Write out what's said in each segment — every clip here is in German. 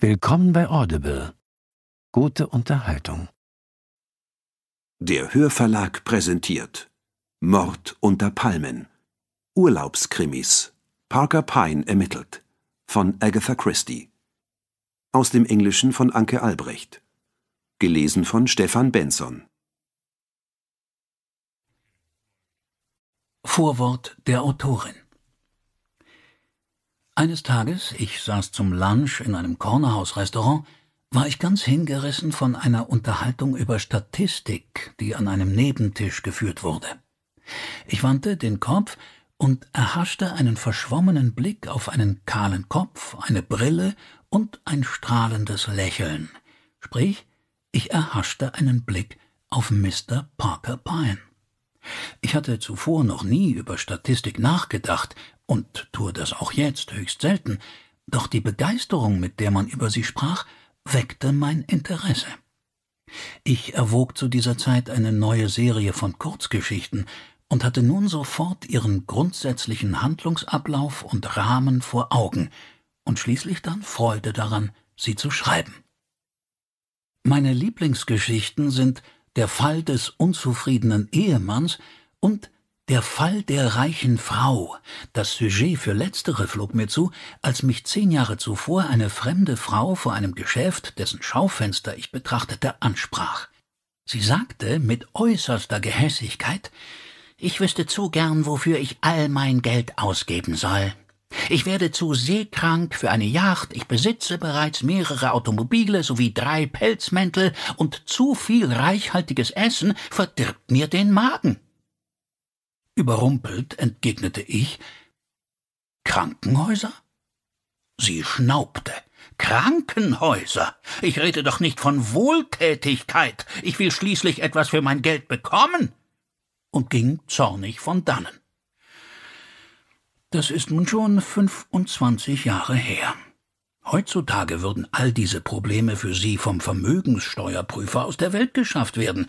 Willkommen bei Audible. Gute Unterhaltung. Der Hörverlag präsentiert Mord unter Palmen. Urlaubskrimis. Parker Pine ermittelt. Von Agatha Christie. Aus dem Englischen von Anke Albrecht. Gelesen von Stefan Benson. Vorwort der Autorin eines Tages, ich saß zum Lunch in einem cornerhaus restaurant war ich ganz hingerissen von einer Unterhaltung über Statistik, die an einem Nebentisch geführt wurde. Ich wandte den Kopf und erhaschte einen verschwommenen Blick auf einen kahlen Kopf, eine Brille und ein strahlendes Lächeln. Sprich, ich erhaschte einen Blick auf Mr. Parker Pine. Ich hatte zuvor noch nie über Statistik nachgedacht und tue das auch jetzt höchst selten, doch die Begeisterung, mit der man über sie sprach, weckte mein Interesse. Ich erwog zu dieser Zeit eine neue Serie von Kurzgeschichten und hatte nun sofort ihren grundsätzlichen Handlungsablauf und Rahmen vor Augen und schließlich dann Freude daran, sie zu schreiben. Meine Lieblingsgeschichten sind Der Fall des unzufriedenen Ehemanns und der Fall der reichen Frau. Das Sujet für letztere flog mir zu, als mich zehn Jahre zuvor eine fremde Frau vor einem Geschäft, dessen Schaufenster ich betrachtete, ansprach. Sie sagte mit äußerster Gehässigkeit, ich wüsste zu gern, wofür ich all mein Geld ausgeben soll. Ich werde zu seekrank für eine Yacht, ich besitze bereits mehrere Automobile sowie drei Pelzmäntel und zu viel reichhaltiges Essen verdirbt mir den Magen. Überrumpelt entgegnete ich Krankenhäuser? Sie schnaubte. Krankenhäuser. Ich rede doch nicht von Wohltätigkeit. Ich will schließlich etwas für mein Geld bekommen. Und ging zornig von dannen. Das ist nun schon 25 Jahre her. Heutzutage würden all diese Probleme für sie vom Vermögenssteuerprüfer aus der Welt geschafft werden,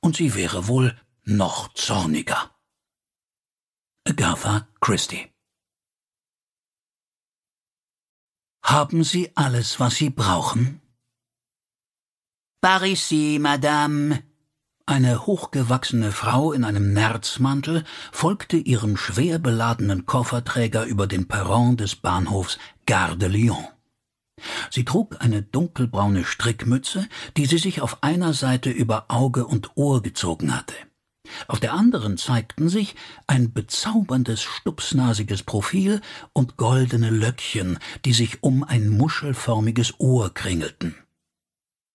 und sie wäre wohl noch zorniger. Agatha Christie Haben Sie alles, was Sie brauchen? Parisi, Madame. Eine hochgewachsene Frau in einem Nerzmantel folgte ihrem schwer beladenen Kofferträger über den Perron des Bahnhofs Gare de Lyon. Sie trug eine dunkelbraune Strickmütze, die sie sich auf einer Seite über Auge und Ohr gezogen hatte. Auf der anderen zeigten sich ein bezauberndes stupsnasiges Profil und goldene Löckchen, die sich um ein muschelförmiges Ohr kringelten.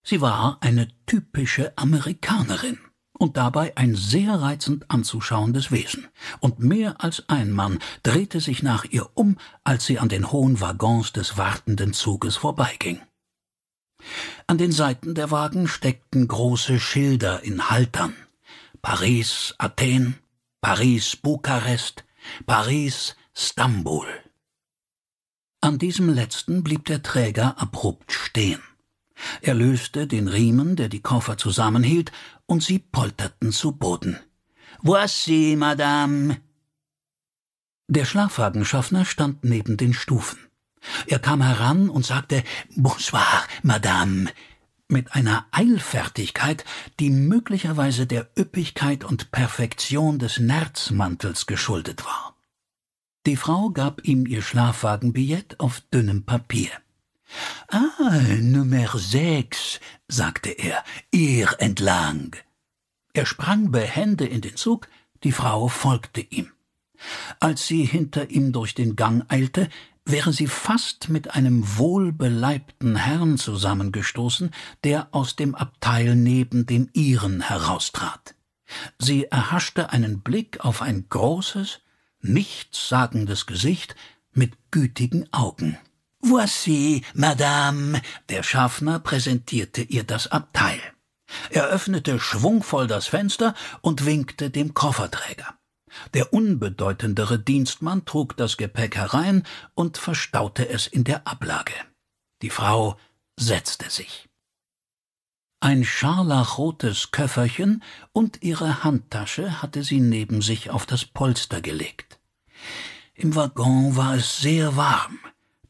Sie war eine typische Amerikanerin und dabei ein sehr reizend anzuschauendes Wesen. Und mehr als ein Mann drehte sich nach ihr um, als sie an den hohen Waggons des wartenden Zuges vorbeiging. An den Seiten der Wagen steckten große Schilder in Haltern. Paris, Athen, Paris, Bukarest, Paris, Stambul. An diesem letzten blieb der Träger abrupt stehen. Er löste den Riemen, der die Koffer zusammenhielt, und sie polterten zu Boden. Voici, Madame! Der Schlafwagenschaffner stand neben den Stufen. Er kam heran und sagte Bonsoir, Madame mit einer Eilfertigkeit, die möglicherweise der Üppigkeit und Perfektion des Nerzmantels geschuldet war. Die Frau gab ihm ihr Schlafwagenbillett auf dünnem Papier. Ah, Nummer sechs, sagte er, ihr entlang. Er sprang behende in den Zug, die Frau folgte ihm. Als sie hinter ihm durch den Gang eilte, wäre sie fast mit einem wohlbeleibten Herrn zusammengestoßen, der aus dem Abteil neben dem ihren heraustrat. Sie erhaschte einen Blick auf ein großes, nichtssagendes Gesicht mit gütigen Augen. Voici, Madame. Der Schaffner präsentierte ihr das Abteil. Er öffnete schwungvoll das Fenster und winkte dem Kofferträger. Der unbedeutendere Dienstmann trug das Gepäck herein und verstaute es in der Ablage. Die Frau setzte sich. Ein scharlachrotes Köfferchen und ihre Handtasche hatte sie neben sich auf das Polster gelegt. Im Waggon war es sehr warm,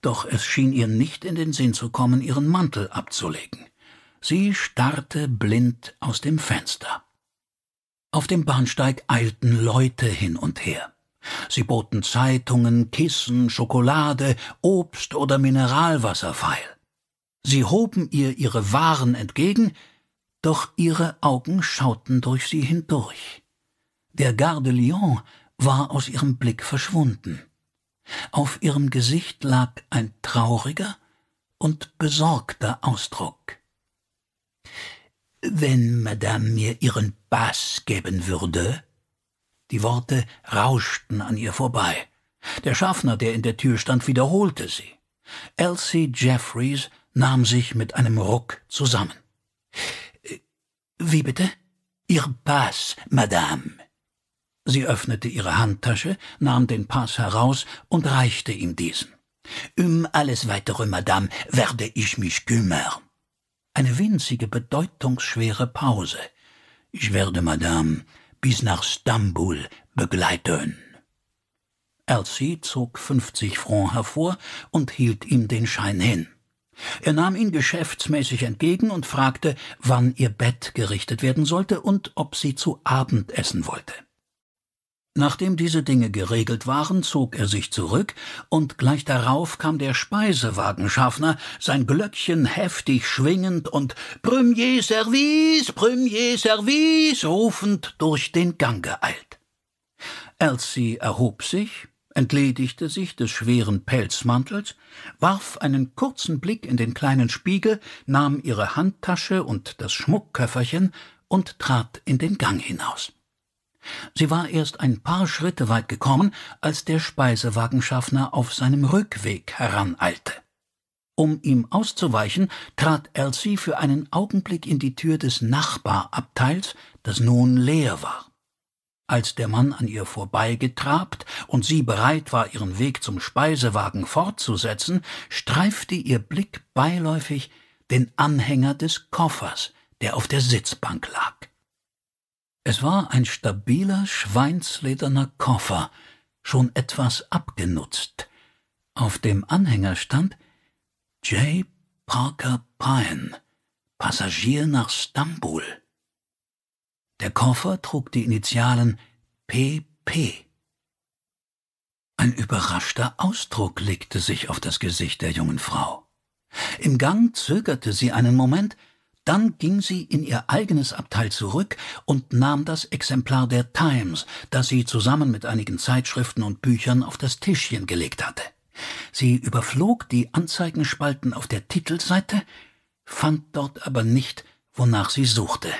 doch es schien ihr nicht in den Sinn zu kommen, ihren Mantel abzulegen. Sie starrte blind aus dem Fenster. Auf dem Bahnsteig eilten Leute hin und her. Sie boten Zeitungen, Kissen, Schokolade, Obst oder Mineralwasser feil. Sie hoben ihr ihre Waren entgegen, doch ihre Augen schauten durch sie hindurch. Der Garde Lyon war aus ihrem Blick verschwunden. Auf ihrem Gesicht lag ein trauriger und besorgter Ausdruck. Wenn Madame mir ihren Bass geben würde? Die Worte rauschten an ihr vorbei. Der Schaffner, der in der Tür stand, wiederholte sie. Elsie Jeffreys nahm sich mit einem Ruck zusammen. Äh, wie bitte? Ihr Pass, Madame. Sie öffnete ihre Handtasche, nahm den Pass heraus und reichte ihm diesen. Um alles weitere, Madame, werde ich mich kümmern eine winzige, bedeutungsschwere Pause. Ich werde Madame bis nach Stambul begleiten. Elsie zog fünfzig Francs hervor und hielt ihm den Schein hin. Er nahm ihn geschäftsmäßig entgegen und fragte, wann ihr Bett gerichtet werden sollte und ob sie zu Abend essen wollte. Nachdem diese Dinge geregelt waren, zog er sich zurück, und gleich darauf kam der Speisewagenschaffer, sein Glöckchen heftig schwingend und Premier Service, Premier Service rufend durch den Gang geeilt. Elsie erhob sich, entledigte sich des schweren Pelzmantels, warf einen kurzen Blick in den kleinen Spiegel, nahm ihre Handtasche und das Schmuckköfferchen und trat in den Gang hinaus. Sie war erst ein paar Schritte weit gekommen, als der Speisewagenschaffner auf seinem Rückweg heraneilte. Um ihm auszuweichen, trat Elsie für einen Augenblick in die Tür des Nachbarabteils, das nun leer war. Als der Mann an ihr vorbeigetrabt und sie bereit war, ihren Weg zum Speisewagen fortzusetzen, streifte ihr Blick beiläufig den Anhänger des Koffers, der auf der Sitzbank lag. Es war ein stabiler, schweinslederner Koffer, schon etwas abgenutzt. Auf dem Anhänger stand J. Parker Pine, Passagier nach Stambul. Der Koffer trug die Initialen PP. Ein überraschter Ausdruck legte sich auf das Gesicht der jungen Frau. Im Gang zögerte sie einen Moment, dann ging sie in ihr eigenes Abteil zurück und nahm das Exemplar der Times, das sie zusammen mit einigen Zeitschriften und Büchern auf das Tischchen gelegt hatte. Sie überflog die Anzeigenspalten auf der Titelseite, fand dort aber nicht, wonach sie suchte.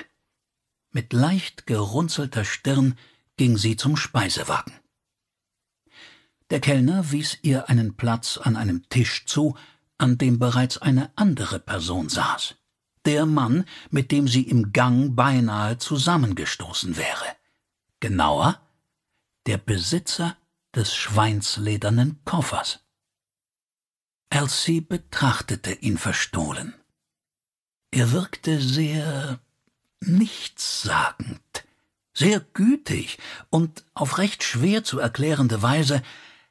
Mit leicht gerunzelter Stirn ging sie zum Speisewagen. Der Kellner wies ihr einen Platz an einem Tisch zu, an dem bereits eine andere Person saß der Mann, mit dem sie im Gang beinahe zusammengestoßen wäre. Genauer, der Besitzer des schweinsledernen Koffers. Elsie betrachtete ihn verstohlen. Er wirkte sehr nichtssagend, sehr gütig und auf recht schwer zu erklärende Weise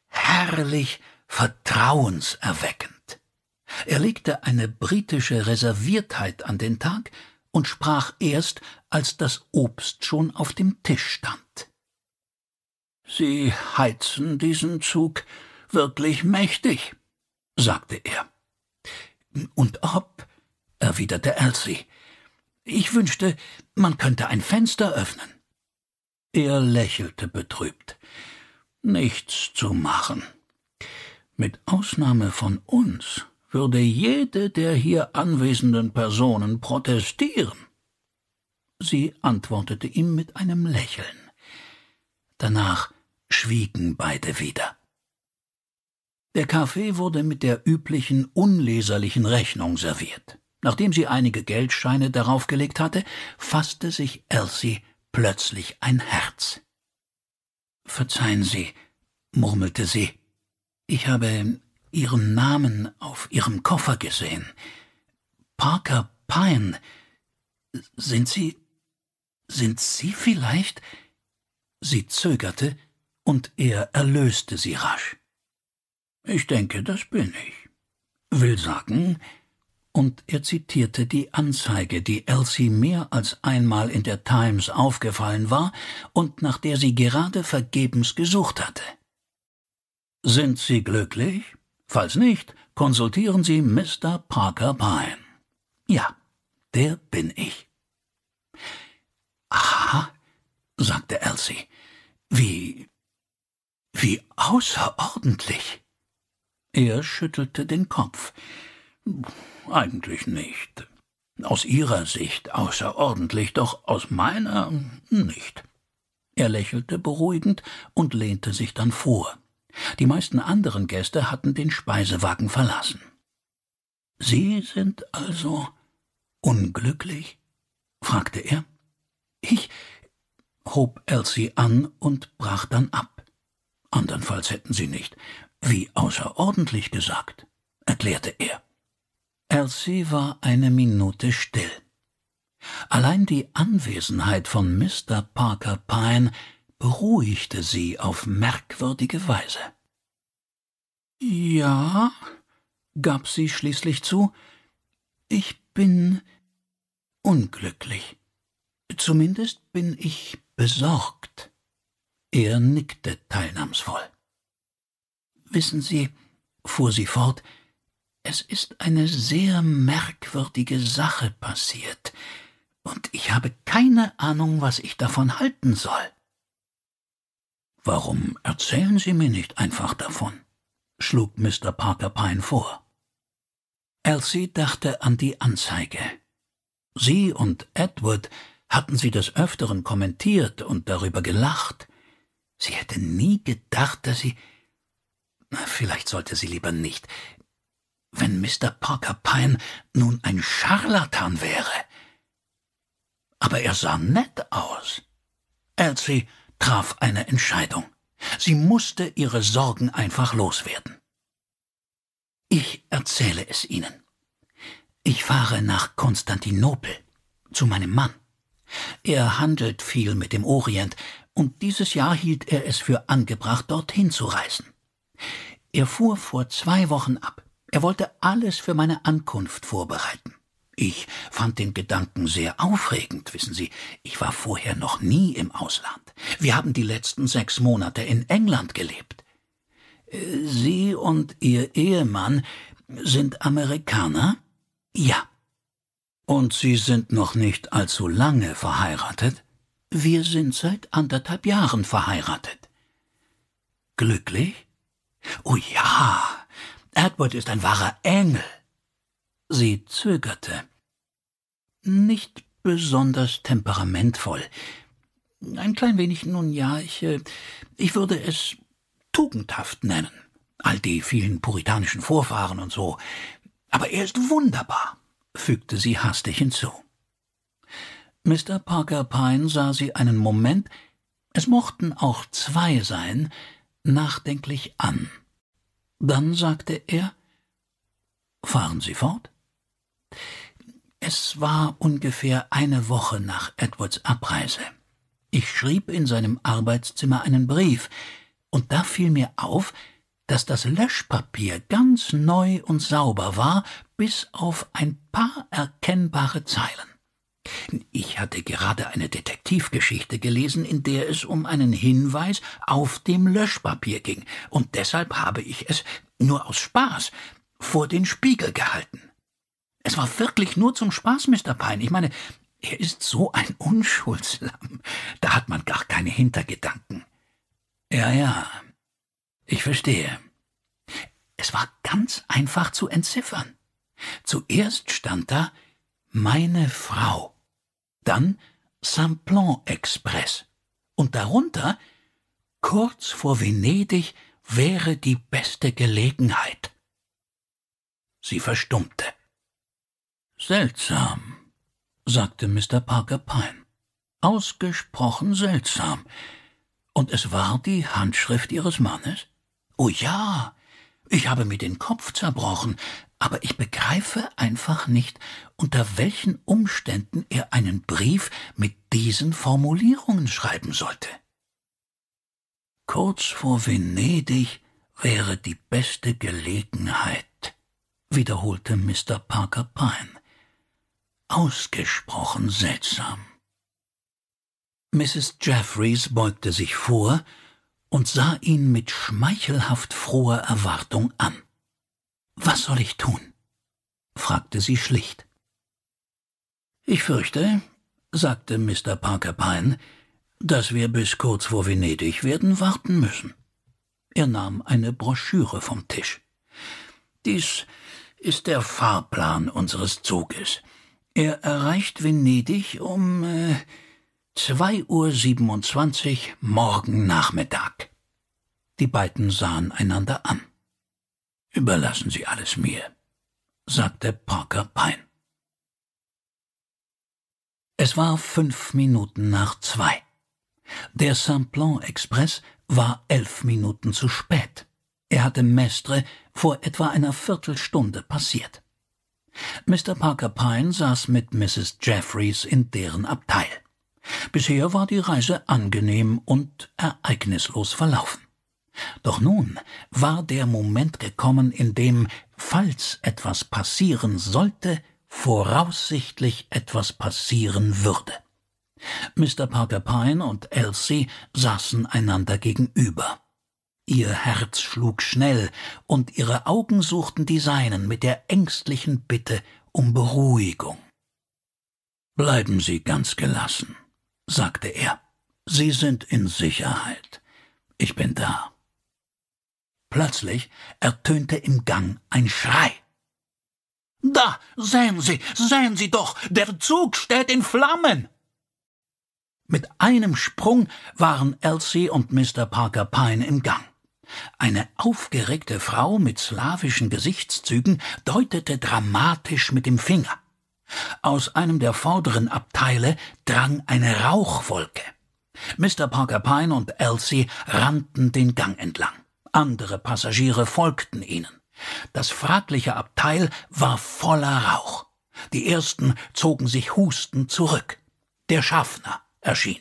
herrlich vertrauenserweckend. Er legte eine britische Reserviertheit an den Tag und sprach erst, als das Obst schon auf dem Tisch stand. Sie heizen diesen Zug wirklich mächtig, sagte er. Und ob, erwiderte Elsie. Ich wünschte, man könnte ein Fenster öffnen. Er lächelte betrübt. Nichts zu machen. Mit Ausnahme von uns würde jede der hier anwesenden Personen protestieren. Sie antwortete ihm mit einem Lächeln. Danach schwiegen beide wieder. Der Kaffee wurde mit der üblichen unleserlichen Rechnung serviert. Nachdem sie einige Geldscheine darauf gelegt hatte, fasste sich Elsie plötzlich ein Herz. Verzeihen Sie, murmelte sie, ich habe ihren Namen auf ihrem Koffer gesehen. Parker Pine. Sind Sie. Sind Sie vielleicht? Sie zögerte, und er erlöste sie rasch. Ich denke, das bin ich. Will sagen, und er zitierte die Anzeige, die Elsie mehr als einmal in der Times aufgefallen war und nach der sie gerade vergebens gesucht hatte. Sind Sie glücklich? Falls nicht, konsultieren Sie Mr. Parker Pine. Ja, der bin ich. Aha, sagte Elsie. Wie. wie außerordentlich. Er schüttelte den Kopf. Eigentlich nicht. Aus Ihrer Sicht außerordentlich, doch aus meiner nicht. Er lächelte beruhigend und lehnte sich dann vor. Die meisten anderen Gäste hatten den Speisewagen verlassen. Sie sind also unglücklich? fragte er. Ich hob Elsie an und brach dann ab. Andernfalls hätten sie nicht wie außerordentlich gesagt, erklärte er. Elsie war eine Minute still. Allein die Anwesenheit von Mr. Parker Pine beruhigte sie auf merkwürdige Weise. Ja, gab sie schließlich zu, ich bin unglücklich. Zumindest bin ich besorgt. Er nickte teilnahmsvoll. Wissen Sie, fuhr sie fort, es ist eine sehr merkwürdige Sache passiert, und ich habe keine Ahnung, was ich davon halten soll. Warum erzählen Sie mir nicht einfach davon? schlug Mr. Parker Pine vor. Elsie dachte an die Anzeige. Sie und Edward hatten sie des Öfteren kommentiert und darüber gelacht. Sie hätte nie gedacht, dass sie. Na, vielleicht sollte sie lieber nicht. Wenn Mr. Parker Pine nun ein Scharlatan wäre. Aber er sah nett aus. Elsie traf eine Entscheidung. Sie musste ihre Sorgen einfach loswerden. Ich erzähle es Ihnen. Ich fahre nach Konstantinopel zu meinem Mann. Er handelt viel mit dem Orient, und dieses Jahr hielt er es für angebracht, dorthin zu reisen. Er fuhr vor zwei Wochen ab. Er wollte alles für meine Ankunft vorbereiten. Ich fand den Gedanken sehr aufregend, wissen Sie, ich war vorher noch nie im Ausland. Wir haben die letzten sechs Monate in England gelebt. Sie und Ihr Ehemann sind Amerikaner? Ja. Und Sie sind noch nicht allzu lange verheiratet? Wir sind seit anderthalb Jahren verheiratet. Glücklich? Oh ja, Edward ist ein wahrer Engel. Sie zögerte. Nicht besonders temperamentvoll. Ein klein wenig, nun ja, ich, äh, ich würde es tugendhaft nennen. All die vielen puritanischen Vorfahren und so. Aber er ist wunderbar, fügte sie hastig hinzu. Mr. Parker Pine sah sie einen Moment, es mochten auch zwei sein, nachdenklich an. Dann sagte er Fahren Sie fort? Es war ungefähr eine Woche nach Edwards Abreise. Ich schrieb in seinem Arbeitszimmer einen Brief, und da fiel mir auf, dass das Löschpapier ganz neu und sauber war, bis auf ein paar erkennbare Zeilen. Ich hatte gerade eine Detektivgeschichte gelesen, in der es um einen Hinweis auf dem Löschpapier ging, und deshalb habe ich es, nur aus Spaß, vor den Spiegel gehalten. Es war wirklich nur zum Spaß, Mr. Pine. Ich meine, er ist so ein Unschuldslamm, da hat man gar keine Hintergedanken. Ja, ja, ich verstehe. Es war ganz einfach zu entziffern. Zuerst stand da meine Frau, dann Simplon Express und darunter kurz vor Venedig wäre die beste Gelegenheit. Sie verstummte. Seltsam sagte Mr. Parker Pine. Ausgesprochen seltsam. Und es war die Handschrift Ihres Mannes? Oh ja, ich habe mir den Kopf zerbrochen, aber ich begreife einfach nicht, unter welchen Umständen er einen Brief mit diesen Formulierungen schreiben sollte. Kurz vor Venedig wäre die beste Gelegenheit, wiederholte Mr. Parker Pine ausgesprochen seltsam. Mrs. Jeffreys beugte sich vor und sah ihn mit schmeichelhaft froher Erwartung an. Was soll ich tun? fragte sie schlicht. Ich fürchte, sagte Mr. Parker Pine, dass wir bis kurz vor Venedig werden warten müssen. Er nahm eine Broschüre vom Tisch. Dies ist der Fahrplan unseres Zuges. Er erreicht Venedig um äh, 2.27 Uhr morgen Nachmittag. Die beiden sahen einander an. Überlassen Sie alles mir, sagte Parker Pine. Es war fünf Minuten nach zwei. Der Simplon-Express war elf Minuten zu spät. Er hatte Mestre vor etwa einer Viertelstunde passiert. Mr. Parker Pine saß mit Mrs. Jeffreys in deren Abteil. Bisher war die Reise angenehm und ereignislos verlaufen. Doch nun war der Moment gekommen, in dem, falls etwas passieren sollte, voraussichtlich etwas passieren würde. Mr. Parker Pine und Elsie saßen einander gegenüber. Ihr Herz schlug schnell, und ihre Augen suchten die seinen mit der ängstlichen Bitte um Beruhigung. Bleiben Sie ganz gelassen, sagte er. Sie sind in Sicherheit. Ich bin da. Plötzlich ertönte im Gang ein Schrei. Da, sehen Sie, sehen Sie doch, der Zug steht in Flammen. Mit einem Sprung waren Elsie und Mr. Parker Pine im Gang. Eine aufgeregte Frau mit slawischen Gesichtszügen deutete dramatisch mit dem Finger. Aus einem der vorderen Abteile drang eine Rauchwolke. Mr. Parker Pine und Elsie rannten den Gang entlang. Andere Passagiere folgten ihnen. Das fragliche Abteil war voller Rauch. Die ersten zogen sich hustend zurück. Der Schaffner erschien.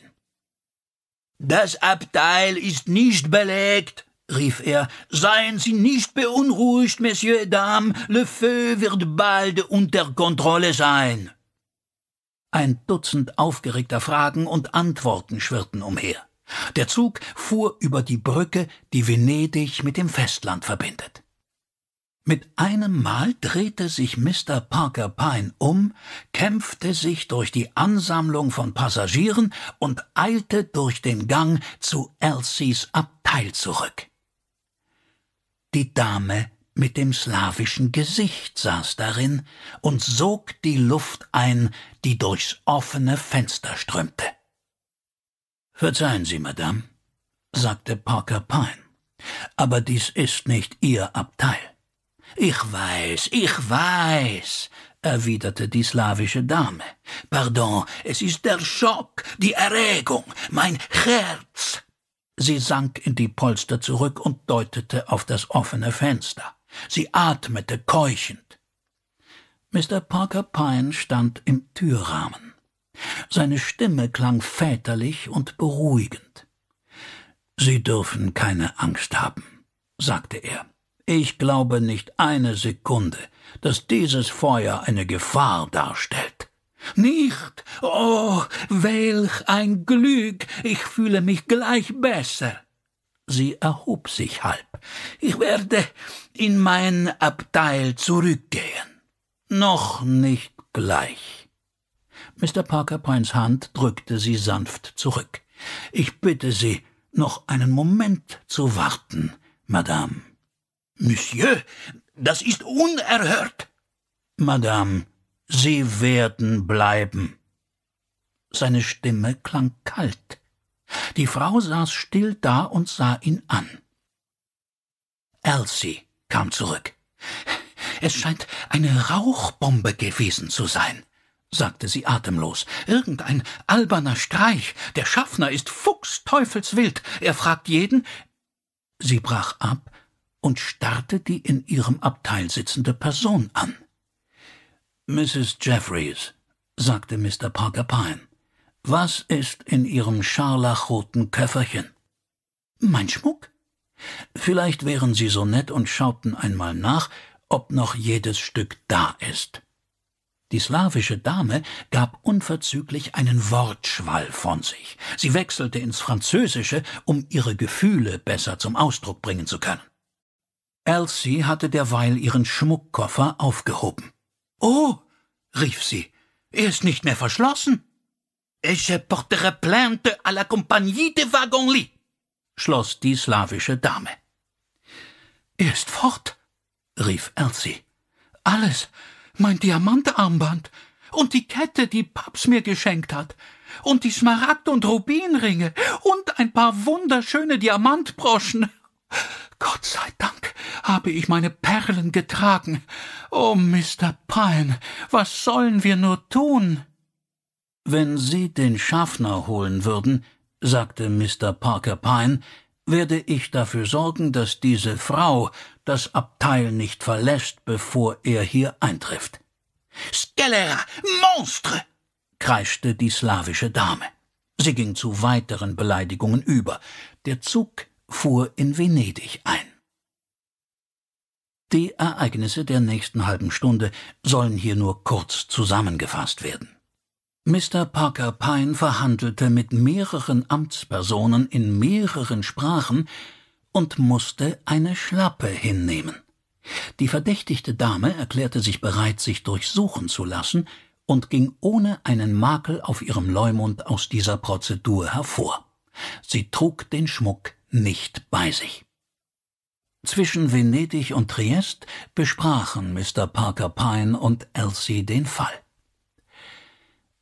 Das Abteil ist nicht belegt, rief er, seien Sie nicht beunruhigt, Messieurs et Dames, le feu wird bald unter Kontrolle sein. Ein Dutzend aufgeregter Fragen und Antworten schwirrten umher. Der Zug fuhr über die Brücke, die Venedig mit dem Festland verbindet. Mit einem Mal drehte sich Mr. Parker Pine um, kämpfte sich durch die Ansammlung von Passagieren und eilte durch den Gang zu Elsies Abteil zurück. Die Dame mit dem slawischen Gesicht saß darin und sog die Luft ein, die durchs offene Fenster strömte. Verzeihen Sie, Madame, sagte Parker Pine, aber dies ist nicht Ihr Abteil. Ich weiß, ich weiß, erwiderte die slawische Dame. Pardon, es ist der Schock, die Erregung, mein Herz Sie sank in die Polster zurück und deutete auf das offene Fenster. Sie atmete keuchend. Mr. Parker Pine stand im Türrahmen. Seine Stimme klang väterlich und beruhigend. Sie dürfen keine Angst haben, sagte er. Ich glaube nicht eine Sekunde, dass dieses Feuer eine Gefahr darstellt. Nicht? Oh, welch ein Glück! Ich fühle mich gleich besser. Sie erhob sich halb. Ich werde in mein Abteil zurückgehen. Noch nicht gleich. Mr. Parker Pines Hand drückte sie sanft zurück. Ich bitte Sie, noch einen Moment zu warten, Madame. Monsieur, das ist unerhört. Madame, Sie werden bleiben. Seine Stimme klang kalt. Die Frau saß still da und sah ihn an. Elsie kam zurück. Es scheint eine Rauchbombe gewesen zu sein, sagte sie atemlos. Irgendein alberner Streich. Der Schaffner ist fuchsteufelswild. Er fragt jeden. Sie brach ab und starrte die in ihrem Abteil sitzende Person an. Mrs. Jeffreys, sagte Mr. Parker Pine, was ist in Ihrem scharlachroten Köfferchen? Mein Schmuck? Vielleicht wären Sie so nett und schauten einmal nach, ob noch jedes Stück da ist. Die slawische Dame gab unverzüglich einen Wortschwall von sich. Sie wechselte ins Französische, um ihre Gefühle besser zum Ausdruck bringen zu können. Elsie hatte derweil ihren Schmuckkoffer aufgehoben. Oh, rief sie, er ist nicht mehr verschlossen. Je porterai plainte à la compagnie de wagon-lit, schloss die slawische Dame. Er ist fort, rief Elsie. Alles, mein Diamantarmband und die Kette, die Paps mir geschenkt hat, und die Smaragd- und Rubinringe und ein paar wunderschöne Diamantbroschen. Gott sei Dank habe ich meine Perlen getragen. Oh, Mr. Pine, was sollen wir nur tun? Wenn Sie den Schaffner holen würden, sagte Mr. Parker Pine, werde ich dafür sorgen, dass diese Frau das Abteil nicht verlässt, bevor er hier eintrifft. Skelera, Monstre! kreischte die slawische Dame. Sie ging zu weiteren Beleidigungen über. Der Zug fuhr in Venedig ein. Die Ereignisse der nächsten halben Stunde sollen hier nur kurz zusammengefasst werden. Mr. Parker Pine verhandelte mit mehreren Amtspersonen in mehreren Sprachen und musste eine Schlappe hinnehmen. Die verdächtigte Dame erklärte sich bereit, sich durchsuchen zu lassen und ging ohne einen Makel auf ihrem Leumund aus dieser Prozedur hervor. Sie trug den Schmuck nicht bei sich. Zwischen Venedig und Triest besprachen Mr. Parker Pine und Elsie den Fall.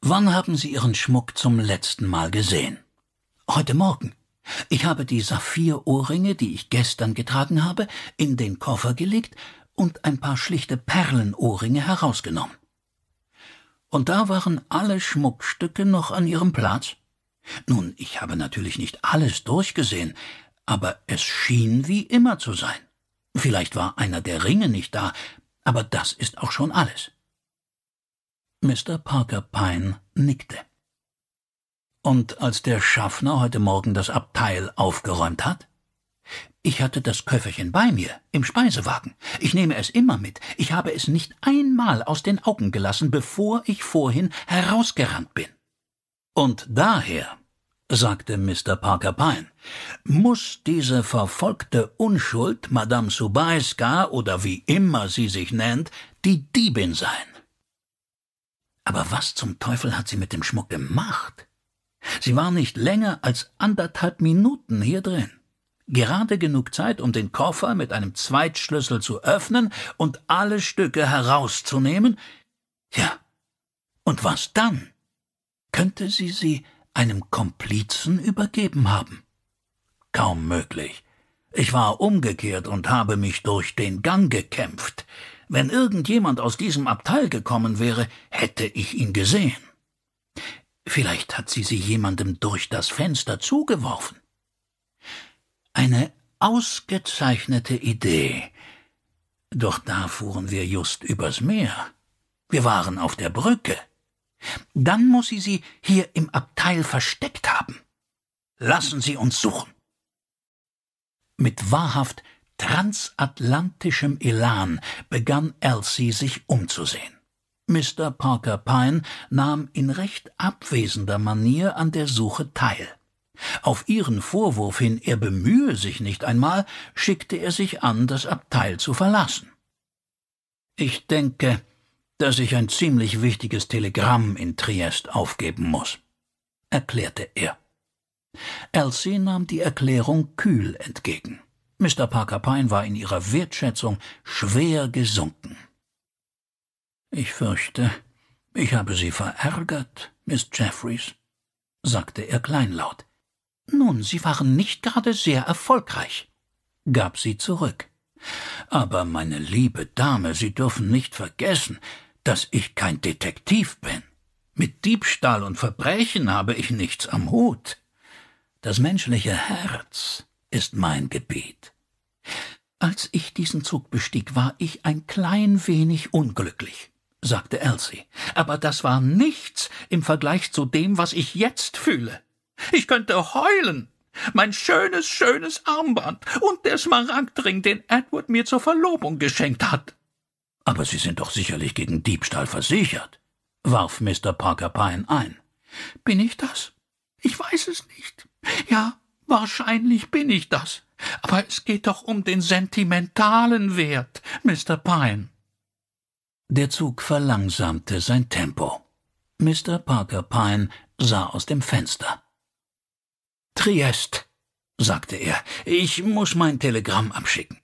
Wann haben Sie Ihren Schmuck zum letzten Mal gesehen? Heute Morgen. Ich habe die Saphirohrringe, die ich gestern getragen habe, in den Koffer gelegt und ein paar schlichte Perlenohrringe herausgenommen. Und da waren alle Schmuckstücke noch an ihrem Platz? Nun, ich habe natürlich nicht alles durchgesehen, aber es schien wie immer zu sein. Vielleicht war einer der Ringe nicht da, aber das ist auch schon alles. Mr. Parker Pine nickte. Und als der Schaffner heute Morgen das Abteil aufgeräumt hat? Ich hatte das Köfferchen bei mir, im Speisewagen. Ich nehme es immer mit. Ich habe es nicht einmal aus den Augen gelassen, bevor ich vorhin herausgerannt bin. Und daher, sagte Mr. Parker Pine, muss diese verfolgte Unschuld Madame Subaiska oder wie immer sie sich nennt, die Diebin sein. Aber was zum Teufel hat sie mit dem Schmuck gemacht? Sie war nicht länger als anderthalb Minuten hier drin. Gerade genug Zeit, um den Koffer mit einem Zweitschlüssel zu öffnen und alle Stücke herauszunehmen. Ja, und was dann? Könnte sie sie einem Komplizen übergeben haben? Kaum möglich. Ich war umgekehrt und habe mich durch den Gang gekämpft. Wenn irgendjemand aus diesem Abteil gekommen wäre, hätte ich ihn gesehen. Vielleicht hat sie sie jemandem durch das Fenster zugeworfen. Eine ausgezeichnete Idee. Doch da fuhren wir just übers Meer. Wir waren auf der Brücke. Dann muss sie sie hier im Abteil versteckt haben. Lassen Sie uns suchen. Mit wahrhaft transatlantischem Elan begann Elsie sich umzusehen. Mr. Parker Pine nahm in recht abwesender Manier an der Suche teil. Auf ihren Vorwurf hin, er bemühe sich nicht einmal, schickte er sich an, das Abteil zu verlassen. Ich denke, dass ich ein ziemlich wichtiges Telegramm in Triest aufgeben muss, erklärte er. Elsie nahm die Erklärung kühl entgegen. Mr. Parker Pine war in ihrer Wertschätzung schwer gesunken. Ich fürchte, ich habe Sie verärgert, Miss Jeffreys, sagte er kleinlaut. Nun, Sie waren nicht gerade sehr erfolgreich, gab sie zurück. Aber, meine liebe Dame, Sie dürfen nicht vergessen, dass ich kein Detektiv bin. Mit Diebstahl und Verbrechen habe ich nichts am Hut. Das menschliche Herz ist mein Gebiet. Als ich diesen Zug bestieg, war ich ein klein wenig unglücklich, sagte Elsie, aber das war nichts im Vergleich zu dem, was ich jetzt fühle. Ich könnte heulen. Mein schönes, schönes Armband und der Smaragdring, den Edward mir zur Verlobung geschenkt hat. Aber Sie sind doch sicherlich gegen Diebstahl versichert, warf Mr. Parker Pine ein. Bin ich das? Ich weiß es nicht. Ja, wahrscheinlich bin ich das. Aber es geht doch um den sentimentalen Wert, Mr. Pine. Der Zug verlangsamte sein Tempo. Mr. Parker Pine sah aus dem Fenster. Triest, sagte er, ich muss mein Telegramm abschicken.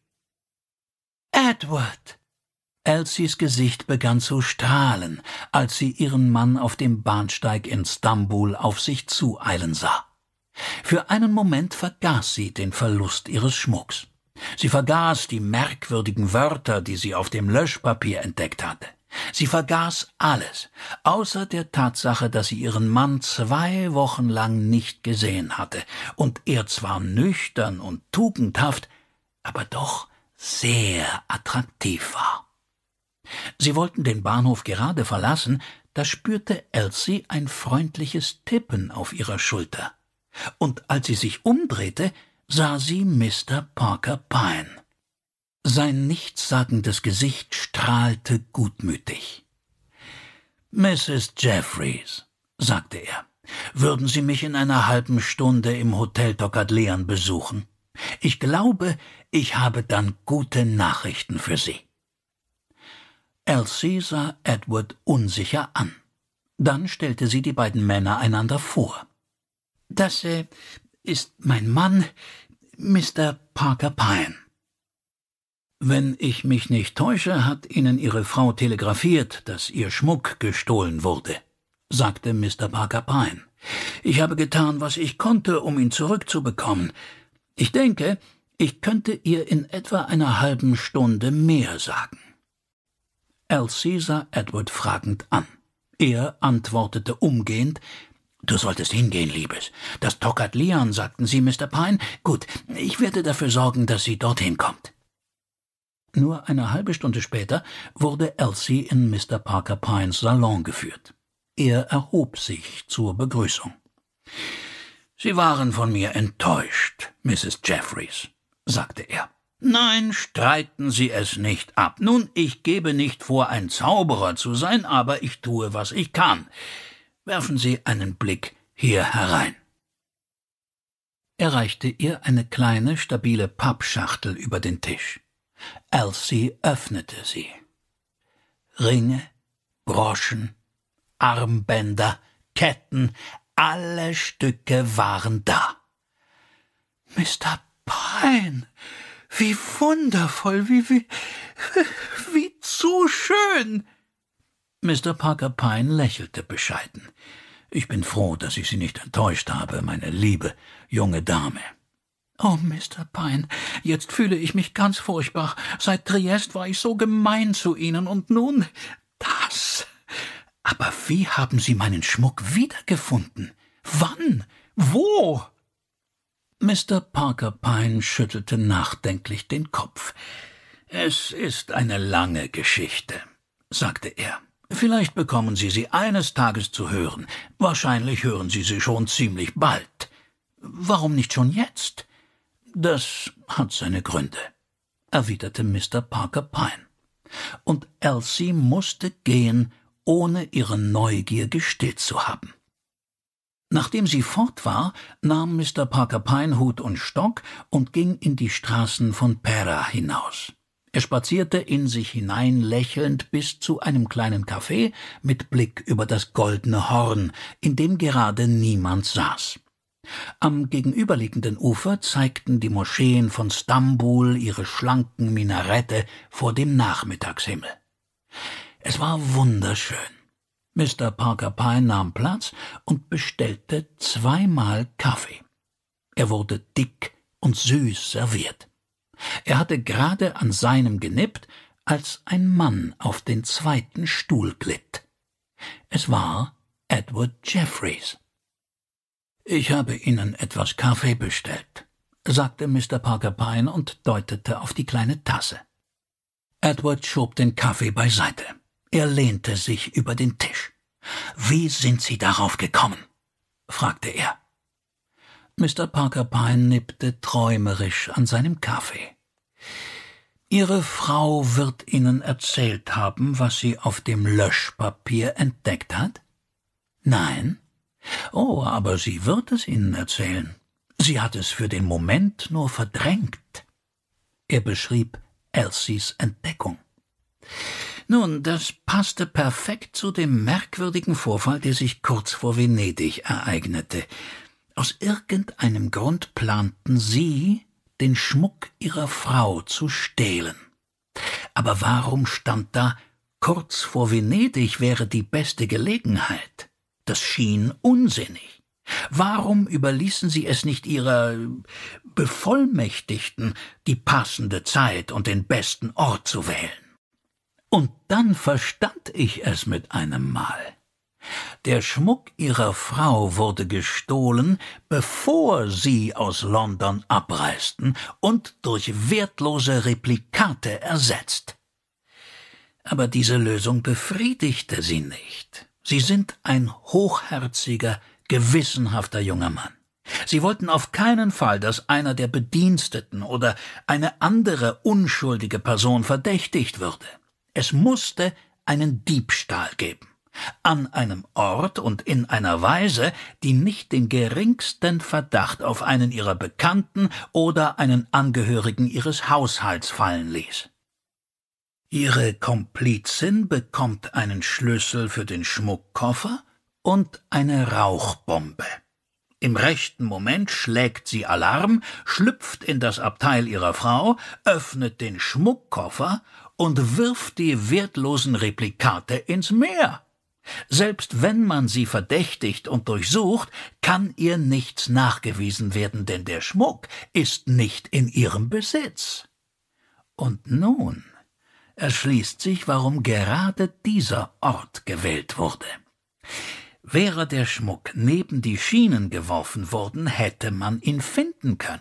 Edward, Elsies Gesicht begann zu strahlen, als sie ihren Mann auf dem Bahnsteig in Stambul auf sich zueilen sah. Für einen Moment vergaß sie den Verlust ihres Schmucks. Sie vergaß die merkwürdigen Wörter, die sie auf dem Löschpapier entdeckt hatte. Sie vergaß alles, außer der Tatsache, dass sie ihren Mann zwei Wochen lang nicht gesehen hatte und er zwar nüchtern und tugendhaft, aber doch sehr attraktiv war. Sie wollten den Bahnhof gerade verlassen, da spürte Elsie ein freundliches Tippen auf ihrer Schulter. Und als sie sich umdrehte, sah sie Mr. Parker Pine. Sein nichtssagendes Gesicht strahlte gutmütig. Mrs. Jeffreys, sagte er, würden Sie mich in einer halben Stunde im Hotel Tocatlian besuchen? Ich glaube, ich habe dann gute Nachrichten für Sie. Elsie sah Edward unsicher an. Dann stellte sie die beiden Männer einander vor. Das äh, ist mein Mann, Mr. Parker Pine. Wenn ich mich nicht täusche, hat Ihnen Ihre Frau telegrafiert, dass Ihr Schmuck gestohlen wurde, sagte Mr. Parker Pine. Ich habe getan, was ich konnte, um ihn zurückzubekommen. Ich denke, ich könnte ihr in etwa einer halben Stunde mehr sagen. Elsie sah Edward fragend an. Er antwortete umgehend, Du solltest hingehen, Liebes. Das Tockert Leon, sagten Sie, Mr. Pine. Gut, ich werde dafür sorgen, dass sie dorthin kommt. Nur eine halbe Stunde später wurde Elsie in Mr. Parker Pines Salon geführt. Er erhob sich zur Begrüßung. Sie waren von mir enttäuscht, Mrs. Jeffreys, sagte er. Nein, streiten Sie es nicht ab. Nun, ich gebe nicht vor, ein Zauberer zu sein, aber ich tue, was ich kann. Werfen Sie einen Blick hier herein. Er reichte ihr eine kleine, stabile Pappschachtel über den Tisch. Elsie öffnete sie. Ringe, Broschen, Armbänder, Ketten, alle Stücke waren da. Mr. Pine, wie wundervoll, wie, wie, wie zu schön! Mr. Parker Pine lächelte bescheiden. Ich bin froh, dass ich Sie nicht enttäuscht habe, meine liebe junge Dame. Oh, Mr. Pine, jetzt fühle ich mich ganz furchtbar. Seit Triest war ich so gemein zu Ihnen und nun das. Aber wie haben Sie meinen Schmuck wiedergefunden? Wann? Wo? Mr. Parker Pine schüttelte nachdenklich den Kopf. Es ist eine lange Geschichte, sagte er. Vielleicht bekommen Sie sie eines Tages zu hören. Wahrscheinlich hören Sie sie schon ziemlich bald. Warum nicht schon jetzt? Das hat seine Gründe, erwiderte Mr. Parker Pine. Und Elsie musste gehen, ohne ihre Neugier gestillt zu haben. Nachdem sie fort war, nahm Mr. Parker Pine Hut und Stock und ging in die Straßen von Pera hinaus. Er spazierte in sich hinein lächelnd bis zu einem kleinen Café mit Blick über das goldene Horn, in dem gerade niemand saß. Am gegenüberliegenden Ufer zeigten die Moscheen von Stambul ihre schlanken Minarette vor dem Nachmittagshimmel. Es war wunderschön. Mr. Parker Pine nahm Platz und bestellte zweimal Kaffee. Er wurde dick und süß serviert. Er hatte gerade an seinem genippt, als ein Mann auf den zweiten Stuhl glitt. Es war Edward Jeffreys. Ich habe Ihnen etwas Kaffee bestellt, sagte Mr. Parker Pine und deutete auf die kleine Tasse. Edward schob den Kaffee beiseite. Er lehnte sich über den Tisch. Wie sind Sie darauf gekommen? fragte er. Mr. Parker Pine nippte träumerisch an seinem Kaffee. Ihre Frau wird Ihnen erzählt haben, was sie auf dem Löschpapier entdeckt hat? Nein? Oh, aber sie wird es Ihnen erzählen. Sie hat es für den Moment nur verdrängt. Er beschrieb Elsies Entdeckung. Nun, das passte perfekt zu dem merkwürdigen Vorfall, der sich kurz vor Venedig ereignete. Aus irgendeinem Grund planten sie, den Schmuck ihrer Frau zu stehlen. Aber warum stand da kurz vor Venedig wäre die beste Gelegenheit? Das schien unsinnig. Warum überließen sie es nicht ihrer äh, Bevollmächtigten, die passende Zeit und den besten Ort zu wählen? Und dann verstand ich es mit einem Mal. Der Schmuck ihrer Frau wurde gestohlen, bevor sie aus London abreisten und durch wertlose Replikate ersetzt. Aber diese Lösung befriedigte sie nicht. Sie sind ein hochherziger, gewissenhafter junger Mann. Sie wollten auf keinen Fall, dass einer der Bediensteten oder eine andere unschuldige Person verdächtigt würde. Es musste einen Diebstahl geben. An einem Ort und in einer Weise, die nicht den geringsten Verdacht auf einen ihrer Bekannten oder einen Angehörigen ihres Haushalts fallen ließ. Ihre Komplizin bekommt einen Schlüssel für den Schmuckkoffer und eine Rauchbombe. Im rechten Moment schlägt sie Alarm, schlüpft in das Abteil ihrer Frau, öffnet den Schmuckkoffer und wirft die wertlosen Replikate ins Meer. Selbst wenn man sie verdächtigt und durchsucht, kann ihr nichts nachgewiesen werden, denn der Schmuck ist nicht in ihrem Besitz. Und nun erschließt sich, warum gerade dieser Ort gewählt wurde. Wäre der Schmuck neben die Schienen geworfen worden, hätte man ihn finden können.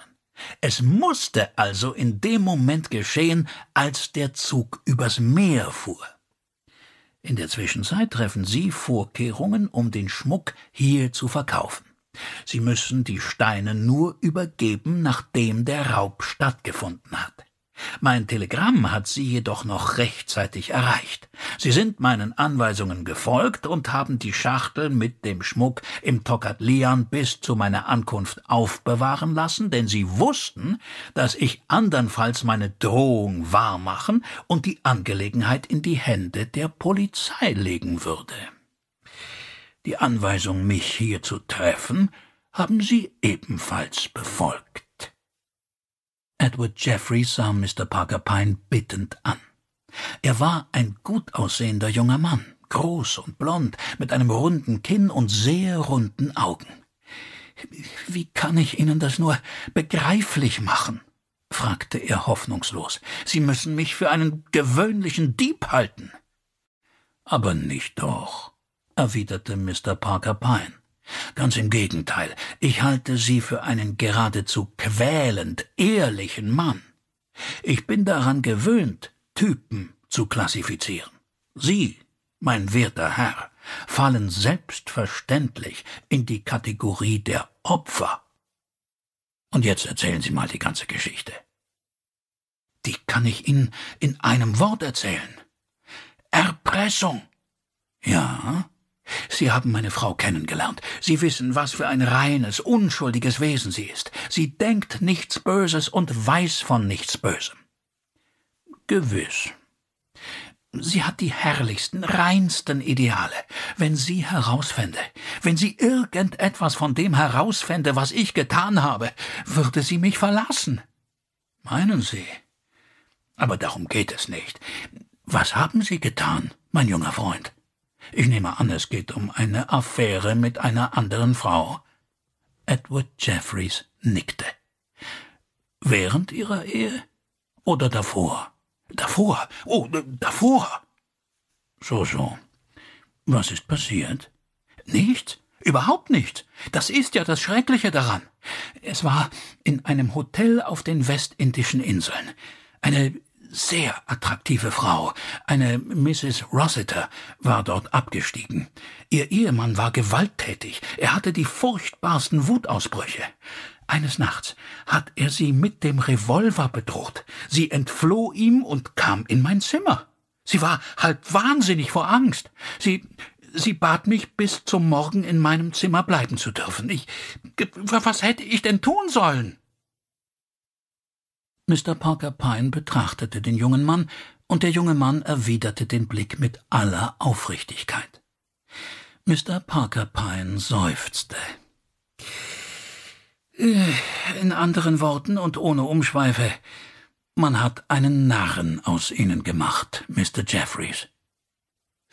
Es musste also in dem Moment geschehen, als der Zug übers Meer fuhr. In der Zwischenzeit treffen Sie Vorkehrungen, um den Schmuck hier zu verkaufen. Sie müssen die Steine nur übergeben, nachdem der Raub stattgefunden hat. Mein Telegramm hat Sie jedoch noch rechtzeitig erreicht. Sie sind meinen Anweisungen gefolgt und haben die Schachtel mit dem Schmuck im Tokatlian bis zu meiner Ankunft aufbewahren lassen, denn Sie wussten, dass ich andernfalls meine Drohung wahrmachen und die Angelegenheit in die Hände der Polizei legen würde. Die Anweisung, mich hier zu treffen, haben Sie ebenfalls befolgt. Edward Jeffrey sah Mr. Parker Pine bittend an. Er war ein gut aussehender junger Mann, groß und blond, mit einem runden Kinn und sehr runden Augen. Wie kann ich Ihnen das nur begreiflich machen? fragte er hoffnungslos. Sie müssen mich für einen gewöhnlichen Dieb halten. Aber nicht doch, erwiderte Mr. Parker Pine. Ganz im Gegenteil, ich halte sie für einen geradezu quälend ehrlichen Mann. Ich bin daran gewöhnt, Typen zu klassifizieren. Sie, mein werter Herr, fallen selbstverständlich in die Kategorie der Opfer. Und jetzt erzählen Sie mal die ganze Geschichte. Die kann ich Ihnen in einem Wort erzählen. Erpressung. Ja, Sie haben meine Frau kennengelernt. Sie wissen, was für ein reines, unschuldiges Wesen sie ist. Sie denkt nichts Böses und weiß von nichts Bösem. Gewiss. Sie hat die herrlichsten, reinsten Ideale. Wenn sie herausfände, wenn sie irgendetwas von dem herausfände, was ich getan habe, würde sie mich verlassen. Meinen Sie? Aber darum geht es nicht. Was haben Sie getan, mein junger Freund? Ich nehme an, es geht um eine Affäre mit einer anderen Frau. Edward Jeffreys nickte. Während ihrer Ehe oder davor? Davor. Oh, davor. So, so. Was ist passiert? Nichts. Überhaupt nichts. Das ist ja das Schreckliche daran. Es war in einem Hotel auf den westindischen Inseln. Eine sehr attraktive Frau, eine Mrs. Rossiter, war dort abgestiegen. Ihr Ehemann war gewalttätig, er hatte die furchtbarsten Wutausbrüche. Eines Nachts hat er sie mit dem Revolver bedroht. Sie entfloh ihm und kam in mein Zimmer. Sie war halb wahnsinnig vor Angst. Sie sie bat mich, bis zum Morgen in meinem Zimmer bleiben zu dürfen. Ich was hätte ich denn tun sollen? Mr. Parker Pine betrachtete den jungen Mann, und der junge Mann erwiderte den Blick mit aller Aufrichtigkeit. Mr. Parker Pine seufzte. Äh, in anderen Worten und ohne Umschweife, man hat einen Narren aus Ihnen gemacht, Mr. Jeffreys.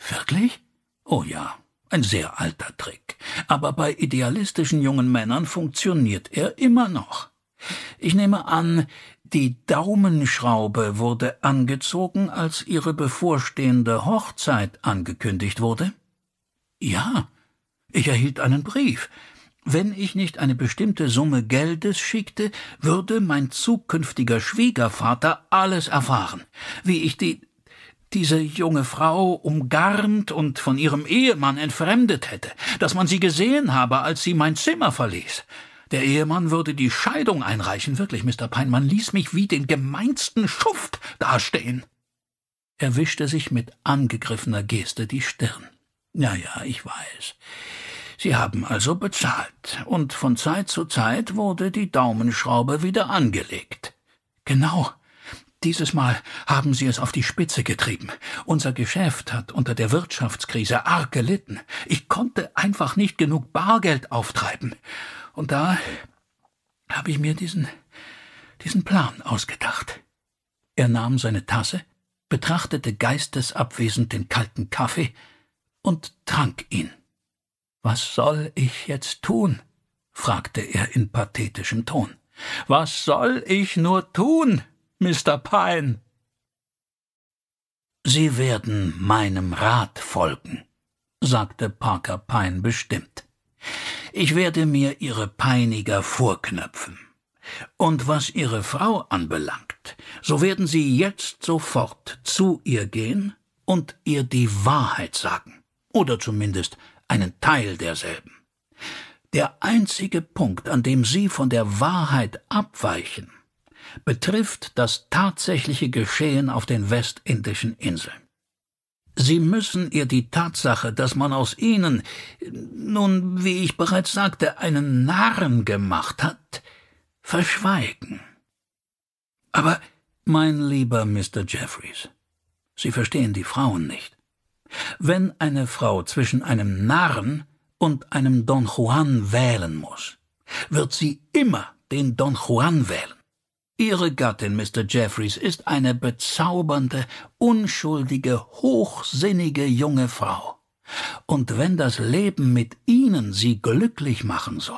Wirklich? Oh ja, ein sehr alter Trick. Aber bei idealistischen jungen Männern funktioniert er immer noch. Ich nehme an, die Daumenschraube wurde angezogen, als ihre bevorstehende Hochzeit angekündigt wurde? Ja, ich erhielt einen Brief. Wenn ich nicht eine bestimmte Summe Geldes schickte, würde mein zukünftiger Schwiegervater alles erfahren, wie ich die diese junge Frau umgarnt und von ihrem Ehemann entfremdet hätte, dass man sie gesehen habe, als sie mein Zimmer verließ. Der Ehemann würde die Scheidung einreichen. Wirklich, Mr. Peinmann ließ mich wie den gemeinsten Schuft dastehen. Er wischte sich mit angegriffener Geste die Stirn. Ja, ja, ich weiß. Sie haben also bezahlt, und von Zeit zu Zeit wurde die Daumenschraube wieder angelegt. Genau. Dieses Mal haben Sie es auf die Spitze getrieben. Unser Geschäft hat unter der Wirtschaftskrise arg gelitten. Ich konnte einfach nicht genug Bargeld auftreiben. Und da habe ich mir diesen, diesen Plan ausgedacht. Er nahm seine Tasse, betrachtete geistesabwesend den kalten Kaffee und trank ihn. Was soll ich jetzt tun? fragte er in pathetischem Ton. Was soll ich nur tun, Mr. Pine? Sie werden meinem Rat folgen, sagte Parker Pine bestimmt. Ich werde mir Ihre Peiniger vorknöpfen. Und was Ihre Frau anbelangt, so werden Sie jetzt sofort zu ihr gehen und ihr die Wahrheit sagen, oder zumindest einen Teil derselben. Der einzige Punkt, an dem Sie von der Wahrheit abweichen, betrifft das tatsächliche Geschehen auf den westindischen Inseln. Sie müssen ihr die Tatsache, dass man aus ihnen, nun, wie ich bereits sagte, einen Narren gemacht hat, verschweigen. Aber, mein lieber Mr. Jeffreys, Sie verstehen die Frauen nicht. Wenn eine Frau zwischen einem Narren und einem Don Juan wählen muss, wird sie immer den Don Juan wählen. Ihre Gattin, Mr. Jeffreys, ist eine bezaubernde, unschuldige, hochsinnige junge Frau. Und wenn das Leben mit Ihnen sie glücklich machen soll,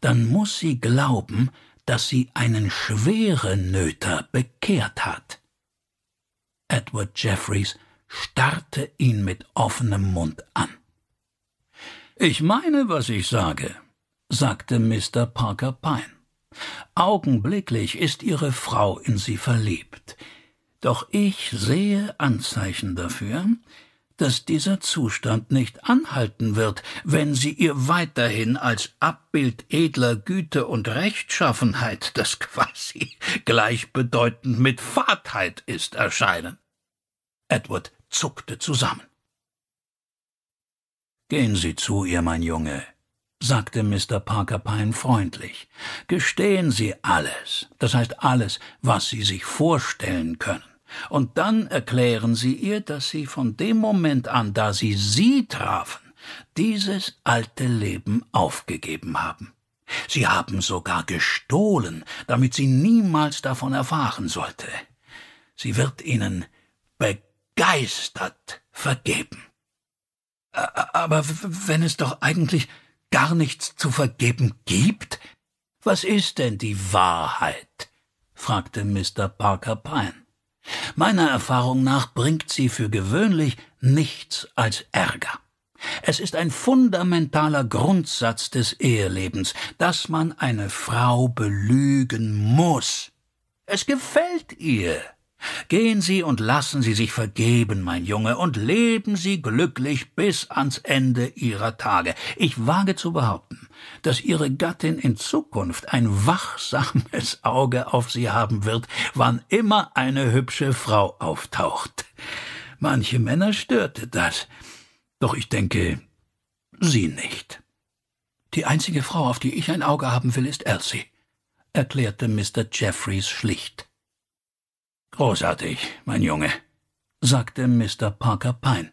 dann muss sie glauben, dass sie einen schweren Nöter bekehrt hat. Edward Jeffreys starrte ihn mit offenem Mund an. Ich meine, was ich sage, sagte Mr. Parker Pine. Augenblicklich ist ihre Frau in sie verliebt. Doch ich sehe Anzeichen dafür, dass dieser Zustand nicht anhalten wird, wenn sie ihr weiterhin als Abbild edler Güte und Rechtschaffenheit, das quasi gleichbedeutend mit Fadheit ist, erscheinen. Edward zuckte zusammen. Gehen Sie zu ihr, mein Junge, sagte Mr. Parker Pine freundlich. Gestehen Sie alles, das heißt alles, was Sie sich vorstellen können. Und dann erklären Sie ihr, dass Sie von dem Moment an, da Sie sie trafen, dieses alte Leben aufgegeben haben. Sie haben sogar gestohlen, damit sie niemals davon erfahren sollte. Sie wird Ihnen begeistert vergeben. Aber wenn es doch eigentlich gar nichts zu vergeben gibt? Was ist denn die Wahrheit? fragte Mr. Parker Pine. Meiner Erfahrung nach bringt sie für gewöhnlich nichts als Ärger. Es ist ein fundamentaler Grundsatz des Ehelebens, dass man eine Frau belügen muss. Es gefällt ihr, Gehen Sie und lassen Sie sich vergeben, mein Junge, und leben Sie glücklich bis ans Ende Ihrer Tage. Ich wage zu behaupten, dass Ihre Gattin in Zukunft ein wachsames Auge auf Sie haben wird, wann immer eine hübsche Frau auftaucht. Manche Männer störte das, doch ich denke, Sie nicht. Die einzige Frau, auf die ich ein Auge haben will, ist Elsie, erklärte Mr. Jeffreys schlicht. Großartig, mein Junge, sagte Mr. Parker Pine.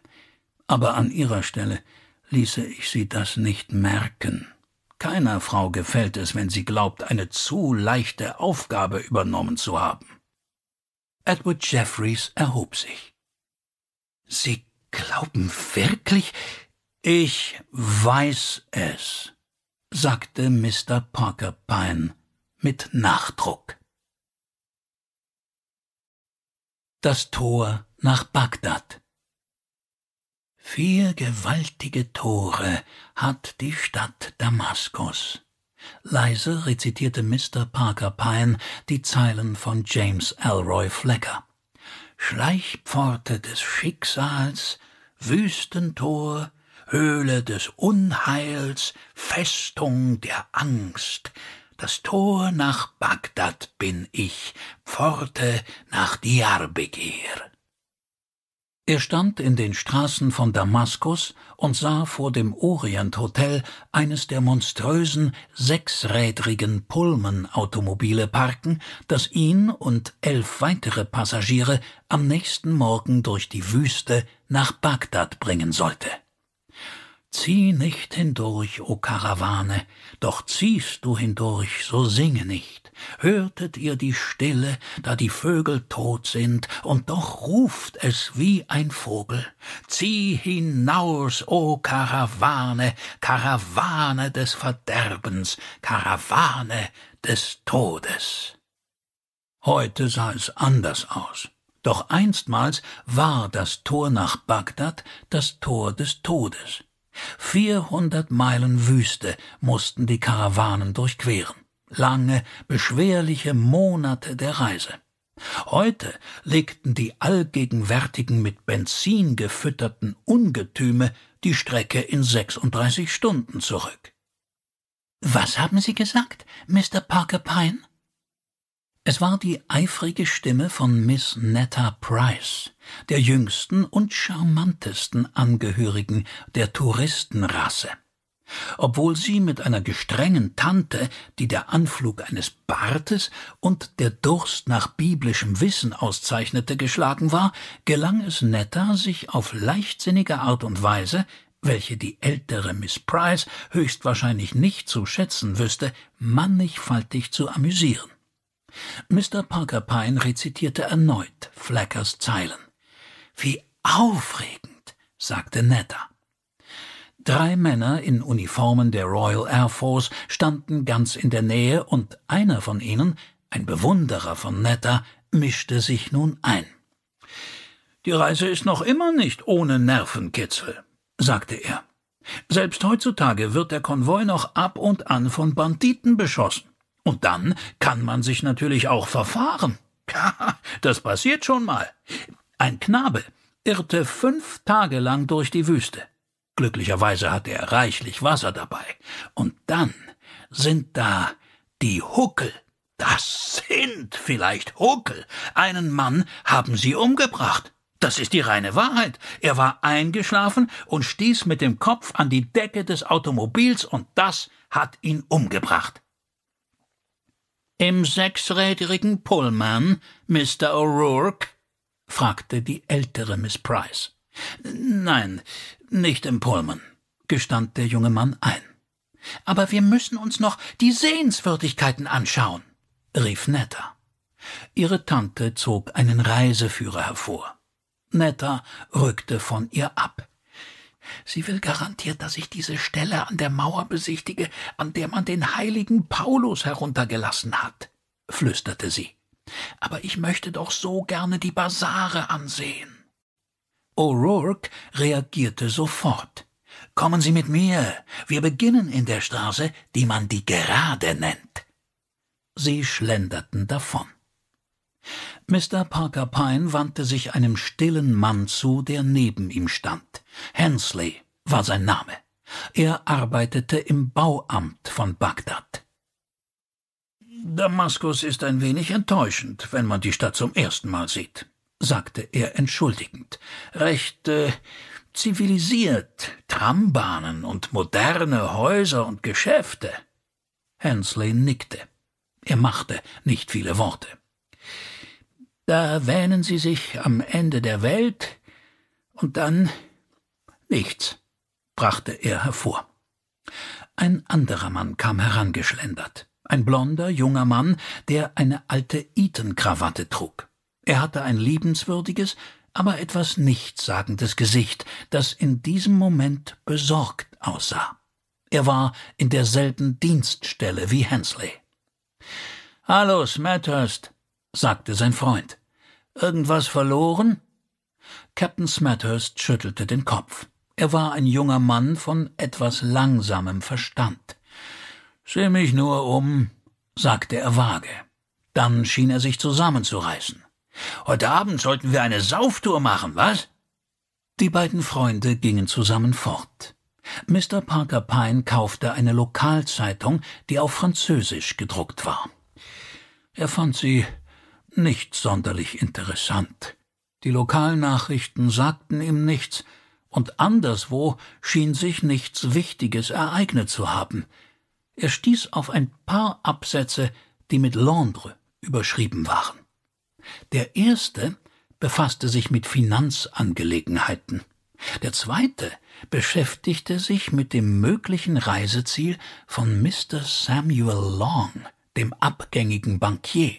Aber an Ihrer Stelle ließe ich Sie das nicht merken. Keiner Frau gefällt es, wenn sie glaubt, eine zu leichte Aufgabe übernommen zu haben. Edward Jeffreys erhob sich. Sie glauben wirklich? Ich weiß es, sagte Mr. Parker Pine mit Nachdruck. das Tor nach Bagdad. Vier gewaltige Tore hat die Stadt Damaskus. Leise rezitierte Mr. Parker Pine die Zeilen von James Elroy Flecker. Schleichpforte des Schicksals, Wüstentor, Höhle des Unheils, Festung der Angst, das Tor nach Bagdad bin ich, Pforte nach Diyarbakir. Er stand in den Straßen von Damaskus und sah vor dem Orient Hotel eines der monströsen sechsrädrigen Pullman-Automobile parken, das ihn und elf weitere Passagiere am nächsten Morgen durch die Wüste nach Bagdad bringen sollte. Zieh nicht hindurch, o Karawane, doch ziehst du hindurch, so singe nicht. Hörtet ihr die Stille, da die Vögel tot sind, und doch ruft es wie ein Vogel. Zieh hinaus, o Karawane, Karawane des Verderbens, Karawane des Todes. Heute sah es anders aus. Doch einstmals war das Tor nach Bagdad das Tor des Todes. Vierhundert Meilen Wüste mussten die Karawanen durchqueren. Lange, beschwerliche Monate der Reise. Heute legten die allgegenwärtigen mit Benzin gefütterten Ungetüme die Strecke in 36 Stunden zurück. Was haben Sie gesagt, Mr. Parker Pine? Es war die eifrige Stimme von Miss Netta Price, der jüngsten und charmantesten Angehörigen der Touristenrasse. Obwohl sie mit einer gestrengen Tante, die der Anflug eines Bartes und der Durst nach biblischem Wissen auszeichnete, geschlagen war, gelang es Netta, sich auf leichtsinnige Art und Weise, welche die ältere Miss Price höchstwahrscheinlich nicht zu schätzen wüsste, mannigfaltig zu amüsieren. Mr. Parker Pine rezitierte erneut Flackers Zeilen. Wie aufregend, sagte Netta. Drei Männer in Uniformen der Royal Air Force standen ganz in der Nähe und einer von ihnen, ein Bewunderer von Netta, mischte sich nun ein. Die Reise ist noch immer nicht ohne Nervenkitzel, sagte er. Selbst heutzutage wird der Konvoi noch ab und an von Banditen beschossen. Und dann kann man sich natürlich auch verfahren. das passiert schon mal. Ein Knabe irrte fünf Tage lang durch die Wüste. Glücklicherweise hatte er reichlich Wasser dabei. Und dann sind da die Huckel. Das sind vielleicht Huckel. Einen Mann haben sie umgebracht. Das ist die reine Wahrheit. Er war eingeschlafen und stieß mit dem Kopf an die Decke des Automobils und das hat ihn umgebracht im sechsrädrigen Pullman, Mr. O'Rourke? fragte die ältere Miss Price. Nein, nicht im Pullman, gestand der junge Mann ein. Aber wir müssen uns noch die Sehenswürdigkeiten anschauen, rief Netta. Ihre Tante zog einen Reiseführer hervor. Netta rückte von ihr ab. Sie will garantiert, dass ich diese Stelle an der Mauer besichtige, an der man den heiligen Paulus heruntergelassen hat, flüsterte sie. Aber ich möchte doch so gerne die Basare ansehen. O'Rourke reagierte sofort. Kommen Sie mit mir. Wir beginnen in der Straße, die man die Gerade nennt. Sie schlenderten davon. Mr. Parker Pine wandte sich einem stillen Mann zu, der neben ihm stand. Hensley war sein Name. Er arbeitete im Bauamt von Bagdad. Damaskus ist ein wenig enttäuschend, wenn man die Stadt zum ersten Mal sieht, sagte er entschuldigend. Recht äh, zivilisiert, Trambahnen und moderne Häuser und Geschäfte. Hensley nickte. Er machte nicht viele Worte. Da wähnen sie sich am Ende der Welt und dann nichts, brachte er hervor. Ein anderer Mann kam herangeschlendert, ein blonder, junger Mann, der eine alte Eton-Krawatte trug. Er hatte ein liebenswürdiges, aber etwas nichtssagendes Gesicht, das in diesem Moment besorgt aussah. Er war in derselben Dienststelle wie Hensley. Hallo, Smethurst, sagte sein Freund. Irgendwas verloren? Captain Smathurst schüttelte den Kopf. Er war ein junger Mann von etwas langsamem Verstand. Seh mich nur um, sagte er vage. Dann schien er sich zusammenzureißen. Heute Abend sollten wir eine Sauftour machen, was? Die beiden Freunde gingen zusammen fort. Mr. Parker Pine kaufte eine Lokalzeitung, die auf Französisch gedruckt war. Er fand sie nicht sonderlich interessant. Die Lokalnachrichten sagten ihm nichts, und anderswo schien sich nichts Wichtiges ereignet zu haben. Er stieß auf ein paar Absätze, die mit Londres überschrieben waren. Der erste befasste sich mit Finanzangelegenheiten. Der zweite beschäftigte sich mit dem möglichen Reiseziel von Mr. Samuel Long, dem abgängigen Bankier.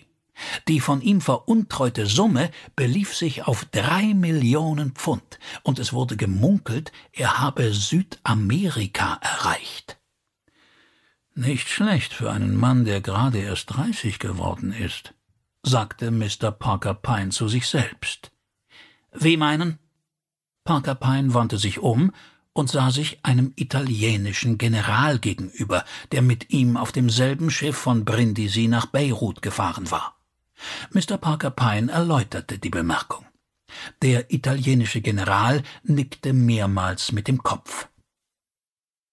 Die von ihm veruntreute Summe belief sich auf drei Millionen Pfund, und es wurde gemunkelt, er habe Südamerika erreicht. Nicht schlecht für einen Mann, der gerade erst dreißig geworden ist, sagte Mr. Parker Pine zu sich selbst. Wie meinen? Parker Pine wandte sich um und sah sich einem italienischen General gegenüber, der mit ihm auf demselben Schiff von Brindisi nach Beirut gefahren war. Mr. Parker Pine erläuterte die Bemerkung. Der italienische General nickte mehrmals mit dem Kopf.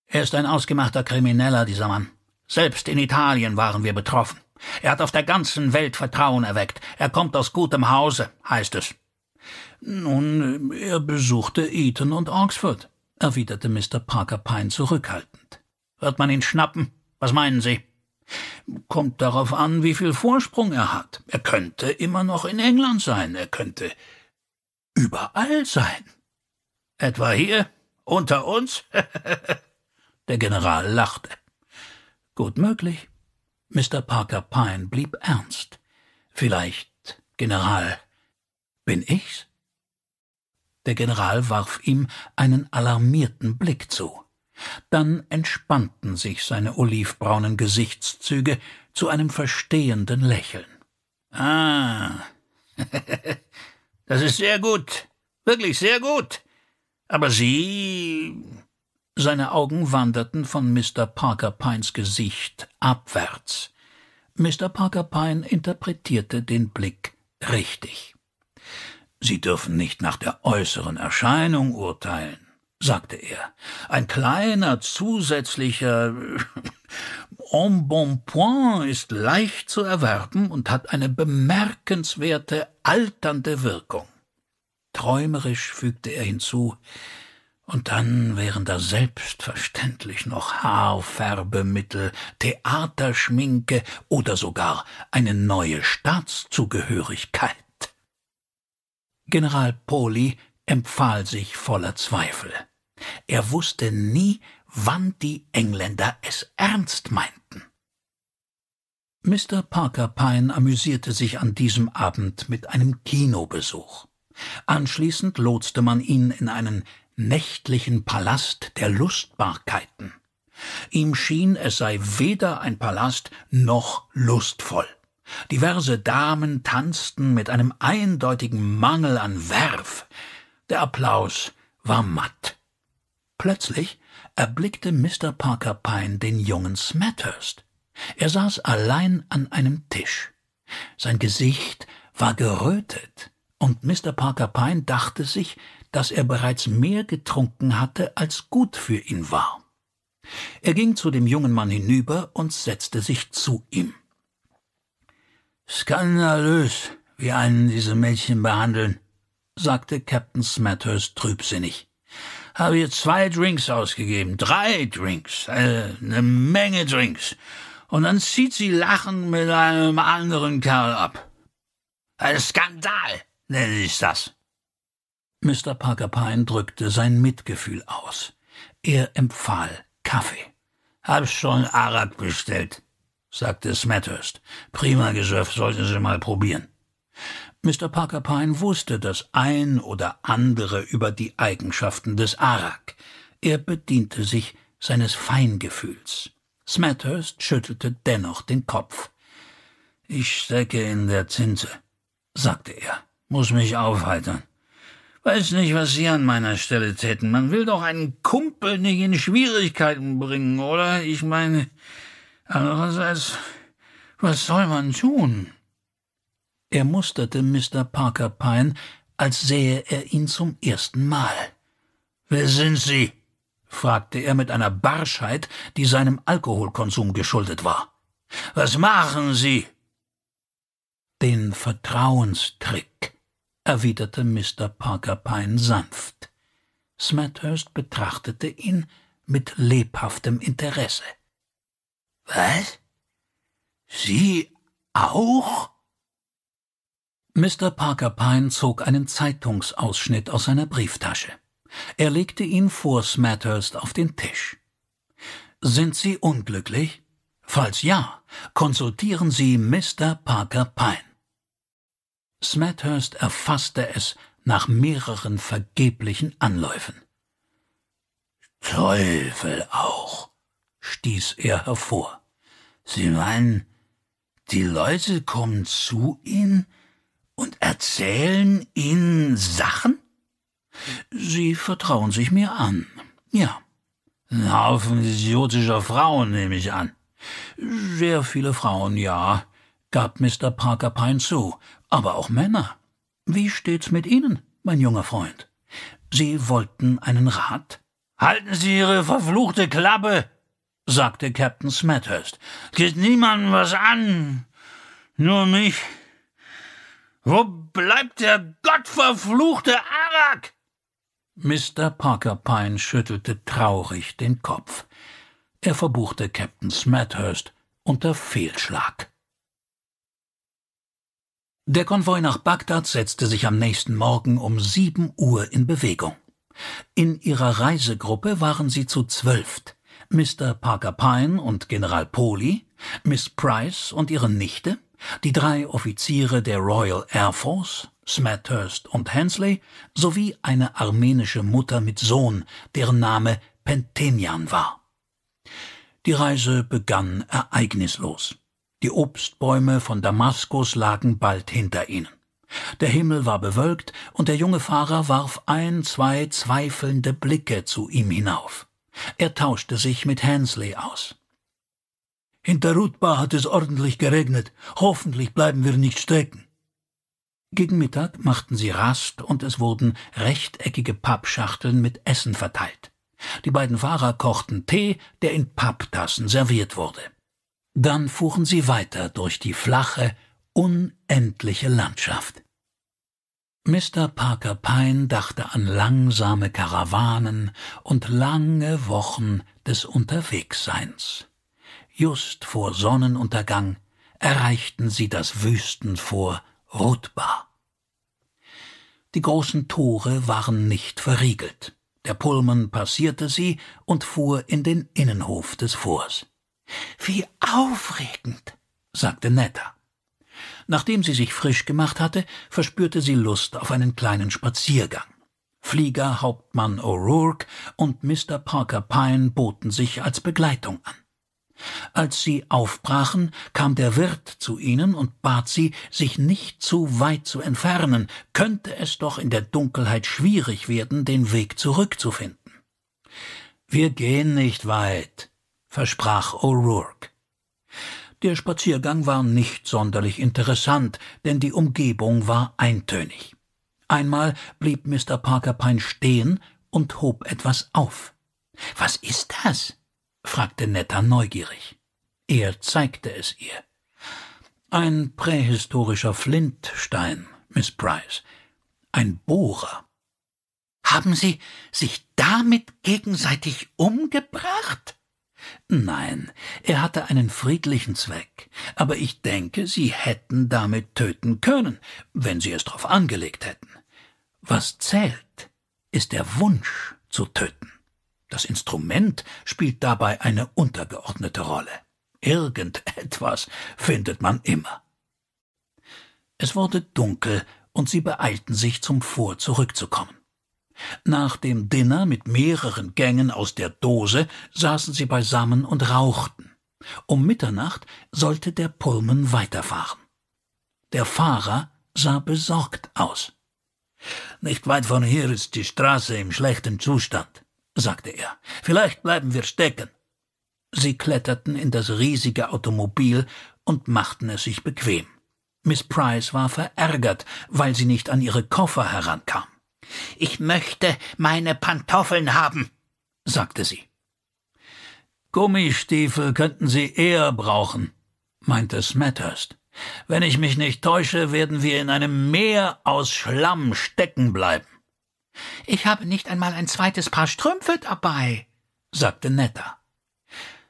Er ist ein ausgemachter Krimineller, dieser Mann. Selbst in Italien waren wir betroffen. Er hat auf der ganzen Welt Vertrauen erweckt. Er kommt aus gutem Hause, heißt es. Nun, er besuchte Eton und Oxford, erwiderte Mr. Parker Pine zurückhaltend. Wird man ihn schnappen? Was meinen Sie? Kommt darauf an, wie viel Vorsprung er hat. Er könnte immer noch in England sein, er könnte überall sein. Etwa hier, unter uns? Der General lachte. Gut möglich. Mr. Parker Pine blieb ernst. Vielleicht, General, bin ich's? Der General warf ihm einen alarmierten Blick zu. Dann entspannten sich seine olivbraunen Gesichtszüge zu einem verstehenden Lächeln. Ah, das ist sehr gut, wirklich sehr gut. Aber Sie. Seine Augen wanderten von Mr. Parker Pines Gesicht abwärts. Mr. Parker Pine interpretierte den Blick richtig. Sie dürfen nicht nach der äußeren Erscheinung urteilen sagte er. Ein kleiner zusätzlicher Embonpoint ist leicht zu erwerben und hat eine bemerkenswerte alternde Wirkung. Träumerisch fügte er hinzu, und dann wären da selbstverständlich noch Haarfärbemittel, Theaterschminke oder sogar eine neue Staatszugehörigkeit. General Poli empfahl sich voller Zweifel. Er wusste nie, wann die Engländer es ernst meinten. Mr. Parker Pine amüsierte sich an diesem Abend mit einem Kinobesuch. Anschließend lotste man ihn in einen nächtlichen Palast der Lustbarkeiten. Ihm schien, es sei weder ein Palast noch lustvoll. Diverse Damen tanzten mit einem eindeutigen Mangel an Werf. Der Applaus war matt. Plötzlich erblickte Mr. Parker Pine den jungen Smathurst. Er saß allein an einem Tisch. Sein Gesicht war gerötet, und Mr. Parker Pine dachte sich, dass er bereits mehr getrunken hatte, als gut für ihn war. Er ging zu dem jungen Mann hinüber und setzte sich zu ihm. Skandalös, wie einen diese Mädchen behandeln, sagte Captain Smathers trübsinnig habe ihr zwei Drinks ausgegeben. Drei Drinks. Eine, äh, eine Menge Drinks. Und dann zieht sie lachend mit einem anderen Kerl ab. Ein Skandal nenne ich das. Mr. Parker Pine drückte sein Mitgefühl aus. Er empfahl Kaffee. Hab schon Arab bestellt, sagte Smethurst. Prima Geschöpf, sollten Sie mal probieren. Mr. Parker Pine wusste das ein oder andere über die Eigenschaften des Arak. Er bediente sich seines Feingefühls. Smathurst schüttelte dennoch den Kopf. Ich stecke in der Zinse, sagte er, muss mich aufheitern. Weiß nicht, was Sie an meiner Stelle täten. Man will doch einen Kumpel nicht in Schwierigkeiten bringen, oder? Ich meine, andererseits, was soll man tun? Er musterte Mr. Parker Pine, als sähe er ihn zum ersten Mal. Wer sind Sie? fragte er mit einer Barschheit, die seinem Alkoholkonsum geschuldet war. Was machen Sie? Den Vertrauenstrick, erwiderte Mr. Parker Pine sanft. Smethurst betrachtete ihn mit lebhaftem Interesse. Was? Sie auch? Mr. Parker Pine zog einen Zeitungsausschnitt aus seiner Brieftasche. Er legte ihn vor Smathurst auf den Tisch. Sind Sie unglücklich? Falls ja, konsultieren Sie Mr. Parker Pine. Smathurst erfasste es nach mehreren vergeblichen Anläufen. Teufel auch, stieß er hervor. Sie meinen, die Leute kommen zu Ihnen? und erzählen Ihnen Sachen? Sie vertrauen sich mir an. Ja. Ein Haufen idiotischer Frauen, nehme ich an. Sehr viele Frauen, ja, gab Mr. Parker Pine zu, aber auch Männer. Wie steht's mit Ihnen, mein junger Freund? Sie wollten einen Rat? Halten Sie Ihre verfluchte Klappe, sagte Captain Smethurst. Geht niemandem was an. Nur mich. Wo bleibt der gottverfluchte Arak? Mr. Parker Pine schüttelte traurig den Kopf. Er verbuchte Captain Smathurst unter Fehlschlag. Der Konvoi nach Bagdad setzte sich am nächsten Morgen um sieben Uhr in Bewegung. In ihrer Reisegruppe waren sie zu zwölft. Mr. Parker Pine und General Poli, Miss Price und ihre Nichte, die drei Offiziere der Royal Air Force, Smethurst und Hensley, sowie eine armenische Mutter mit Sohn, deren Name Pentemian war. Die Reise begann ereignislos. Die Obstbäume von Damaskus lagen bald hinter ihnen. Der Himmel war bewölkt und der junge Fahrer warf ein, zwei zweifelnde Blicke zu ihm hinauf. Er tauschte sich mit Hensley aus. Hinter Rudbar hat es ordentlich geregnet. Hoffentlich bleiben wir nicht stecken. Gegen Mittag machten sie Rast und es wurden rechteckige Pappschachteln mit Essen verteilt. Die beiden Fahrer kochten Tee, der in Papptassen serviert wurde. Dann fuhren sie weiter durch die flache, unendliche Landschaft. Mr. Parker Pine dachte an langsame Karawanen und lange Wochen des Unterwegsseins. Just vor Sonnenuntergang erreichten sie das Wüstenvor Rotbar. Die großen Tore waren nicht verriegelt. Der Pullman passierte sie und fuhr in den Innenhof des Forts. Wie aufregend, sagte Netta. Nachdem sie sich frisch gemacht hatte, verspürte sie Lust auf einen kleinen Spaziergang. Fliegerhauptmann O'Rourke und Mr. Parker Pine boten sich als Begleitung an. Als sie aufbrachen, kam der Wirt zu ihnen und bat sie, sich nicht zu weit zu entfernen, könnte es doch in der Dunkelheit schwierig werden, den Weg zurückzufinden. Wir gehen nicht weit, versprach O'Rourke. Der Spaziergang war nicht sonderlich interessant, denn die Umgebung war eintönig. Einmal blieb Mr. Parker Pine stehen und hob etwas auf. Was ist das? fragte Netta neugierig. Er zeigte es ihr. Ein prähistorischer Flintstein, Miss Price. Ein Bohrer. Haben Sie sich damit gegenseitig umgebracht? Nein, er hatte einen friedlichen Zweck, aber ich denke, Sie hätten damit töten können, wenn Sie es drauf angelegt hätten. Was zählt, ist der Wunsch zu töten. Das Instrument spielt dabei eine untergeordnete Rolle. Irgendetwas findet man immer. Es wurde dunkel, und sie beeilten sich, zum Vor zurückzukommen. Nach dem Dinner mit mehreren Gängen aus der Dose saßen sie beisammen und rauchten. Um Mitternacht sollte der Pullman weiterfahren. Der Fahrer sah besorgt aus. Nicht weit von hier ist die Straße im schlechten Zustand sagte er. Vielleicht bleiben wir stecken. Sie kletterten in das riesige Automobil und machten es sich bequem. Miss Price war verärgert, weil sie nicht an ihre Koffer herankam. Ich möchte meine Pantoffeln haben, sagte sie. Gummistiefel könnten Sie eher brauchen, meinte Smethurst. Wenn ich mich nicht täusche, werden wir in einem Meer aus Schlamm stecken bleiben. Ich habe nicht einmal ein zweites Paar Strümpfe dabei, sagte Netta.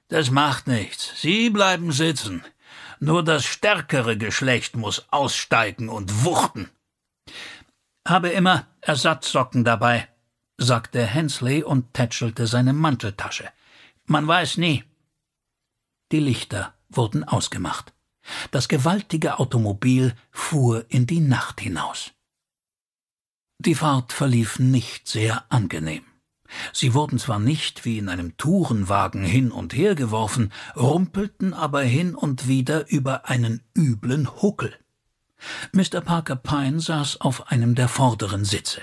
Das macht nichts. Sie bleiben sitzen. Nur das stärkere Geschlecht muss aussteigen und wuchten. Habe immer Ersatzsocken dabei, sagte Hensley und tätschelte seine Manteltasche. Man weiß nie. Die Lichter wurden ausgemacht. Das gewaltige Automobil fuhr in die Nacht hinaus. Die Fahrt verlief nicht sehr angenehm. Sie wurden zwar nicht wie in einem Tourenwagen hin und her geworfen, rumpelten aber hin und wieder über einen üblen Huckel. Mr. Parker Pine saß auf einem der vorderen Sitze.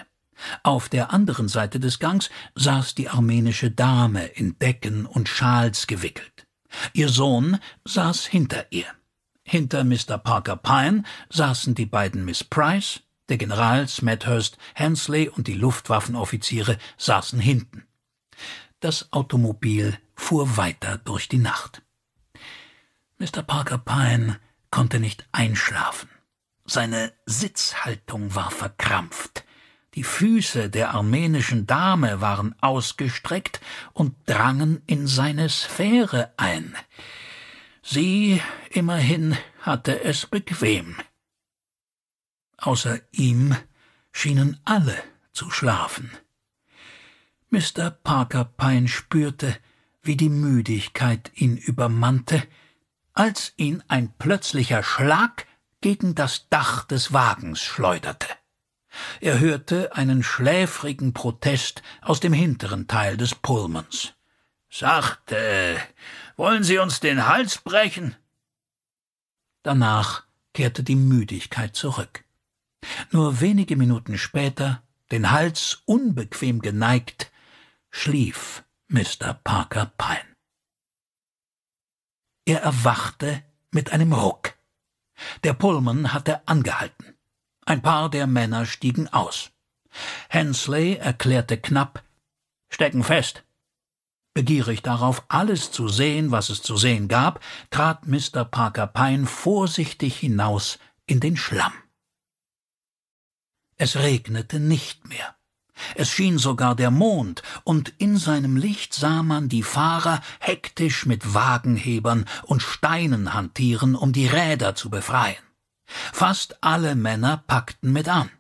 Auf der anderen Seite des Gangs saß die armenische Dame in Decken und Schals gewickelt. Ihr Sohn saß hinter ihr. Hinter Mr. Parker Pine saßen die beiden Miss Price, der General, Smethurst, Hensley und die Luftwaffenoffiziere saßen hinten. Das Automobil fuhr weiter durch die Nacht. Mr. Parker Pine konnte nicht einschlafen. Seine Sitzhaltung war verkrampft. Die Füße der armenischen Dame waren ausgestreckt und drangen in seine Sphäre ein. Sie immerhin hatte es bequem. Außer ihm schienen alle zu schlafen. Mr. Parker Pine spürte, wie die Müdigkeit ihn übermannte, als ihn ein plötzlicher Schlag gegen das Dach des Wagens schleuderte. Er hörte einen schläfrigen Protest aus dem hinteren Teil des Pullmans. Sachte, wollen Sie uns den Hals brechen? Danach kehrte die Müdigkeit zurück. Nur wenige Minuten später, den Hals unbequem geneigt, schlief Mr. Parker Pine. Er erwachte mit einem Ruck. Der Pullman hatte angehalten. Ein paar der Männer stiegen aus. Hensley erklärte knapp, stecken fest. Begierig darauf, alles zu sehen, was es zu sehen gab, trat Mr. Parker Pine vorsichtig hinaus in den Schlamm. Es regnete nicht mehr. Es schien sogar der Mond, und in seinem Licht sah man die Fahrer hektisch mit Wagenhebern und Steinen hantieren, um die Räder zu befreien. Fast alle Männer packten mit an.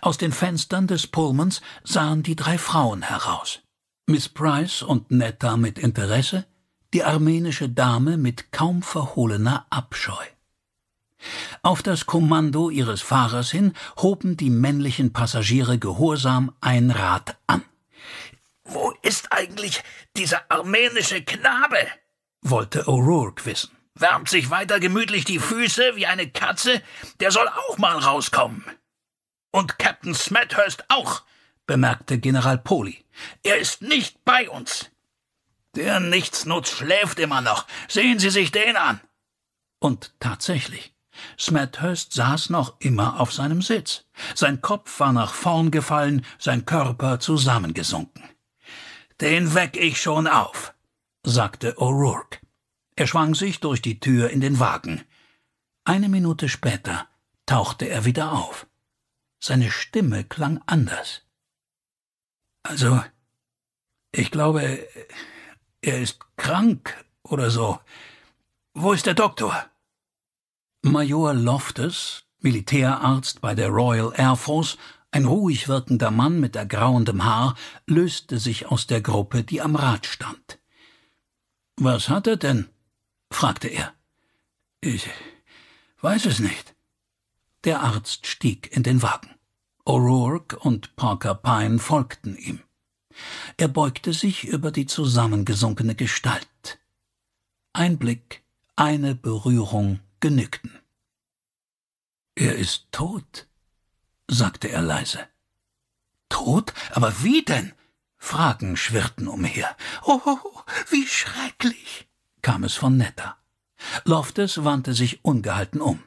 Aus den Fenstern des Pullmans sahen die drei Frauen heraus. Miss Price und Netta mit Interesse, die armenische Dame mit kaum verhohlener Abscheu. Auf das Kommando ihres Fahrers hin hoben die männlichen Passagiere gehorsam ein Rad an. Wo ist eigentlich dieser armenische Knabe? wollte O'Rourke wissen. Wärmt sich weiter gemütlich die Füße wie eine Katze, der soll auch mal rauskommen. Und Captain Smethurst auch, bemerkte General Poli. Er ist nicht bei uns. Der Nichtsnutz schläft immer noch. Sehen Sie sich den an. Und tatsächlich, Smethurst saß noch immer auf seinem Sitz. Sein Kopf war nach vorn gefallen, sein Körper zusammengesunken. Den weck ich schon auf, sagte O'Rourke. Er schwang sich durch die Tür in den Wagen. Eine Minute später tauchte er wieder auf. Seine Stimme klang anders. Also, ich glaube, er ist krank oder so. Wo ist der Doktor? Major Loftus, Militärarzt bei der Royal Air Force, ein ruhig wirkender Mann mit ergrauendem Haar, löste sich aus der Gruppe, die am Rad stand. Was hat er denn? fragte er. Ich weiß es nicht. Der Arzt stieg in den Wagen. O'Rourke und Parker Pine folgten ihm. Er beugte sich über die zusammengesunkene Gestalt. Ein Blick, eine Berührung genügten. Er ist tot, sagte er leise. Tot? Aber wie denn? Fragen schwirrten umher. Oh, oh, oh, wie schrecklich, kam es von Netta. Loftes wandte sich ungehalten um.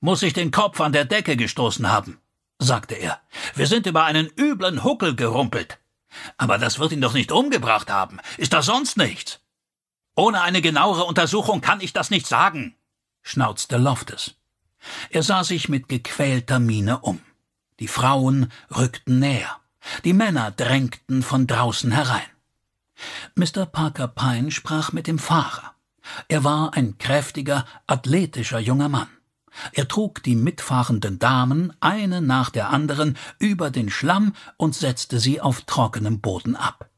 Muss ich den Kopf an der Decke gestoßen haben, sagte er. Wir sind über einen üblen Huckel gerumpelt. Aber das wird ihn doch nicht umgebracht haben. Ist das sonst nichts? Ohne eine genauere Untersuchung kann ich das nicht sagen schnauzte Loftes. Er sah sich mit gequälter Miene um. Die Frauen rückten näher. Die Männer drängten von draußen herein. Mr. Parker Pine sprach mit dem Fahrer. Er war ein kräftiger, athletischer junger Mann. Er trug die mitfahrenden Damen eine nach der anderen über den Schlamm und setzte sie auf trockenem Boden ab.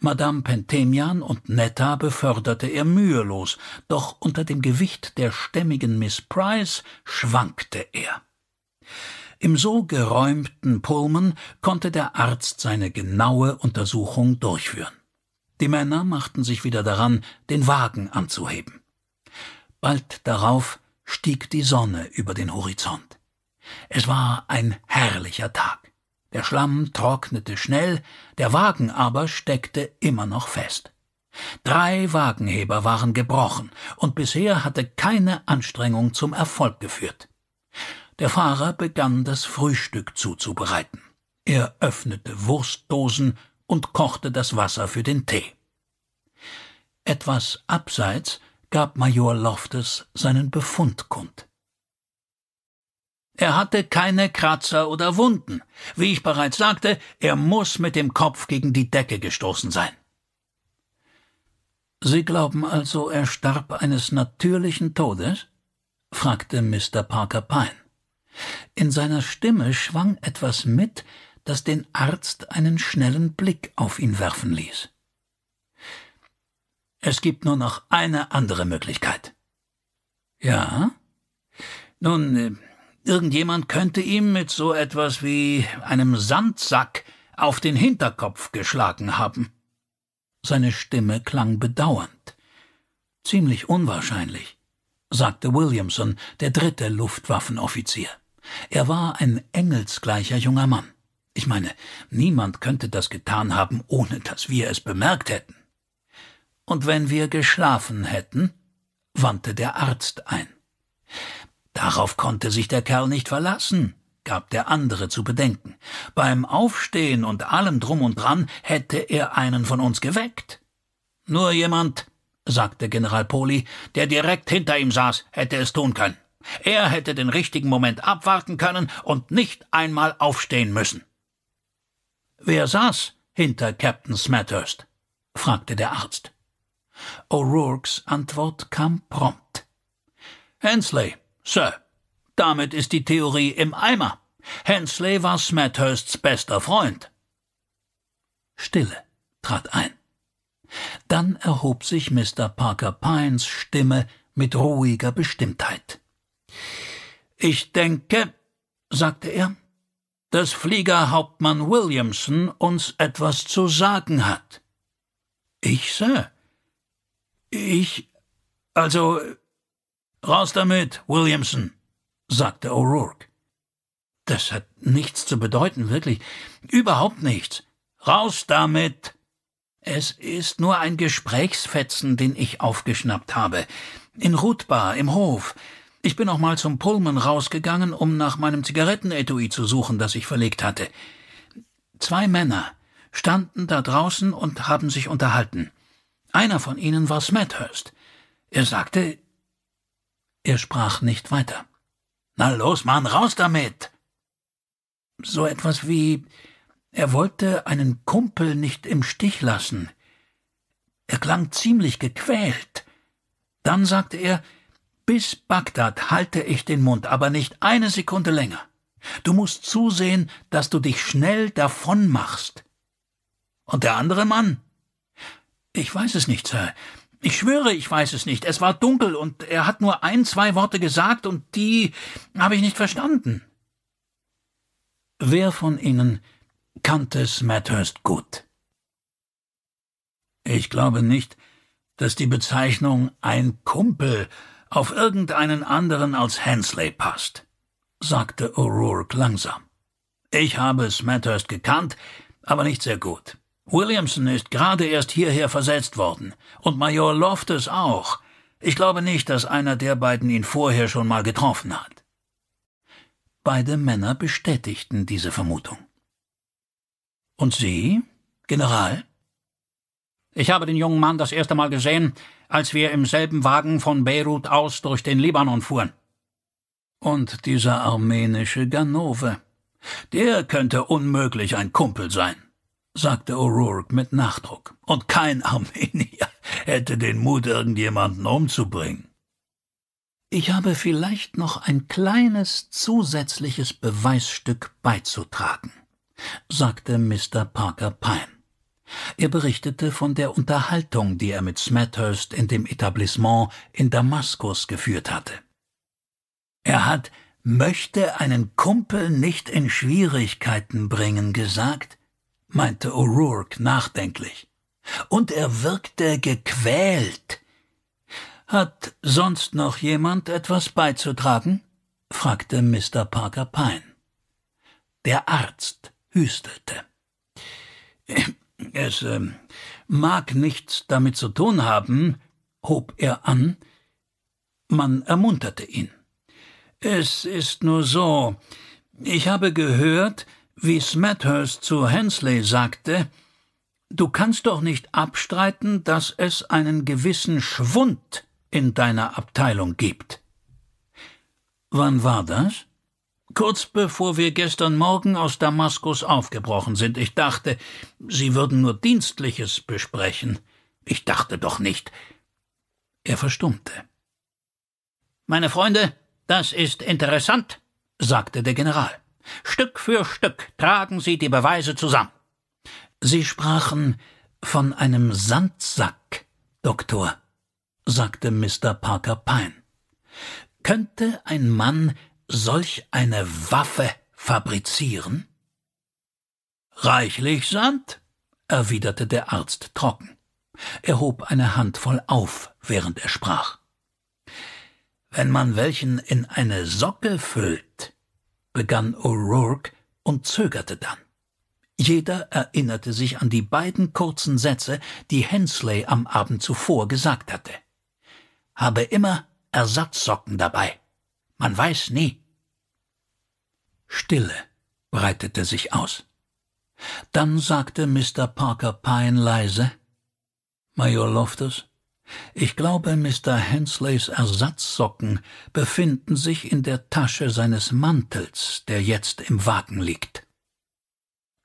Madame Pentemian und Netta beförderte er mühelos, doch unter dem Gewicht der stämmigen Miss Price schwankte er. Im so geräumten Pullman konnte der Arzt seine genaue Untersuchung durchführen. Die Männer machten sich wieder daran, den Wagen anzuheben. Bald darauf stieg die Sonne über den Horizont. Es war ein herrlicher Tag. Der Schlamm trocknete schnell, der Wagen aber steckte immer noch fest. Drei Wagenheber waren gebrochen, und bisher hatte keine Anstrengung zum Erfolg geführt. Der Fahrer begann das Frühstück zuzubereiten. Er öffnete Wurstdosen und kochte das Wasser für den Tee. Etwas abseits gab Major Loftes seinen Befund kund. Er hatte keine Kratzer oder Wunden. Wie ich bereits sagte, er muss mit dem Kopf gegen die Decke gestoßen sein. Sie glauben also, er starb eines natürlichen Todes? fragte Mr. Parker Pine. In seiner Stimme schwang etwas mit, das den Arzt einen schnellen Blick auf ihn werfen ließ. Es gibt nur noch eine andere Möglichkeit. Ja? Nun, äh, Irgendjemand könnte ihm mit so etwas wie einem Sandsack auf den Hinterkopf geschlagen haben. Seine Stimme klang bedauernd. Ziemlich unwahrscheinlich, sagte Williamson, der dritte Luftwaffenoffizier. Er war ein engelsgleicher junger Mann. Ich meine, niemand könnte das getan haben, ohne dass wir es bemerkt hätten. Und wenn wir geschlafen hätten, wandte der Arzt ein. Darauf konnte sich der Kerl nicht verlassen, gab der andere zu bedenken. Beim Aufstehen und allem drum und dran hätte er einen von uns geweckt. Nur jemand, sagte General Poli, der direkt hinter ihm saß, hätte es tun können. Er hätte den richtigen Moment abwarten können und nicht einmal aufstehen müssen. Wer saß hinter Captain Smathurst? fragte der Arzt. O'Rourkes Antwort kam prompt. Hensley, Sir, damit ist die Theorie im Eimer. Hensley war Smethursts bester Freund. Stille trat ein. Dann erhob sich Mr. Parker Pines Stimme mit ruhiger Bestimmtheit. Ich denke, sagte er, dass Fliegerhauptmann Williamson uns etwas zu sagen hat. Ich, Sir? Ich, also, Raus damit, Williamson, sagte O'Rourke. Das hat nichts zu bedeuten, wirklich. Überhaupt nichts. Raus damit! Es ist nur ein Gesprächsfetzen, den ich aufgeschnappt habe. In Rutbar, im Hof. Ich bin auch mal zum Pullman rausgegangen, um nach meinem Zigarettenetui zu suchen, das ich verlegt hatte. Zwei Männer standen da draußen und haben sich unterhalten. Einer von ihnen war Smethurst. Er sagte, er sprach nicht weiter. Na los, Mann, raus damit! So etwas wie er wollte einen Kumpel nicht im Stich lassen. Er klang ziemlich gequält. Dann sagte er, bis Bagdad halte ich den Mund, aber nicht eine Sekunde länger. Du musst zusehen, dass du dich schnell davon machst. Und der andere Mann? Ich weiß es nicht, Sir. Ich schwöre, ich weiß es nicht. Es war dunkel und er hat nur ein, zwei Worte gesagt und die habe ich nicht verstanden. Wer von Ihnen kannte Smethurst gut? Ich glaube nicht, dass die Bezeichnung ein Kumpel auf irgendeinen anderen als Hensley passt, sagte O'Rourke langsam. Ich habe Smethurst gekannt, aber nicht sehr gut. Williamson ist gerade erst hierher versetzt worden. Und Major Loftus auch. Ich glaube nicht, dass einer der beiden ihn vorher schon mal getroffen hat. Beide Männer bestätigten diese Vermutung. Und Sie, General? Ich habe den jungen Mann das erste Mal gesehen, als wir im selben Wagen von Beirut aus durch den Libanon fuhren. Und dieser armenische Ganove, der könnte unmöglich ein Kumpel sein sagte O'Rourke mit Nachdruck. Und kein Armenier hätte den Mut, irgendjemanden umzubringen. Ich habe vielleicht noch ein kleines zusätzliches Beweisstück beizutragen, sagte Mr. Parker Pine. Er berichtete von der Unterhaltung, die er mit Smethurst in dem Etablissement in Damaskus geführt hatte. Er hat möchte einen Kumpel nicht in Schwierigkeiten bringen gesagt, meinte O'Rourke nachdenklich. Und er wirkte gequält. Hat sonst noch jemand etwas beizutragen? fragte Mr. Parker Pine. Der Arzt hüstelte. Es äh, mag nichts damit zu tun haben, hob er an. Man ermunterte ihn. Es ist nur so. Ich habe gehört, wie Smethurst zu Hensley sagte, Du kannst doch nicht abstreiten, dass es einen gewissen Schwund in deiner Abteilung gibt. Wann war das? Kurz bevor wir gestern Morgen aus Damaskus aufgebrochen sind. Ich dachte, Sie würden nur Dienstliches besprechen. Ich dachte doch nicht. Er verstummte. Meine Freunde, das ist interessant, sagte der General. Stück für Stück tragen sie die Beweise zusammen. Sie sprachen von einem Sandsack, Doktor, sagte Mr. Parker Pine. Könnte ein Mann solch eine Waffe fabrizieren? Reichlich Sand, erwiderte der Arzt trocken. Er hob eine Handvoll auf, während er sprach. Wenn man welchen in eine Socke füllt, begann O'Rourke und zögerte dann. Jeder erinnerte sich an die beiden kurzen Sätze, die Hensley am Abend zuvor gesagt hatte. Habe immer Ersatzsocken dabei. Man weiß nie. Stille breitete sich aus. Dann sagte Mr. Parker Pine leise, Major Loftus, ich glaube, Mr. Hensleys Ersatzsocken befinden sich in der Tasche seines Mantels, der jetzt im Wagen liegt.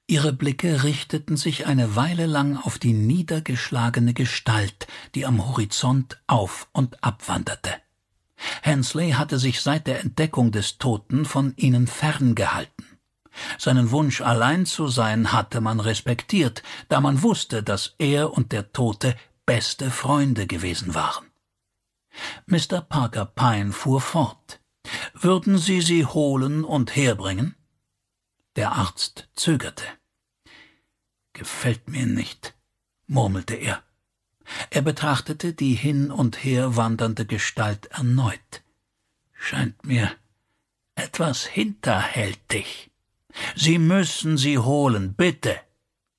Ihre Blicke richteten sich eine Weile lang auf die niedergeschlagene Gestalt, die am Horizont auf und abwanderte. Hensley hatte sich seit der Entdeckung des Toten von ihnen ferngehalten. Seinen Wunsch, allein zu sein, hatte man respektiert, da man wusste, dass er und der Tote beste Freunde gewesen waren. Mr. Parker Pine fuhr fort. Würden Sie sie holen und herbringen? Der Arzt zögerte. Gefällt mir nicht, murmelte er. Er betrachtete die hin und her wandernde Gestalt erneut. Scheint mir etwas hinterhältig. Sie müssen sie holen, bitte,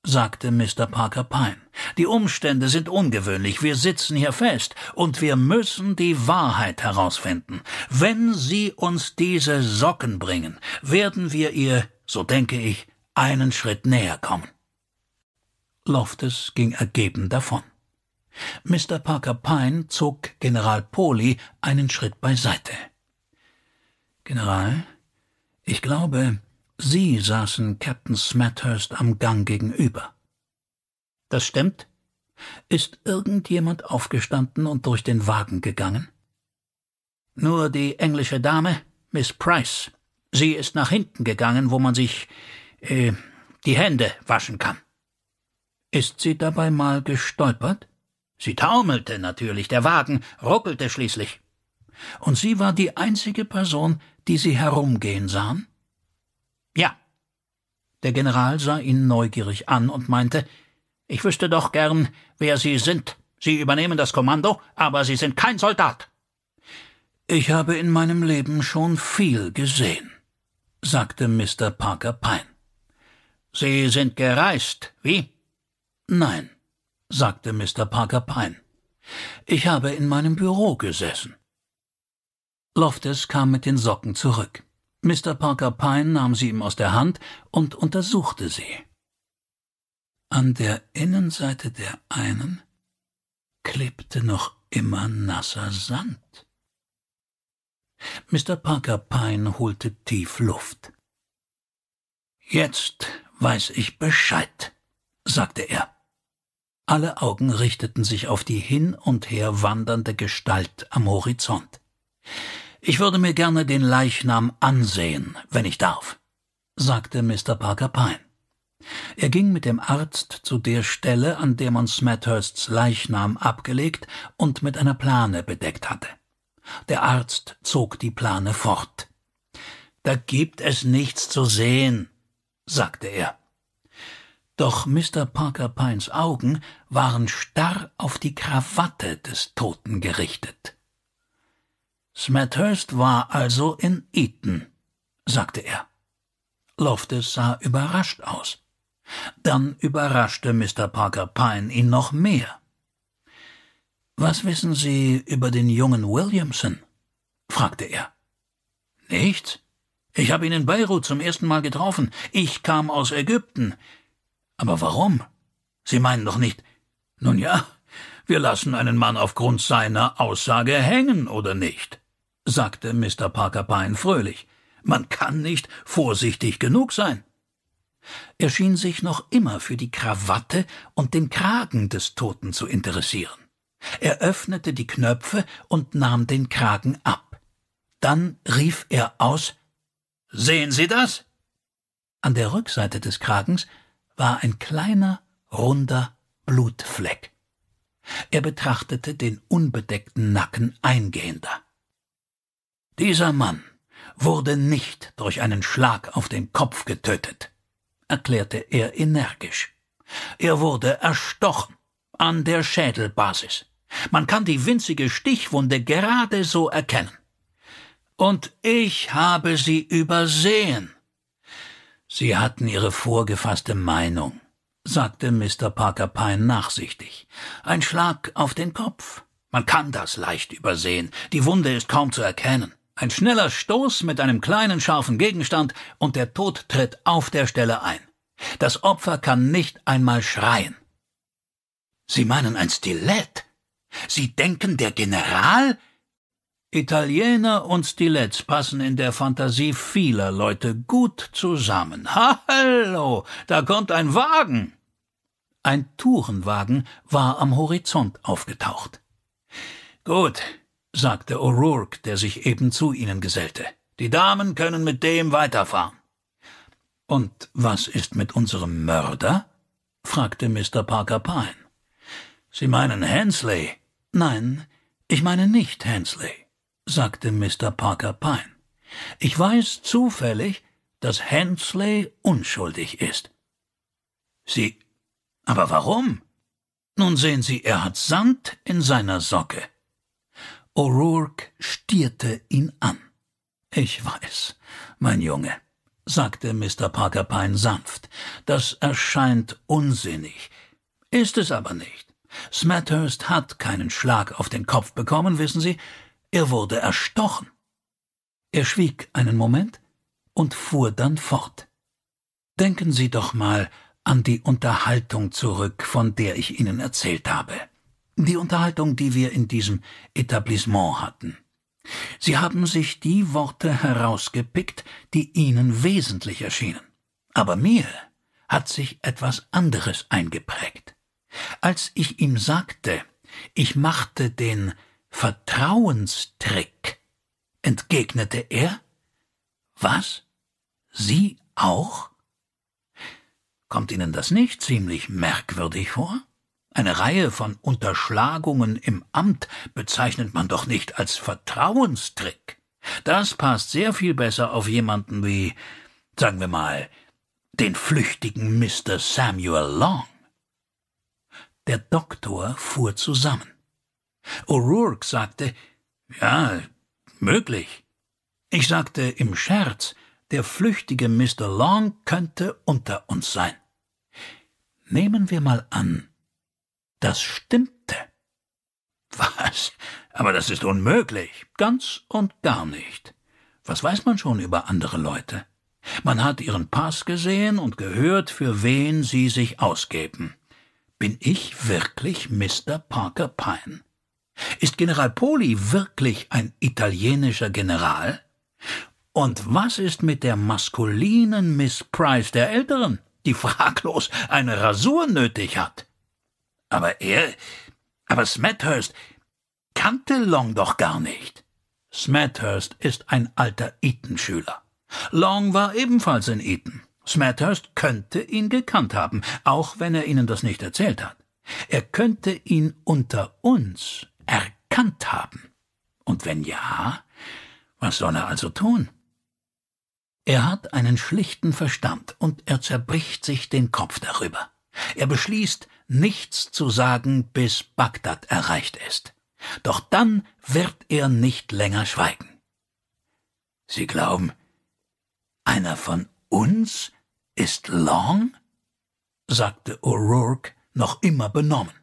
sagte Mr. Parker Pine. Die Umstände sind ungewöhnlich. Wir sitzen hier fest und wir müssen die Wahrheit herausfinden. Wenn Sie uns diese Socken bringen, werden wir ihr, so denke ich, einen Schritt näher kommen. Loftus ging ergeben davon. Mr. Parker Pine zog General Poli einen Schritt beiseite. General, ich glaube, Sie saßen Captain Smethurst am Gang gegenüber. Das stimmt? Ist irgendjemand aufgestanden und durch den Wagen gegangen? Nur die englische Dame, Miss Price. Sie ist nach hinten gegangen, wo man sich äh, die Hände waschen kann. Ist sie dabei mal gestolpert? Sie taumelte natürlich, der Wagen ruckelte schließlich. Und sie war die einzige Person, die sie herumgehen sahen? Der General sah ihn neugierig an und meinte Ich wüsste doch gern, wer Sie sind. Sie übernehmen das Kommando, aber Sie sind kein Soldat. Ich habe in meinem Leben schon viel gesehen, sagte Mr. Parker Pine. Sie sind gereist, wie? Nein, sagte Mr. Parker Pine. Ich habe in meinem Büro gesessen. Loftus kam mit den Socken zurück. Mr. Parker Pine nahm sie ihm aus der Hand und untersuchte sie. An der Innenseite der einen klebte noch immer nasser Sand. Mr. Parker Pine holte tief Luft. Jetzt weiß ich Bescheid, sagte er. Alle Augen richteten sich auf die hin und her wandernde Gestalt am Horizont. Ich würde mir gerne den Leichnam ansehen, wenn ich darf, sagte Mr. Parker Pine. Er ging mit dem Arzt zu der Stelle, an der man Smethursts Leichnam abgelegt und mit einer Plane bedeckt hatte. Der Arzt zog die Plane fort. Da gibt es nichts zu sehen, sagte er. Doch Mr. Parker Pines Augen waren starr auf die Krawatte des Toten gerichtet. Smethurst war also in Eton, sagte er. Loftus sah überrascht aus. Dann überraschte Mr. Parker Pine ihn noch mehr. Was wissen Sie über den jungen Williamson? fragte er. Nichts. Ich habe ihn in Beirut zum ersten Mal getroffen. Ich kam aus Ägypten. Aber warum? Sie meinen doch nicht. Nun ja, wir lassen einen Mann aufgrund seiner Aussage hängen, oder nicht? sagte Mr. Parker Pine fröhlich. Man kann nicht vorsichtig genug sein. Er schien sich noch immer für die Krawatte und den Kragen des Toten zu interessieren. Er öffnete die Knöpfe und nahm den Kragen ab. Dann rief er aus Sehen Sie das? An der Rückseite des Kragens war ein kleiner, runder Blutfleck. Er betrachtete den unbedeckten Nacken eingehender. Dieser Mann wurde nicht durch einen Schlag auf den Kopf getötet, erklärte er energisch. Er wurde erstochen an der Schädelbasis. Man kann die winzige Stichwunde gerade so erkennen. Und ich habe sie übersehen. Sie hatten ihre vorgefasste Meinung, sagte Mr. Parker Pine nachsichtig. Ein Schlag auf den Kopf. Man kann das leicht übersehen. Die Wunde ist kaum zu erkennen. Ein schneller Stoß mit einem kleinen scharfen Gegenstand und der Tod tritt auf der Stelle ein. Das Opfer kann nicht einmal schreien. Sie meinen ein Stilett? Sie denken, der General? Italiener und Stiletts passen in der Fantasie vieler Leute gut zusammen. Hallo, da kommt ein Wagen! Ein Tourenwagen war am Horizont aufgetaucht. Gut, sagte O'Rourke, der sich eben zu ihnen gesellte. Die Damen können mit dem weiterfahren. Und was ist mit unserem Mörder? fragte Mr. Parker Pine. Sie meinen Hensley? Nein, ich meine nicht Hensley, sagte Mr. Parker Pine. Ich weiß zufällig, dass Hensley unschuldig ist. Sie. Aber warum? Nun sehen Sie, er hat Sand in seiner Socke. O'Rourke stierte ihn an. Ich weiß, mein Junge, sagte Mr. Parker Pine sanft, das erscheint unsinnig. Ist es aber nicht. Smethurst hat keinen Schlag auf den Kopf bekommen, wissen Sie, er wurde erstochen. Er schwieg einen Moment und fuhr dann fort. Denken Sie doch mal an die Unterhaltung zurück, von der ich Ihnen erzählt habe. Die Unterhaltung, die wir in diesem Etablissement hatten. Sie haben sich die Worte herausgepickt, die Ihnen wesentlich erschienen. Aber mir hat sich etwas anderes eingeprägt. Als ich ihm sagte, ich machte den Vertrauenstrick, entgegnete er, was? Sie auch? Kommt Ihnen das nicht ziemlich merkwürdig vor? Eine Reihe von Unterschlagungen im Amt bezeichnet man doch nicht als Vertrauenstrick. Das passt sehr viel besser auf jemanden wie, sagen wir mal, den flüchtigen Mr. Samuel Long. Der Doktor fuhr zusammen. O'Rourke sagte, ja, möglich. Ich sagte im Scherz, der flüchtige Mr. Long könnte unter uns sein. Nehmen wir mal an, das stimmte. Was? Aber das ist unmöglich. Ganz und gar nicht. Was weiß man schon über andere Leute? Man hat ihren Pass gesehen und gehört, für wen sie sich ausgeben. Bin ich wirklich Mr. Parker Pine? Ist General Poli wirklich ein italienischer General? Und was ist mit der maskulinen Miss Price der Älteren, die fraglos eine Rasur nötig hat? Aber er, aber Smethurst kannte Long doch gar nicht. Smethurst ist ein alter Eton-Schüler. Long war ebenfalls in Eton. Smethurst könnte ihn gekannt haben, auch wenn er ihnen das nicht erzählt hat. Er könnte ihn unter uns erkannt haben. Und wenn ja, was soll er also tun? Er hat einen schlichten Verstand und er zerbricht sich den Kopf darüber. Er beschließt, nichts zu sagen, bis Bagdad erreicht ist. Doch dann wird er nicht länger schweigen. Sie glauben, einer von uns ist Long? sagte O'Rourke noch immer benommen.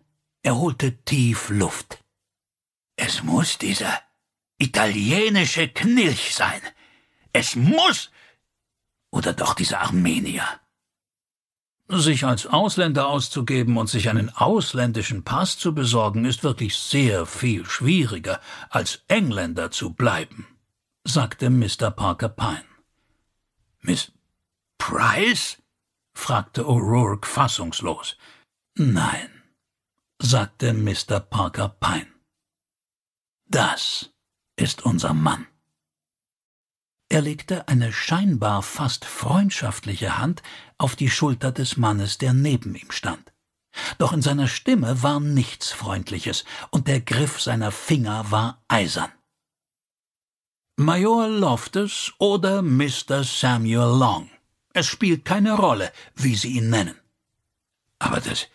Er holte tief Luft. Es muss dieser italienische Knilch sein. Es muss. Oder doch dieser Armenier. Sich als Ausländer auszugeben und sich einen ausländischen Pass zu besorgen, ist wirklich sehr viel schwieriger, als Engländer zu bleiben, sagte Mr. Parker Pine. Miss Price? fragte O'Rourke fassungslos. Nein, sagte Mr. Parker Pine. Das ist unser Mann. Er legte eine scheinbar fast freundschaftliche Hand auf die Schulter des Mannes, der neben ihm stand. Doch in seiner Stimme war nichts Freundliches, und der Griff seiner Finger war eisern. Major Loftus oder Mr. Samuel Long. Es spielt keine Rolle, wie Sie ihn nennen. Aber das,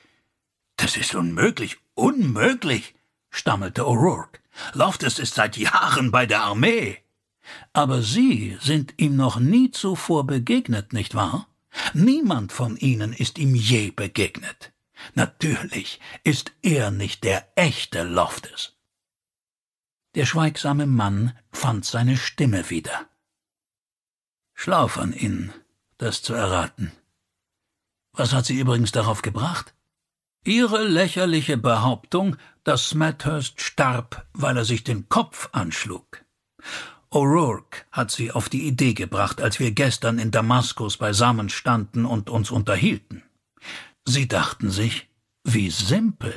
das ist unmöglich, unmöglich, stammelte O'Rourke. Loftus ist seit Jahren bei der Armee. Aber Sie sind ihm noch nie zuvor begegnet, nicht wahr? Niemand von Ihnen ist ihm je begegnet. Natürlich ist er nicht der echte Loftes. Der schweigsame Mann fand seine Stimme wieder. Schlau von Ihnen, das zu erraten. Was hat Sie übrigens darauf gebracht? Ihre lächerliche Behauptung, dass Smethurst starb, weil er sich den Kopf anschlug. O'Rourke hat sie auf die Idee gebracht, als wir gestern in Damaskus beisammen standen und uns unterhielten. Sie dachten sich, wie simpel.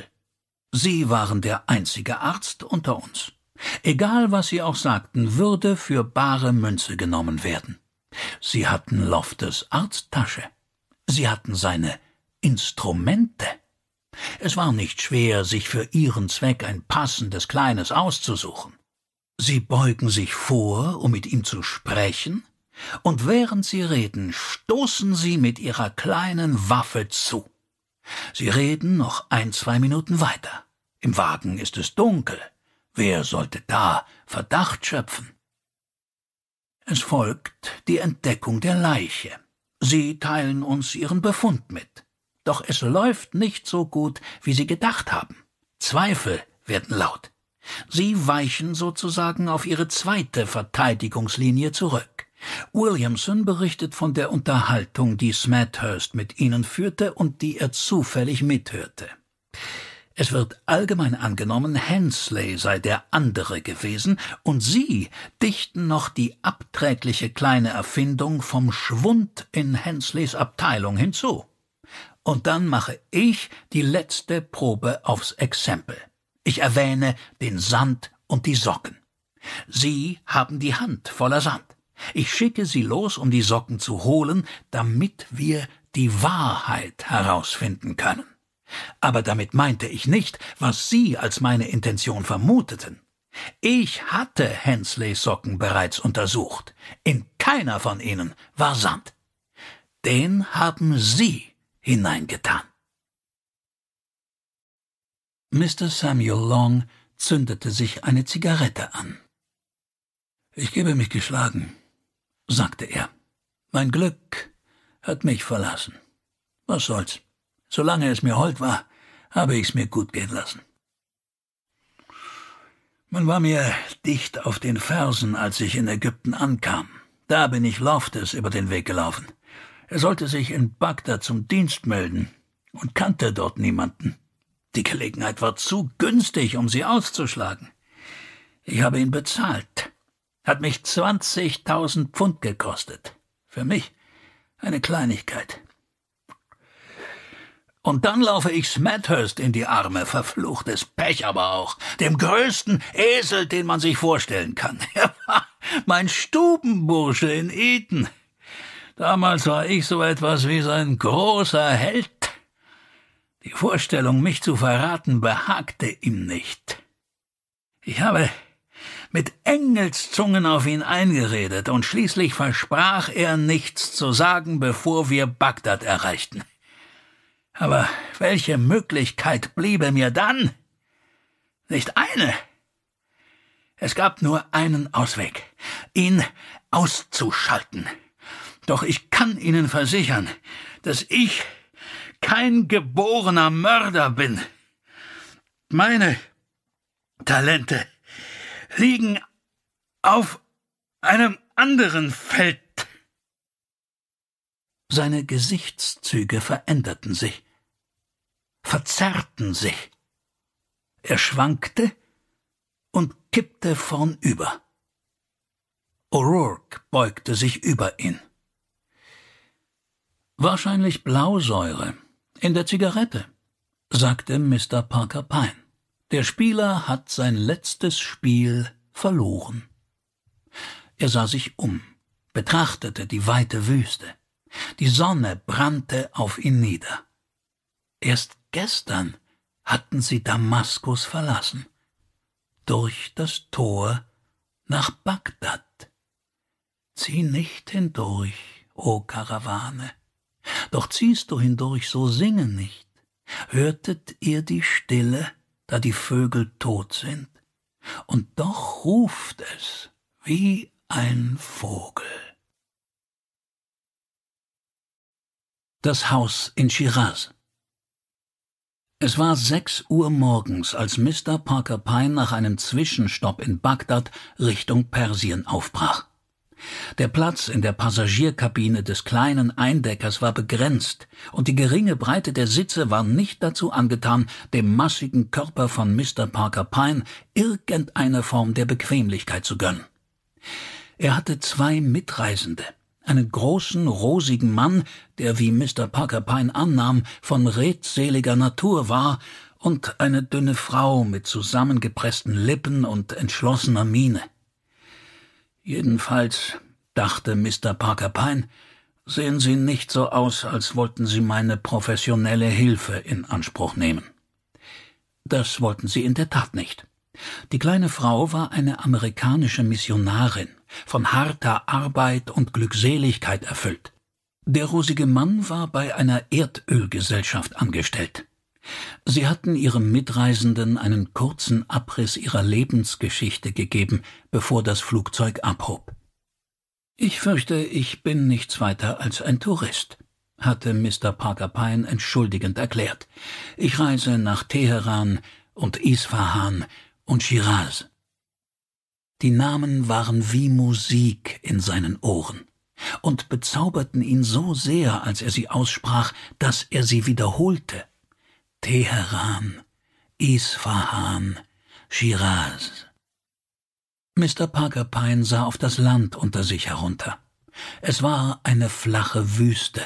Sie waren der einzige Arzt unter uns. Egal, was sie auch sagten, würde für bare Münze genommen werden. Sie hatten Loftes Arzttasche. Sie hatten seine Instrumente. Es war nicht schwer, sich für ihren Zweck ein passendes kleines auszusuchen. Sie beugen sich vor, um mit ihm zu sprechen, und während sie reden, stoßen sie mit ihrer kleinen Waffe zu. Sie reden noch ein, zwei Minuten weiter. Im Wagen ist es dunkel. Wer sollte da Verdacht schöpfen? Es folgt die Entdeckung der Leiche. Sie teilen uns ihren Befund mit. Doch es läuft nicht so gut, wie sie gedacht haben. Zweifel werden laut. Sie weichen sozusagen auf ihre zweite Verteidigungslinie zurück. Williamson berichtet von der Unterhaltung, die Smethurst mit ihnen führte und die er zufällig mithörte. Es wird allgemein angenommen, Hensley sei der andere gewesen, und sie dichten noch die abträgliche kleine Erfindung vom Schwund in Hensleys Abteilung hinzu. Und dann mache ich die letzte Probe aufs Exempel. Ich erwähne den Sand und die Socken. Sie haben die Hand voller Sand. Ich schicke sie los, um die Socken zu holen, damit wir die Wahrheit herausfinden können. Aber damit meinte ich nicht, was Sie als meine Intention vermuteten. Ich hatte Hensleys Socken bereits untersucht. In keiner von ihnen war Sand. Den haben Sie hineingetan. Mr. Samuel Long zündete sich eine Zigarette an. Ich gebe mich geschlagen, sagte er. Mein Glück hat mich verlassen. Was soll's? Solange es mir hold war, habe ich's mir gut gehen lassen. Man war mir dicht auf den Fersen, als ich in Ägypten ankam. Da bin ich Loftes über den Weg gelaufen. Er sollte sich in Bagdad zum Dienst melden und kannte dort niemanden. Die Gelegenheit war zu günstig, um sie auszuschlagen. Ich habe ihn bezahlt. Hat mich 20.000 Pfund gekostet. Für mich eine Kleinigkeit. Und dann laufe ich Smethurst in die Arme, verfluchtes Pech aber auch, dem größten Esel, den man sich vorstellen kann. mein Stubenbursche in Eton. Damals war ich so etwas wie sein großer Held. Die Vorstellung, mich zu verraten, behagte ihm nicht. Ich habe mit Engelszungen auf ihn eingeredet, und schließlich versprach er nichts zu sagen, bevor wir Bagdad erreichten. Aber welche Möglichkeit bliebe mir dann? Nicht eine. Es gab nur einen Ausweg, ihn auszuschalten. Doch ich kann Ihnen versichern, dass ich kein geborener Mörder bin. Meine Talente liegen auf einem anderen Feld. Seine Gesichtszüge veränderten sich, verzerrten sich. Er schwankte und kippte vornüber. O'Rourke beugte sich über ihn. Wahrscheinlich Blausäure, in der Zigarette, sagte Mr. Parker Pine. Der Spieler hat sein letztes Spiel verloren. Er sah sich um, betrachtete die weite Wüste. Die Sonne brannte auf ihn nieder. Erst gestern hatten sie Damaskus verlassen. Durch das Tor nach Bagdad. Zieh nicht hindurch, o Karawane. Doch ziehst du hindurch, so singe nicht. Hörtet ihr die Stille, da die Vögel tot sind? Und doch ruft es wie ein Vogel. Das Haus in Shiraz. Es war sechs Uhr morgens, als Mr. Parker Pine nach einem Zwischenstopp in Bagdad Richtung Persien aufbrach. Der Platz in der Passagierkabine des kleinen Eindeckers war begrenzt, und die geringe Breite der Sitze war nicht dazu angetan, dem massigen Körper von Mr. Parker Pine irgendeine Form der Bequemlichkeit zu gönnen. Er hatte zwei Mitreisende, einen großen, rosigen Mann, der, wie Mr. Parker Pine annahm, von redseliger Natur war, und eine dünne Frau mit zusammengepressten Lippen und entschlossener Miene. Jedenfalls, dachte Mr. Parker Pine, sehen Sie nicht so aus, als wollten Sie meine professionelle Hilfe in Anspruch nehmen. Das wollten sie in der Tat nicht. Die kleine Frau war eine amerikanische Missionarin, von harter Arbeit und Glückseligkeit erfüllt. Der rosige Mann war bei einer Erdölgesellschaft angestellt. Sie hatten ihrem Mitreisenden einen kurzen Abriss ihrer Lebensgeschichte gegeben, bevor das Flugzeug abhob. Ich fürchte, ich bin nichts weiter als ein Tourist, hatte Mr. Parker Pine entschuldigend erklärt. Ich reise nach Teheran und Isfahan und Shiraz. Die Namen waren wie Musik in seinen Ohren und bezauberten ihn so sehr, als er sie aussprach, dass er sie wiederholte Teheran, Isfahan, Shiraz. Mr. Parker Pine sah auf das Land unter sich herunter. Es war eine flache Wüste.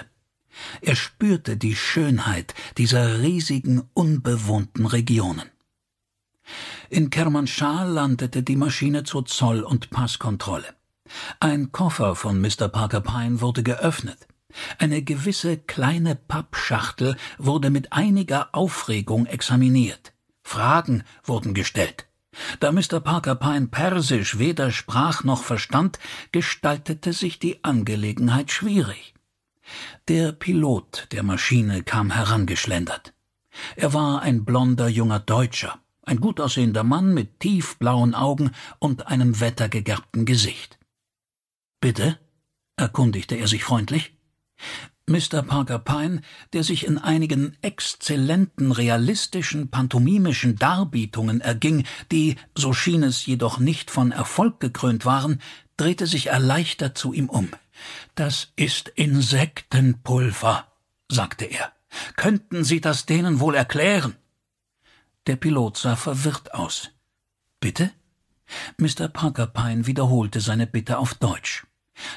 Er spürte die Schönheit dieser riesigen, unbewohnten Regionen. In Kermanschah landete die Maschine zur Zoll- und Passkontrolle. Ein Koffer von Mr. Parker Pine wurde geöffnet. Eine gewisse kleine Pappschachtel wurde mit einiger Aufregung examiniert. Fragen wurden gestellt. Da Mr. Parker Pine Persisch weder sprach noch verstand, gestaltete sich die Angelegenheit schwierig. Der Pilot der Maschine kam herangeschlendert. Er war ein blonder junger Deutscher, ein gut aussehender Mann mit tiefblauen Augen und einem wettergegerbten Gesicht. Bitte? erkundigte er sich freundlich. Mr. Parker Pine, der sich in einigen exzellenten, realistischen, pantomimischen Darbietungen erging, die, so schien es jedoch nicht von Erfolg gekrönt waren, drehte sich erleichtert zu ihm um. Das ist Insektenpulver, sagte er. Könnten Sie das denen wohl erklären? Der Pilot sah verwirrt aus. Bitte? Mr. Parker Pine wiederholte seine Bitte auf Deutsch.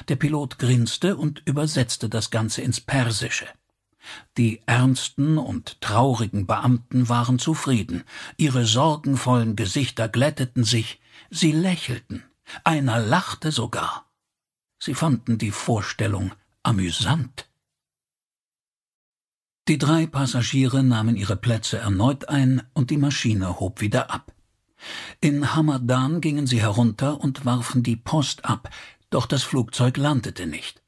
Der Pilot grinste und übersetzte das Ganze ins Persische. Die ernsten und traurigen Beamten waren zufrieden, ihre sorgenvollen Gesichter glätteten sich, sie lächelten, einer lachte sogar. Sie fanden die Vorstellung amüsant. Die drei Passagiere nahmen ihre Plätze erneut ein und die Maschine hob wieder ab. In Hamadan gingen sie herunter und warfen die Post ab, doch das Flugzeug landete nicht.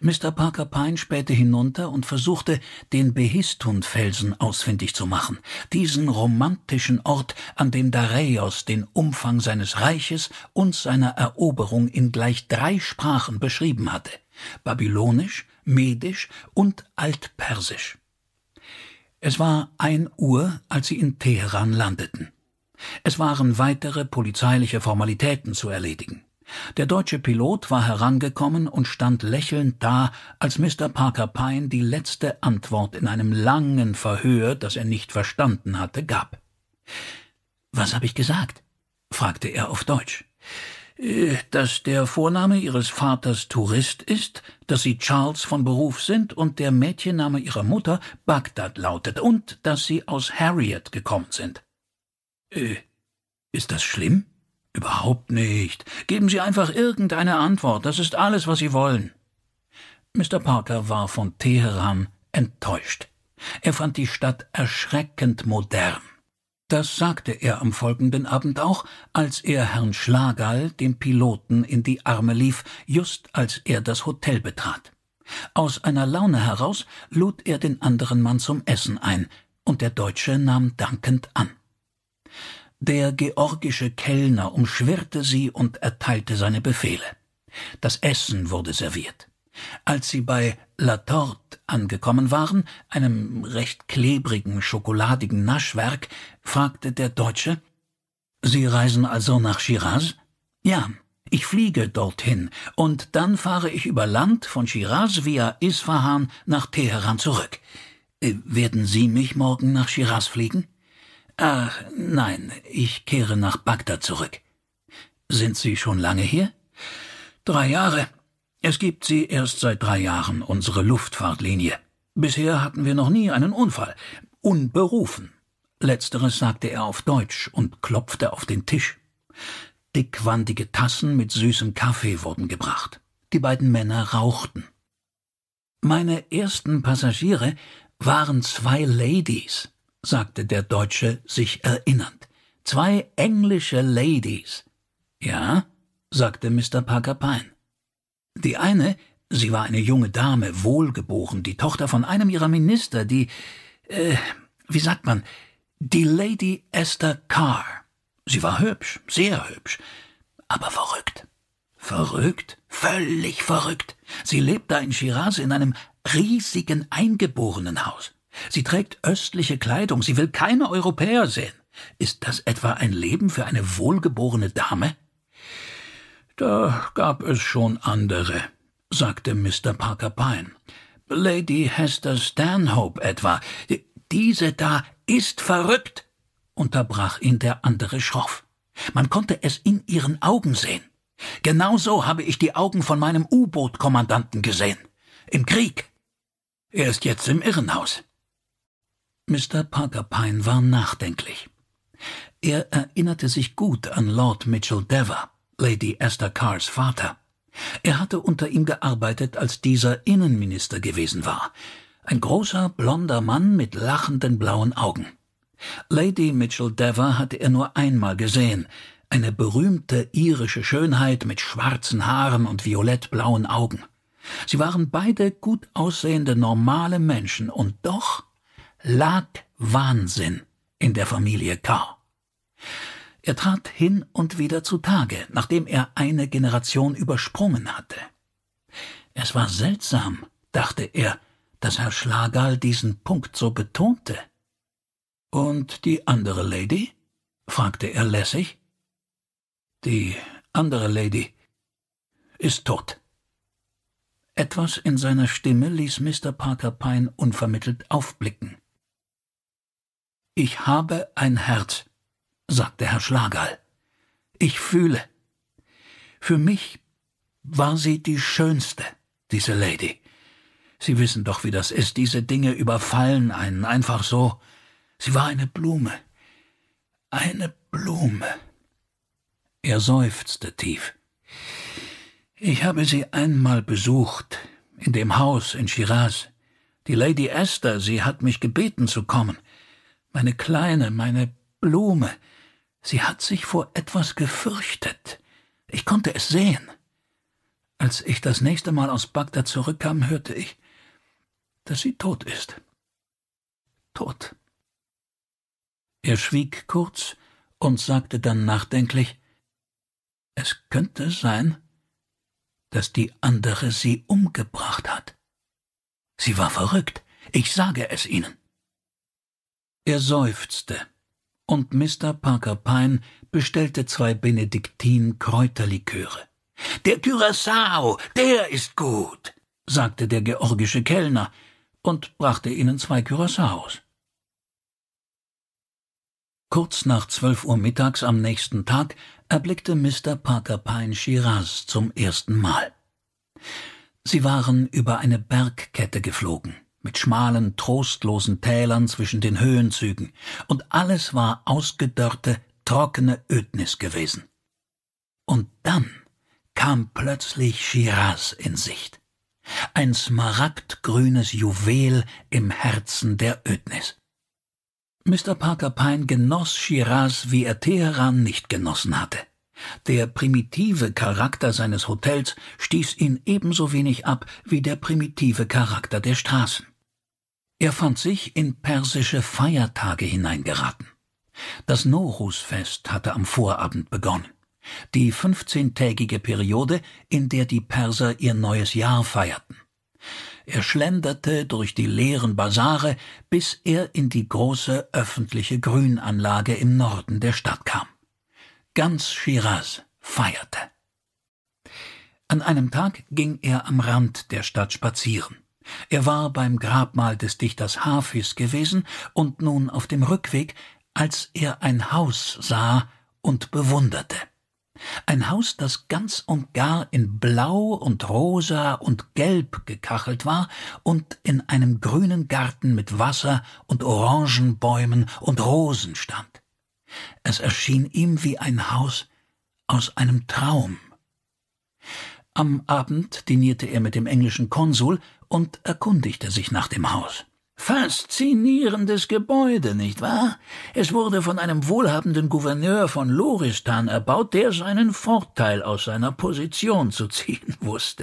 Mr. Parker Pine spähte hinunter und versuchte, den Behistun-Felsen ausfindig zu machen, diesen romantischen Ort, an dem Dareios den Umfang seines Reiches und seiner Eroberung in gleich drei Sprachen beschrieben hatte: Babylonisch, Medisch und Altpersisch. Es war ein Uhr, als sie in Teheran landeten. Es waren weitere polizeiliche Formalitäten zu erledigen. Der deutsche Pilot war herangekommen und stand lächelnd da, als Mr. Parker Pine die letzte Antwort in einem langen Verhör, das er nicht verstanden hatte, gab. Was habe ich gesagt? fragte er auf Deutsch. Äh, dass der Vorname Ihres Vaters Tourist ist, dass Sie Charles von Beruf sind und der Mädchenname Ihrer Mutter Bagdad lautet und dass Sie aus Harriet gekommen sind. Äh, ist das schlimm? Überhaupt nicht. Geben Sie einfach irgendeine Antwort. Das ist alles, was Sie wollen. Mr. Parker war von Teheran enttäuscht. Er fand die Stadt erschreckend modern. Das sagte er am folgenden Abend auch, als er Herrn Schlagal, dem Piloten, in die Arme lief, just als er das Hotel betrat. Aus einer Laune heraus lud er den anderen Mann zum Essen ein, und der Deutsche nahm dankend an. Der georgische Kellner umschwirrte sie und erteilte seine Befehle. Das Essen wurde serviert. Als sie bei La Torte angekommen waren, einem recht klebrigen, schokoladigen Naschwerk, fragte der Deutsche, Sie reisen also nach Shiraz? Ja, ich fliege dorthin und dann fahre ich über Land von Shiraz via Isfahan nach Teheran zurück. Äh, werden Sie mich morgen nach Shiraz fliegen? Ach, nein, ich kehre nach Bagdad zurück. Sind Sie schon lange hier? Drei Jahre. Es gibt sie erst seit drei Jahren, unsere Luftfahrtlinie. Bisher hatten wir noch nie einen Unfall. Unberufen. Letzteres sagte er auf Deutsch und klopfte auf den Tisch. Dickwandige Tassen mit süßem Kaffee wurden gebracht. Die beiden Männer rauchten. Meine ersten Passagiere waren zwei Ladies sagte der Deutsche, sich erinnernd. Zwei englische Ladies. Ja, sagte Mr. Parker Pine. Die eine, sie war eine junge Dame, wohlgeboren, die Tochter von einem ihrer Minister, die, äh, wie sagt man, die Lady Esther Carr. Sie war hübsch, sehr hübsch, aber verrückt. Verrückt? Völlig verrückt. Sie lebte in Shiraz in einem riesigen Eingeborenenhaus. Sie trägt östliche Kleidung, sie will keine Europäer sehen. Ist das etwa ein Leben für eine wohlgeborene Dame? Da gab es schon andere, sagte Mr. Parker Pine. Lady Hester Stanhope etwa. Diese da ist verrückt, unterbrach ihn der andere schroff. Man konnte es in ihren Augen sehen. Genauso habe ich die Augen von meinem U-Boot-Kommandanten gesehen. Im Krieg. Er ist jetzt im Irrenhaus. Mr. Parker Pine war nachdenklich. Er erinnerte sich gut an Lord Mitchell Dever, Lady Esther Carrs Vater. Er hatte unter ihm gearbeitet, als dieser Innenminister gewesen war. Ein großer, blonder Mann mit lachenden blauen Augen. Lady Mitchell Dever hatte er nur einmal gesehen, eine berühmte irische Schönheit mit schwarzen Haaren und violettblauen Augen. Sie waren beide gut aussehende normale Menschen und doch lag Wahnsinn in der Familie K. Er trat hin und wieder zutage, nachdem er eine Generation übersprungen hatte. Es war seltsam, dachte er, dass Herr Schlagal diesen Punkt so betonte. Und die andere Lady? fragte er lässig. Die andere Lady ist tot. Etwas in seiner Stimme ließ Mr. Parker Pine unvermittelt aufblicken. Ich habe ein Herz, sagte Herr Schlagal. Ich fühle. Für mich war sie die schönste, diese Lady. Sie wissen doch, wie das ist. Diese Dinge überfallen einen einfach so. Sie war eine Blume. Eine Blume. Er seufzte tief. Ich habe sie einmal besucht, in dem Haus in Shiraz. Die Lady Esther, sie hat mich gebeten zu kommen meine Kleine, meine Blume, sie hat sich vor etwas gefürchtet. Ich konnte es sehen. Als ich das nächste Mal aus Bagdad zurückkam, hörte ich, dass sie tot ist. Tot. Er schwieg kurz und sagte dann nachdenklich, es könnte sein, dass die andere sie umgebracht hat. Sie war verrückt, ich sage es Ihnen. Er seufzte, und Mr. Parker Pine bestellte zwei Benediktin-Kräuterliköre. Der Curaçao, der ist gut, sagte der georgische Kellner und brachte ihnen zwei Curaçaos. Kurz nach zwölf Uhr mittags am nächsten Tag erblickte Mr. Parker Pine Shiraz zum ersten Mal. Sie waren über eine Bergkette geflogen mit schmalen, trostlosen Tälern zwischen den Höhenzügen, und alles war ausgedörrte, trockene Ödnis gewesen. Und dann kam plötzlich Shiraz in Sicht, ein smaragdgrünes Juwel im Herzen der Ödnis. Mr. Parker Pine genoss Shiraz, wie er Teheran nicht genossen hatte. Der primitive Charakter seines Hotels stieß ihn ebenso wenig ab wie der primitive Charakter der Straßen. Er fand sich in persische Feiertage hineingeraten. Das Norusfest hatte am Vorabend begonnen, die 15-tägige Periode, in der die Perser ihr neues Jahr feierten. Er schlenderte durch die leeren Basare, bis er in die große öffentliche Grünanlage im Norden der Stadt kam. Ganz Shiraz feierte. An einem Tag ging er am Rand der Stadt spazieren. Er war beim Grabmal des Dichters Hafiz gewesen und nun auf dem Rückweg, als er ein Haus sah und bewunderte. Ein Haus, das ganz und gar in Blau und Rosa und Gelb gekachelt war und in einem grünen Garten mit Wasser und Orangenbäumen und Rosen stand. Es erschien ihm wie ein Haus aus einem Traum. Am Abend dinierte er mit dem englischen Konsul und erkundigte sich nach dem Haus. Faszinierendes Gebäude, nicht wahr? Es wurde von einem wohlhabenden Gouverneur von Loristan erbaut, der seinen Vorteil aus seiner Position zu ziehen wusste.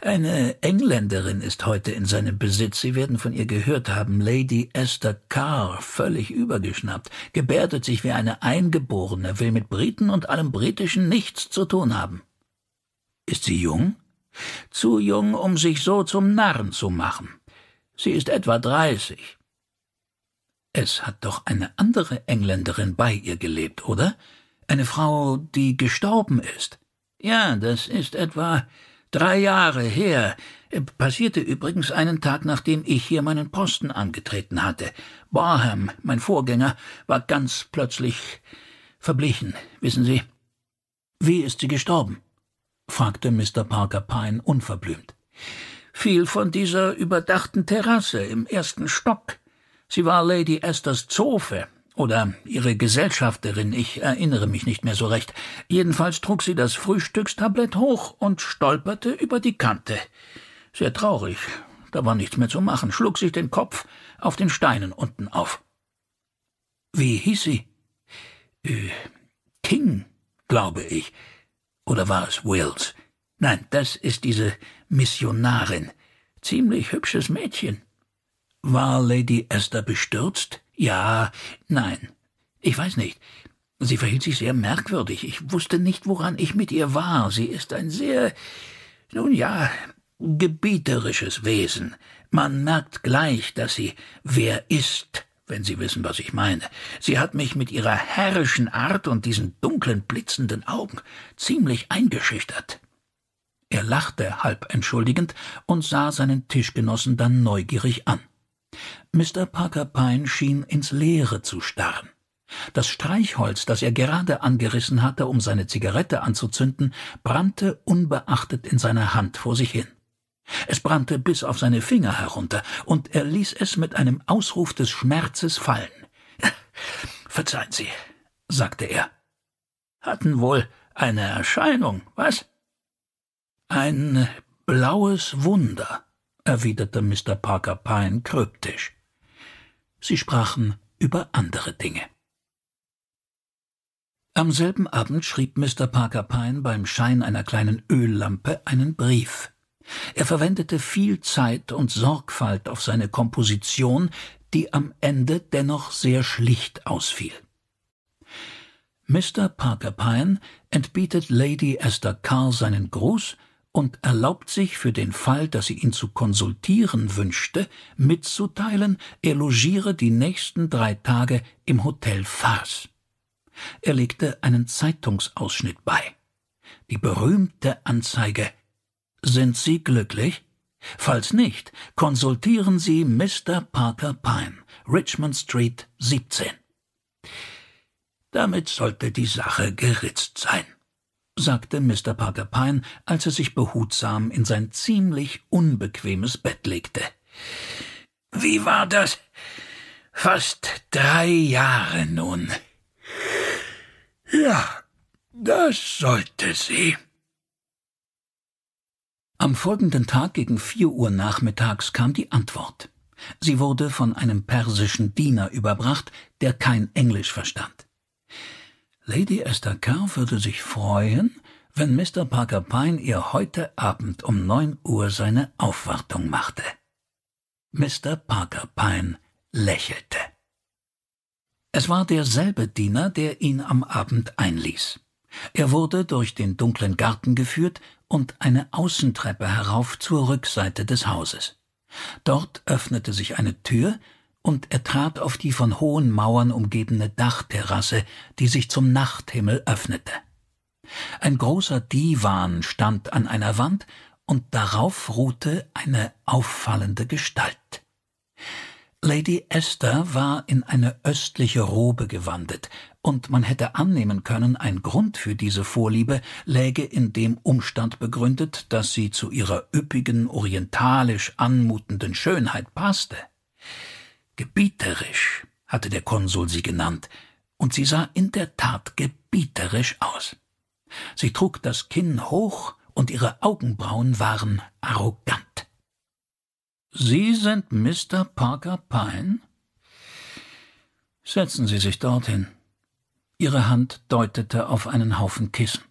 Eine Engländerin ist heute in seinem Besitz. Sie werden von ihr gehört haben. Lady Esther Carr, völlig übergeschnappt, gebärdet sich wie eine Eingeborene, will mit Briten und allem Britischen nichts zu tun haben. Ist sie jung? Zu jung, um sich so zum Narren zu machen. Sie ist etwa dreißig. Es hat doch eine andere Engländerin bei ihr gelebt, oder? Eine Frau, die gestorben ist. Ja, das ist etwa drei Jahre her. Äh, passierte übrigens einen Tag, nachdem ich hier meinen Posten angetreten hatte. Barham, mein Vorgänger, war ganz plötzlich verblichen, wissen Sie. Wie ist sie gestorben? fragte Mr. Parker Pine unverblümt. Viel von dieser überdachten Terrasse im ersten Stock. Sie war Lady Esthers Zofe oder ihre Gesellschafterin, ich erinnere mich nicht mehr so recht. Jedenfalls trug sie das Frühstückstablett hoch und stolperte über die Kante. Sehr traurig, da war nichts mehr zu machen, schlug sich den Kopf auf den Steinen unten auf. Wie hieß sie? King, äh, glaube ich. Oder war es Wills? Nein, das ist diese Missionarin. Ziemlich hübsches Mädchen. War Lady Esther bestürzt? Ja, nein. Ich weiß nicht. Sie verhielt sich sehr merkwürdig. Ich wusste nicht, woran ich mit ihr war. Sie ist ein sehr, nun ja, gebieterisches Wesen. Man merkt gleich, dass sie wer ist wenn Sie wissen, was ich meine. Sie hat mich mit ihrer herrischen Art und diesen dunklen, blitzenden Augen ziemlich eingeschüchtert. Er lachte halb entschuldigend und sah seinen Tischgenossen dann neugierig an. Mr. Parker Pine schien ins Leere zu starren. Das Streichholz, das er gerade angerissen hatte, um seine Zigarette anzuzünden, brannte unbeachtet in seiner Hand vor sich hin. Es brannte bis auf seine Finger herunter, und er ließ es mit einem Ausruf des Schmerzes fallen. Verzeihen Sie, sagte er. Hatten wohl eine Erscheinung, was? Ein blaues Wunder, erwiderte Mr. Parker Pine kryptisch. Sie sprachen über andere Dinge. Am selben Abend schrieb Mr. Parker Pine beim Schein einer kleinen Öllampe einen Brief er verwendete viel Zeit und Sorgfalt auf seine Komposition, die am Ende dennoch sehr schlicht ausfiel. Mr. Parker Pine entbietet Lady Esther Carr seinen Gruß und erlaubt sich für den Fall, dass sie ihn zu konsultieren wünschte, mitzuteilen, er logiere die nächsten drei Tage im Hotel Fars. Er legte einen Zeitungsausschnitt bei. Die berühmte Anzeige sind Sie glücklich? Falls nicht, konsultieren Sie Mr. Parker Pine, Richmond Street 17. Damit sollte die Sache geritzt sein, sagte Mr. Parker Pine, als er sich behutsam in sein ziemlich unbequemes Bett legte. Wie war das? Fast drei Jahre nun. Ja, das sollte sie. Am folgenden Tag gegen vier Uhr nachmittags kam die Antwort. Sie wurde von einem persischen Diener überbracht, der kein Englisch verstand. Lady Esther Carr würde sich freuen, wenn Mr. Parker Pine ihr heute Abend um neun Uhr seine Aufwartung machte. Mr. Parker Pine lächelte. Es war derselbe Diener, der ihn am Abend einließ. Er wurde durch den dunklen Garten geführt und eine Außentreppe herauf zur Rückseite des Hauses. Dort öffnete sich eine Tür, und er trat auf die von hohen Mauern umgebene Dachterrasse, die sich zum Nachthimmel öffnete. Ein großer Divan stand an einer Wand, und darauf ruhte eine auffallende Gestalt. Lady Esther war in eine östliche Robe gewandet, und man hätte annehmen können, ein Grund für diese Vorliebe läge in dem Umstand begründet, dass sie zu ihrer üppigen, orientalisch anmutenden Schönheit passte. Gebieterisch hatte der Konsul sie genannt, und sie sah in der Tat gebieterisch aus. Sie trug das Kinn hoch, und ihre Augenbrauen waren arrogant. Sie sind Mr. Parker Pine? Setzen Sie sich dorthin, Ihre Hand deutete auf einen Haufen Kissen.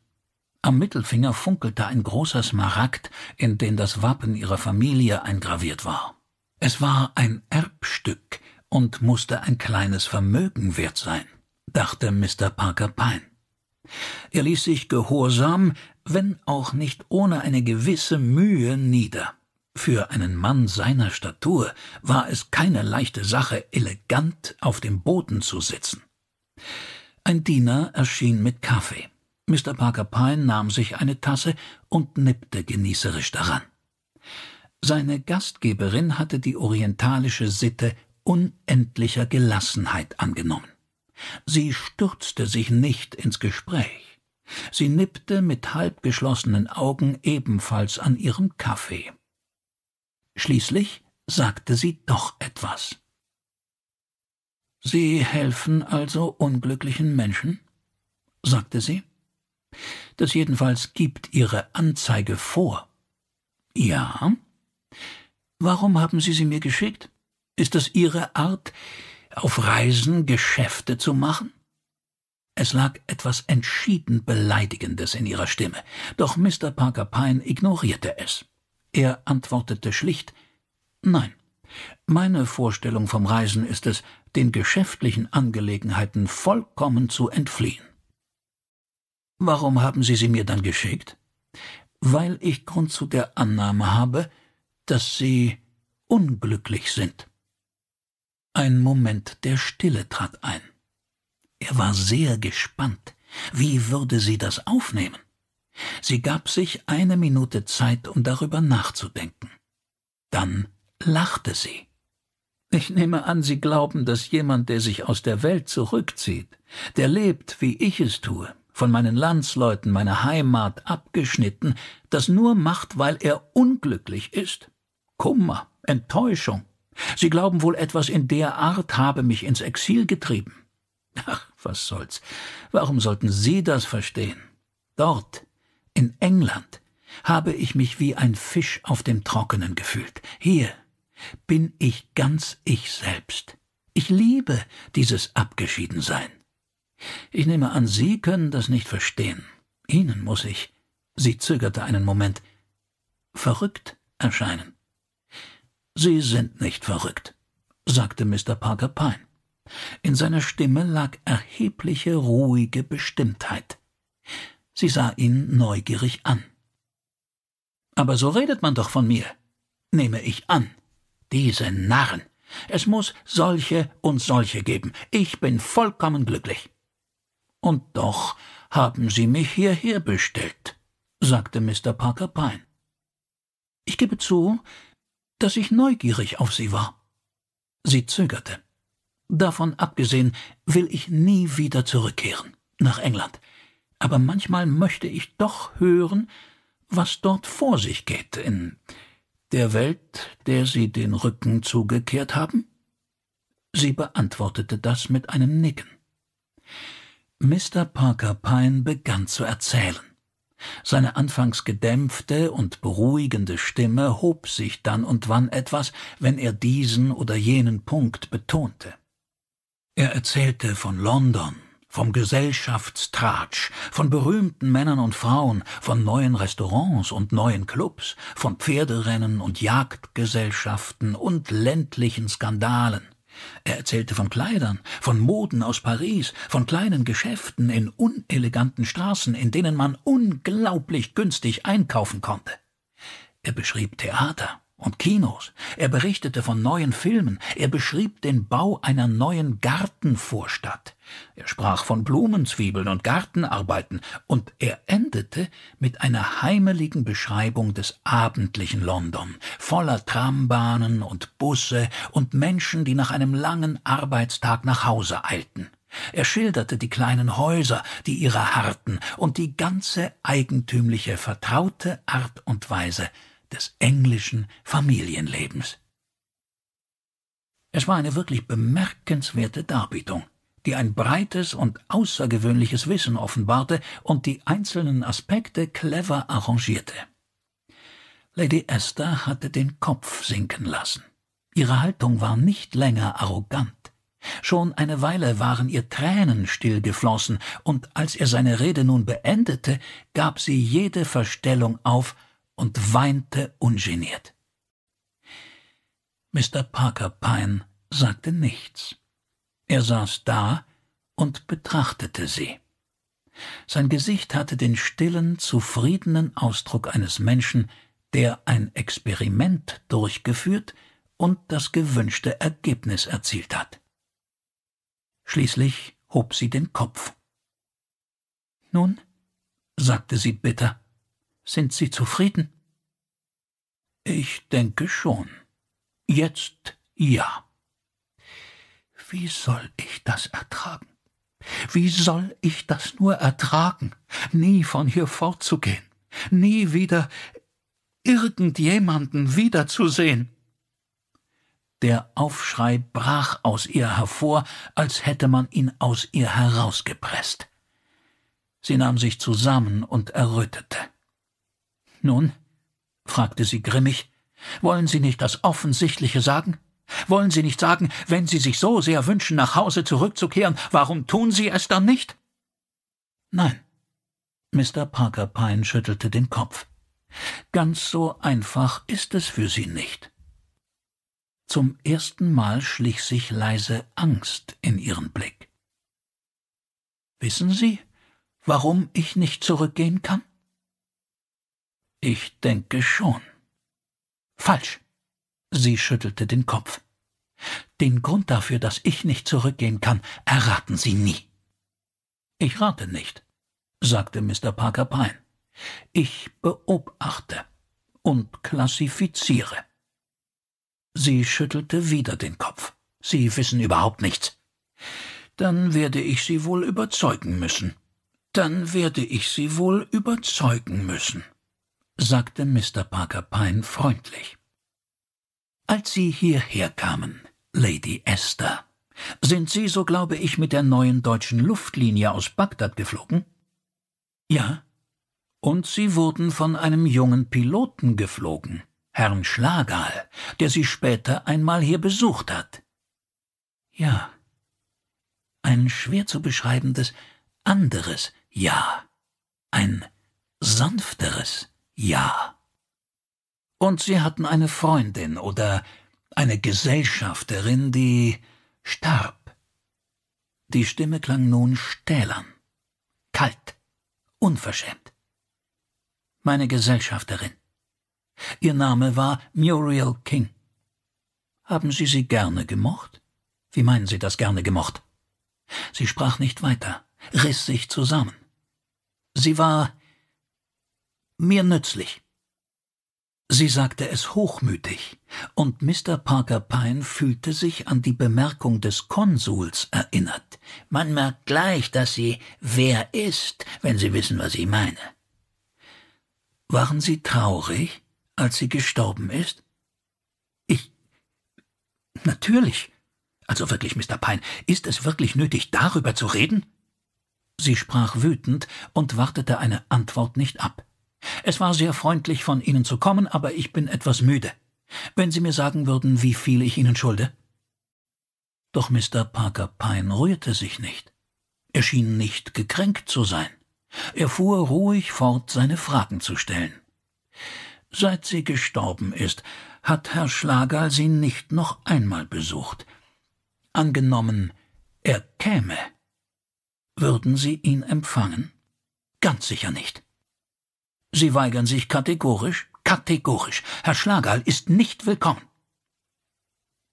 Am Mittelfinger funkelte ein großer Smaragd, in den das Wappen ihrer Familie eingraviert war. Es war ein Erbstück und musste ein kleines Vermögen wert sein, dachte Mr. Parker Pine. Er ließ sich gehorsam, wenn auch nicht ohne eine gewisse Mühe nieder. Für einen Mann seiner Statur war es keine leichte Sache, elegant auf dem Boden zu sitzen. Ein Diener erschien mit Kaffee. Mr. Parker Pine nahm sich eine Tasse und nippte genießerisch daran. Seine Gastgeberin hatte die orientalische Sitte unendlicher Gelassenheit angenommen. Sie stürzte sich nicht ins Gespräch. Sie nippte mit halbgeschlossenen Augen ebenfalls an ihrem Kaffee. Schließlich sagte sie doch etwas. Sie helfen also unglücklichen Menschen? sagte sie. Das jedenfalls gibt Ihre Anzeige vor. Ja. Warum haben Sie sie mir geschickt? Ist das Ihre Art, auf Reisen Geschäfte zu machen? Es lag etwas entschieden Beleidigendes in ihrer Stimme, doch Mr. Parker Pine ignorierte es. Er antwortete schlicht Nein. Meine Vorstellung vom Reisen ist es, den geschäftlichen Angelegenheiten vollkommen zu entfliehen. Warum haben Sie sie mir dann geschickt? Weil ich Grund zu der Annahme habe, dass Sie unglücklich sind. Ein Moment der Stille trat ein. Er war sehr gespannt. Wie würde sie das aufnehmen? Sie gab sich eine Minute Zeit, um darüber nachzudenken. Dann lachte sie. Ich nehme an, Sie glauben, dass jemand, der sich aus der Welt zurückzieht, der lebt, wie ich es tue, von meinen Landsleuten, meiner Heimat abgeschnitten, das nur macht, weil er unglücklich ist. Kummer, Enttäuschung. Sie glauben wohl, etwas in der Art habe mich ins Exil getrieben. Ach, was soll's. Warum sollten Sie das verstehen? Dort, in England, habe ich mich wie ein Fisch auf dem Trockenen gefühlt. Hier, bin ich ganz ich selbst. Ich liebe dieses Abgeschiedensein. Ich nehme an, Sie können das nicht verstehen. Ihnen muss ich, sie zögerte einen Moment, verrückt erscheinen. Sie sind nicht verrückt, sagte Mr. Parker Pine. In seiner Stimme lag erhebliche, ruhige Bestimmtheit. Sie sah ihn neugierig an. Aber so redet man doch von mir, nehme ich an. Diese Narren. Es muss solche und solche geben. Ich bin vollkommen glücklich. Und doch haben Sie mich hierher bestellt, sagte Mr. Parker Pine. Ich gebe zu, dass ich neugierig auf Sie war. Sie zögerte. Davon abgesehen will ich nie wieder zurückkehren nach England. Aber manchmal möchte ich doch hören, was dort vor sich geht in der Welt, der Sie den Rücken zugekehrt haben? Sie beantwortete das mit einem Nicken. Mr. Parker Pine begann zu erzählen. Seine anfangs gedämpfte und beruhigende Stimme hob sich dann und wann etwas, wenn er diesen oder jenen Punkt betonte. Er erzählte von London, vom Gesellschaftstratsch, von berühmten Männern und Frauen, von neuen Restaurants und neuen Clubs, von Pferderennen und Jagdgesellschaften und ländlichen Skandalen. Er erzählte von Kleidern, von Moden aus Paris, von kleinen Geschäften in uneleganten Straßen, in denen man unglaublich günstig einkaufen konnte. Er beschrieb Theater, und Kinos. Er berichtete von neuen Filmen. Er beschrieb den Bau einer neuen Gartenvorstadt. Er sprach von Blumenzwiebeln und Gartenarbeiten. Und er endete mit einer heimeligen Beschreibung des abendlichen London, voller Trambahnen und Busse und Menschen, die nach einem langen Arbeitstag nach Hause eilten. Er schilderte die kleinen Häuser, die ihrer harrten, und die ganze eigentümliche, vertraute Art und Weise, des englischen Familienlebens. Es war eine wirklich bemerkenswerte Darbietung, die ein breites und außergewöhnliches Wissen offenbarte und die einzelnen Aspekte clever arrangierte. Lady Esther hatte den Kopf sinken lassen. Ihre Haltung war nicht länger arrogant. Schon eine Weile waren ihr Tränen stillgeflossen, und als er seine Rede nun beendete, gab sie jede Verstellung auf und weinte ungeniert. Mr. Parker Pine sagte nichts. Er saß da und betrachtete sie. Sein Gesicht hatte den stillen, zufriedenen Ausdruck eines Menschen, der ein Experiment durchgeführt und das gewünschte Ergebnis erzielt hat. Schließlich hob sie den Kopf. Nun, sagte sie bitter, sind Sie zufrieden? Ich denke schon. Jetzt ja. Wie soll ich das ertragen? Wie soll ich das nur ertragen, nie von hier fortzugehen, nie wieder irgendjemanden wiederzusehen? Der Aufschrei brach aus ihr hervor, als hätte man ihn aus ihr herausgepresst. Sie nahm sich zusammen und errötete. Nun? fragte sie grimmig. Wollen Sie nicht das Offensichtliche sagen? Wollen Sie nicht sagen, wenn Sie sich so sehr wünschen, nach Hause zurückzukehren, warum tun Sie es dann nicht? Nein. Mr. Parker Pine schüttelte den Kopf. Ganz so einfach ist es für sie nicht. Zum ersten Mal schlich sich leise Angst in ihren Blick. Wissen Sie, warum ich nicht zurückgehen kann? Ich denke schon. Falsch. Sie schüttelte den Kopf. Den Grund dafür, dass ich nicht zurückgehen kann, erraten Sie nie. Ich rate nicht, sagte Mr. Parker Pine. Ich beobachte und klassifiziere. Sie schüttelte wieder den Kopf. Sie wissen überhaupt nichts. Dann werde ich Sie wohl überzeugen müssen. Dann werde ich Sie wohl überzeugen müssen sagte Mr. Parker Pine freundlich. Als Sie hierher kamen, Lady Esther, sind Sie, so glaube ich, mit der neuen deutschen Luftlinie aus Bagdad geflogen? Ja. Und Sie wurden von einem jungen Piloten geflogen, Herrn Schlagal, der Sie später einmal hier besucht hat. Ja. Ein schwer zu beschreibendes anderes Ja. Ein sanfteres ja. Und sie hatten eine Freundin oder eine Gesellschafterin, die starb. Die Stimme klang nun stählern, kalt, unverschämt. Meine Gesellschafterin. Ihr Name war Muriel King. Haben Sie sie gerne gemocht? Wie meinen Sie das gerne gemocht? Sie sprach nicht weiter, riss sich zusammen. Sie war mir nützlich. Sie sagte es hochmütig, und Mr. Parker Pine fühlte sich an die Bemerkung des Konsuls erinnert. Man merkt gleich, dass sie wer ist, wenn Sie wissen, was ich meine. Waren Sie traurig, als sie gestorben ist? Ich. Natürlich. Also wirklich, Mr. Pine, ist es wirklich nötig, darüber zu reden? Sie sprach wütend und wartete eine Antwort nicht ab. Es war sehr freundlich von Ihnen zu kommen, aber ich bin etwas müde. Wenn Sie mir sagen würden, wie viel ich Ihnen schulde? Doch Mr. Parker Pine rührte sich nicht. Er schien nicht gekränkt zu sein. Er fuhr ruhig fort, seine Fragen zu stellen. Seit sie gestorben ist, hat Herr Schlagal sie nicht noch einmal besucht. Angenommen, er käme. Würden Sie ihn empfangen? Ganz sicher nicht. Sie weigern sich kategorisch, kategorisch. Herr Schlagerl ist nicht willkommen.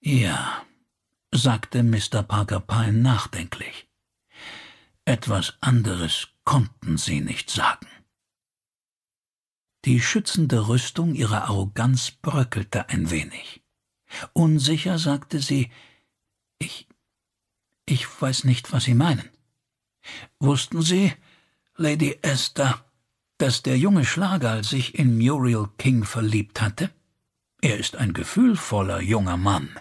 Ja, sagte Mr. Parker Pine nachdenklich. Etwas anderes konnten sie nicht sagen. Die schützende Rüstung ihrer Arroganz bröckelte ein wenig. Unsicher sagte sie, ich, ich weiß nicht, was Sie meinen. Wussten Sie, Lady Esther, dass der junge Schlagerl sich in Muriel King verliebt hatte? Er ist ein gefühlvoller junger Mann.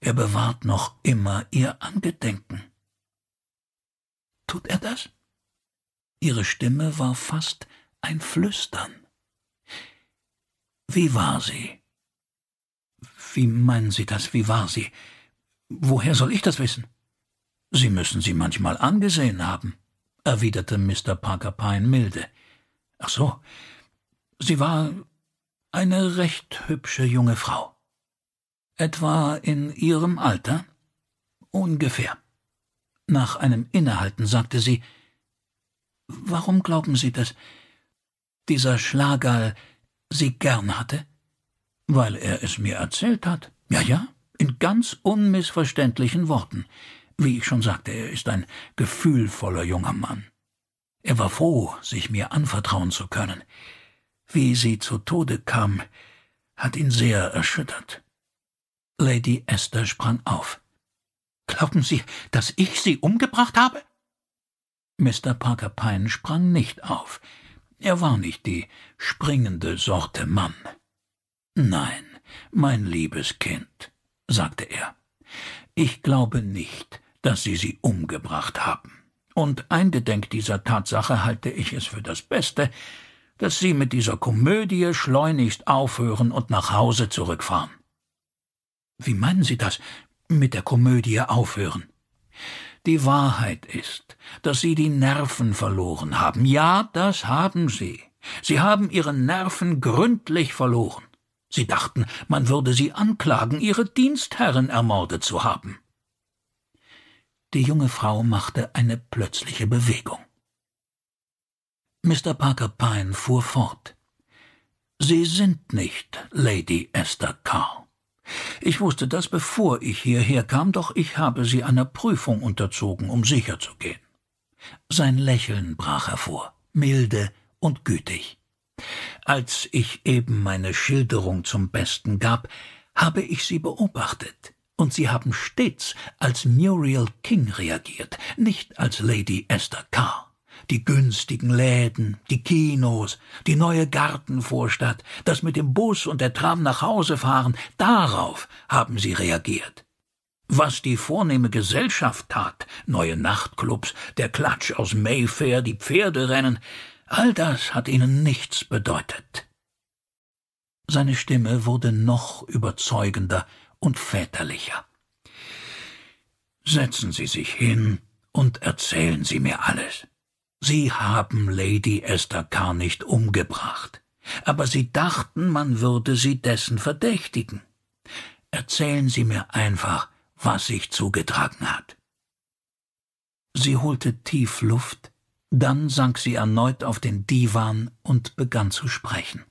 Er bewahrt noch immer ihr Angedenken. Tut er das? Ihre Stimme war fast ein Flüstern. Wie war sie? Wie meinen Sie das? Wie war sie? Woher soll ich das wissen? Sie müssen sie manchmal angesehen haben, erwiderte Mr. Parker Pine milde. Ach so. Sie war eine recht hübsche junge Frau. Etwa in ihrem Alter? Ungefähr. Nach einem Innehalten sagte sie, Warum glauben Sie, dass dieser Schlagerl Sie gern hatte? Weil er es mir erzählt hat. Ja, ja, in ganz unmissverständlichen Worten. Wie ich schon sagte, er ist ein gefühlvoller junger Mann. Er war froh, sich mir anvertrauen zu können. Wie sie zu Tode kam, hat ihn sehr erschüttert. Lady Esther sprang auf. Glauben Sie, dass ich Sie umgebracht habe? Mr. Parker Pine sprang nicht auf. Er war nicht die springende Sorte Mann. Nein, mein liebes Kind, sagte er, ich glaube nicht, dass Sie sie umgebracht haben und eingedenk dieser Tatsache halte ich es für das Beste, dass Sie mit dieser Komödie schleunigst aufhören und nach Hause zurückfahren. Wie meinen Sie das, mit der Komödie aufhören? Die Wahrheit ist, dass Sie die Nerven verloren haben. Ja, das haben Sie. Sie haben Ihre Nerven gründlich verloren. Sie dachten, man würde Sie anklagen, Ihre Dienstherren ermordet zu haben. Die junge Frau machte eine plötzliche Bewegung. Mr. Parker Pine fuhr fort. Sie sind nicht Lady Esther Carr. Ich wusste das, bevor ich hierher kam, doch ich habe sie einer Prüfung unterzogen, um sicher zu gehen. Sein Lächeln brach hervor, milde und gütig. Als ich eben meine Schilderung zum Besten gab, habe ich sie beobachtet und Sie haben stets als Muriel King reagiert, nicht als Lady Esther Carr. Die günstigen Läden, die Kinos, die neue Gartenvorstadt, das mit dem Bus und der Tram nach Hause fahren, darauf haben Sie reagiert. Was die vornehme Gesellschaft tat, neue Nachtclubs, der Klatsch aus Mayfair, die Pferderennen, all das hat Ihnen nichts bedeutet. Seine Stimme wurde noch überzeugender und väterlicher. Setzen Sie sich hin und erzählen Sie mir alles. Sie haben Lady Esther Carr nicht umgebracht, aber Sie dachten, man würde Sie dessen verdächtigen. Erzählen Sie mir einfach, was sich zugetragen hat. Sie holte tief Luft, dann sank sie erneut auf den Divan und begann zu sprechen.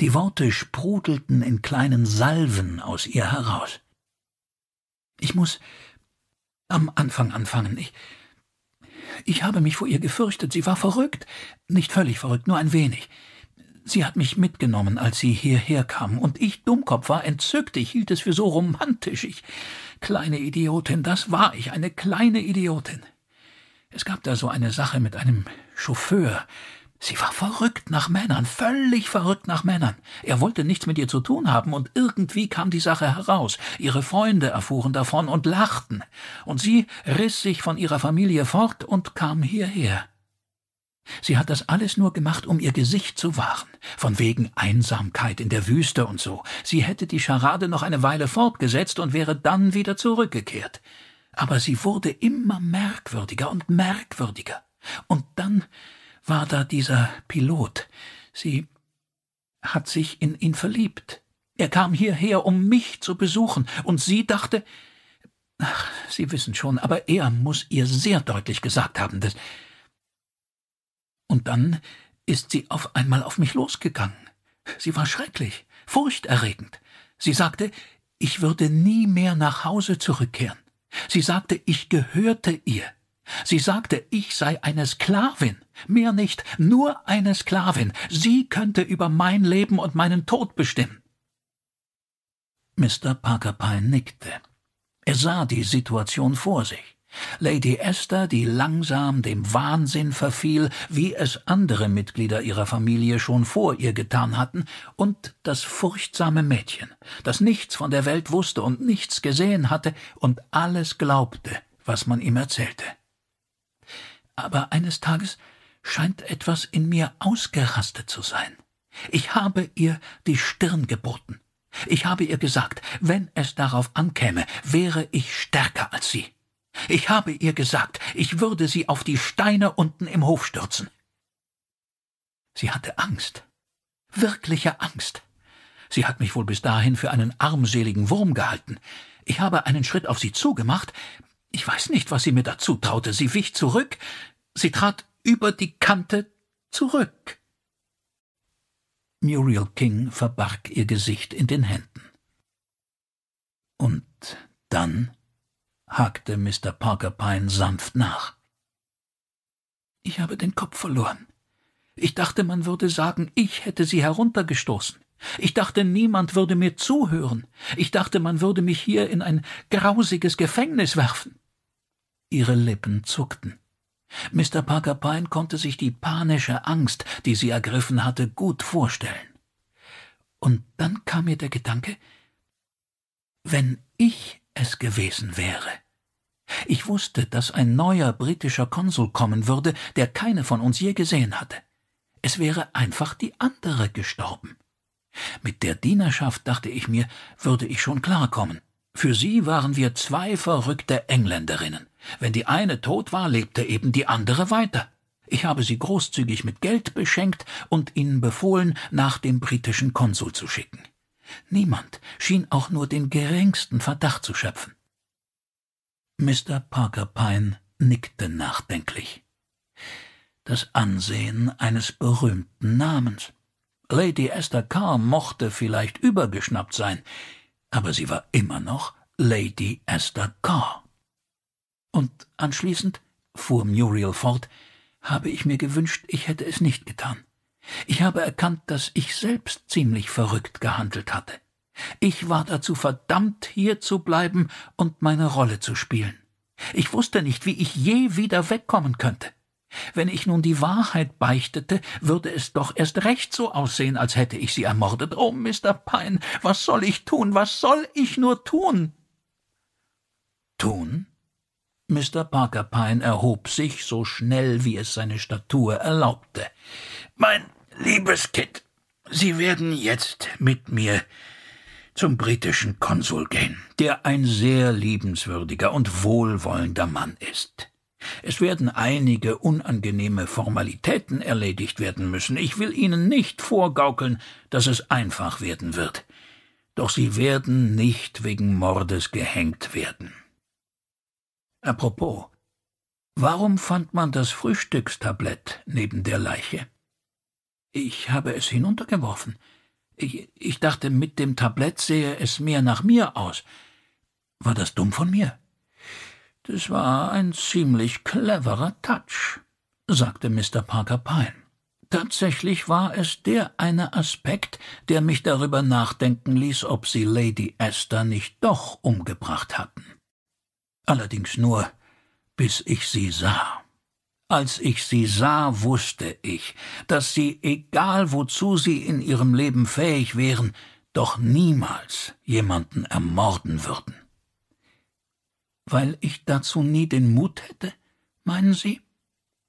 Die Worte sprudelten in kleinen Salven aus ihr heraus. Ich muss am Anfang anfangen. Ich, ich habe mich vor ihr gefürchtet. Sie war verrückt. Nicht völlig verrückt, nur ein wenig. Sie hat mich mitgenommen, als sie hierher kam, und ich, Dummkopf, war entzückt, ich hielt es für so romantisch, ich, kleine Idiotin, das war ich, eine kleine Idiotin. Es gab da so eine Sache mit einem Chauffeur, Sie war verrückt nach Männern, völlig verrückt nach Männern. Er wollte nichts mit ihr zu tun haben, und irgendwie kam die Sache heraus. Ihre Freunde erfuhren davon und lachten, und sie riss sich von ihrer Familie fort und kam hierher. Sie hat das alles nur gemacht, um ihr Gesicht zu wahren, von wegen Einsamkeit in der Wüste und so. Sie hätte die Scharade noch eine Weile fortgesetzt und wäre dann wieder zurückgekehrt. Aber sie wurde immer merkwürdiger und merkwürdiger. Und dann war da dieser Pilot. Sie hat sich in ihn verliebt. Er kam hierher, um mich zu besuchen, und sie dachte, ach, Sie wissen schon, aber er muss ihr sehr deutlich gesagt haben, dass. Und dann ist sie auf einmal auf mich losgegangen. Sie war schrecklich, furchterregend. Sie sagte, ich würde nie mehr nach Hause zurückkehren. Sie sagte, ich gehörte ihr. Sie sagte, ich sei eine Sklavin, mehr nicht, nur eine Sklavin, sie könnte über mein Leben und meinen Tod bestimmen. Mr. Parker Pine nickte. Er sah die Situation vor sich. Lady Esther, die langsam dem Wahnsinn verfiel, wie es andere Mitglieder ihrer Familie schon vor ihr getan hatten, und das furchtsame Mädchen, das nichts von der Welt wusste und nichts gesehen hatte und alles glaubte, was man ihm erzählte aber eines Tages scheint etwas in mir ausgerastet zu sein. Ich habe ihr die Stirn geboten. Ich habe ihr gesagt, wenn es darauf ankäme, wäre ich stärker als sie. Ich habe ihr gesagt, ich würde sie auf die Steine unten im Hof stürzen. Sie hatte Angst, wirkliche Angst. Sie hat mich wohl bis dahin für einen armseligen Wurm gehalten. Ich habe einen Schritt auf sie zugemacht. Ich weiß nicht, was sie mir dazu traute. Sie wich zurück, Sie trat über die Kante zurück. Muriel King verbarg ihr Gesicht in den Händen. Und dann hakte Mr. Parker Pine sanft nach. Ich habe den Kopf verloren. Ich dachte, man würde sagen, ich hätte sie heruntergestoßen. Ich dachte, niemand würde mir zuhören. Ich dachte, man würde mich hier in ein grausiges Gefängnis werfen. Ihre Lippen zuckten. Mr. Parker Pine konnte sich die panische Angst, die sie ergriffen hatte, gut vorstellen. Und dann kam mir der Gedanke, wenn ich es gewesen wäre. Ich wusste, dass ein neuer britischer Konsul kommen würde, der keine von uns je gesehen hatte. Es wäre einfach die andere gestorben. Mit der Dienerschaft, dachte ich mir, würde ich schon klarkommen. Für sie waren wir zwei verrückte Engländerinnen. Wenn die eine tot war, lebte eben die andere weiter. Ich habe sie großzügig mit Geld beschenkt und ihnen befohlen, nach dem britischen Konsul zu schicken. Niemand schien auch nur den geringsten Verdacht zu schöpfen. Mr. Parker Pine nickte nachdenklich. Das Ansehen eines berühmten Namens. Lady Esther Carr mochte vielleicht übergeschnappt sein, aber sie war immer noch Lady Esther Carr. Und anschließend, fuhr Muriel fort, habe ich mir gewünscht, ich hätte es nicht getan. Ich habe erkannt, dass ich selbst ziemlich verrückt gehandelt hatte. Ich war dazu verdammt, hier zu bleiben und meine Rolle zu spielen. Ich wusste nicht, wie ich je wieder wegkommen könnte. Wenn ich nun die Wahrheit beichtete, würde es doch erst recht so aussehen, als hätte ich sie ermordet. Oh, Mr. Pine, was soll ich tun? Was soll ich nur tun? Tun? Mr. Parker Pine erhob sich so schnell, wie es seine Statur erlaubte. Mein liebes Kind, Sie werden jetzt mit mir zum britischen Konsul gehen, der ein sehr liebenswürdiger und wohlwollender Mann ist. Es werden einige unangenehme Formalitäten erledigt werden müssen. Ich will Ihnen nicht vorgaukeln, dass es einfach werden wird. Doch Sie werden nicht wegen Mordes gehängt werden. Apropos, warum fand man das Frühstückstablett neben der Leiche? Ich habe es hinuntergeworfen. Ich, ich dachte, mit dem Tablett sähe es mehr nach mir aus. War das dumm von mir? Das war ein ziemlich cleverer Touch, sagte Mr. Parker Pine. Tatsächlich war es der eine Aspekt, der mich darüber nachdenken ließ, ob sie Lady Esther nicht doch umgebracht hatten allerdings nur, bis ich sie sah. Als ich sie sah, wusste ich, dass sie, egal wozu sie in ihrem Leben fähig wären, doch niemals jemanden ermorden würden. Weil ich dazu nie den Mut hätte, meinen Sie?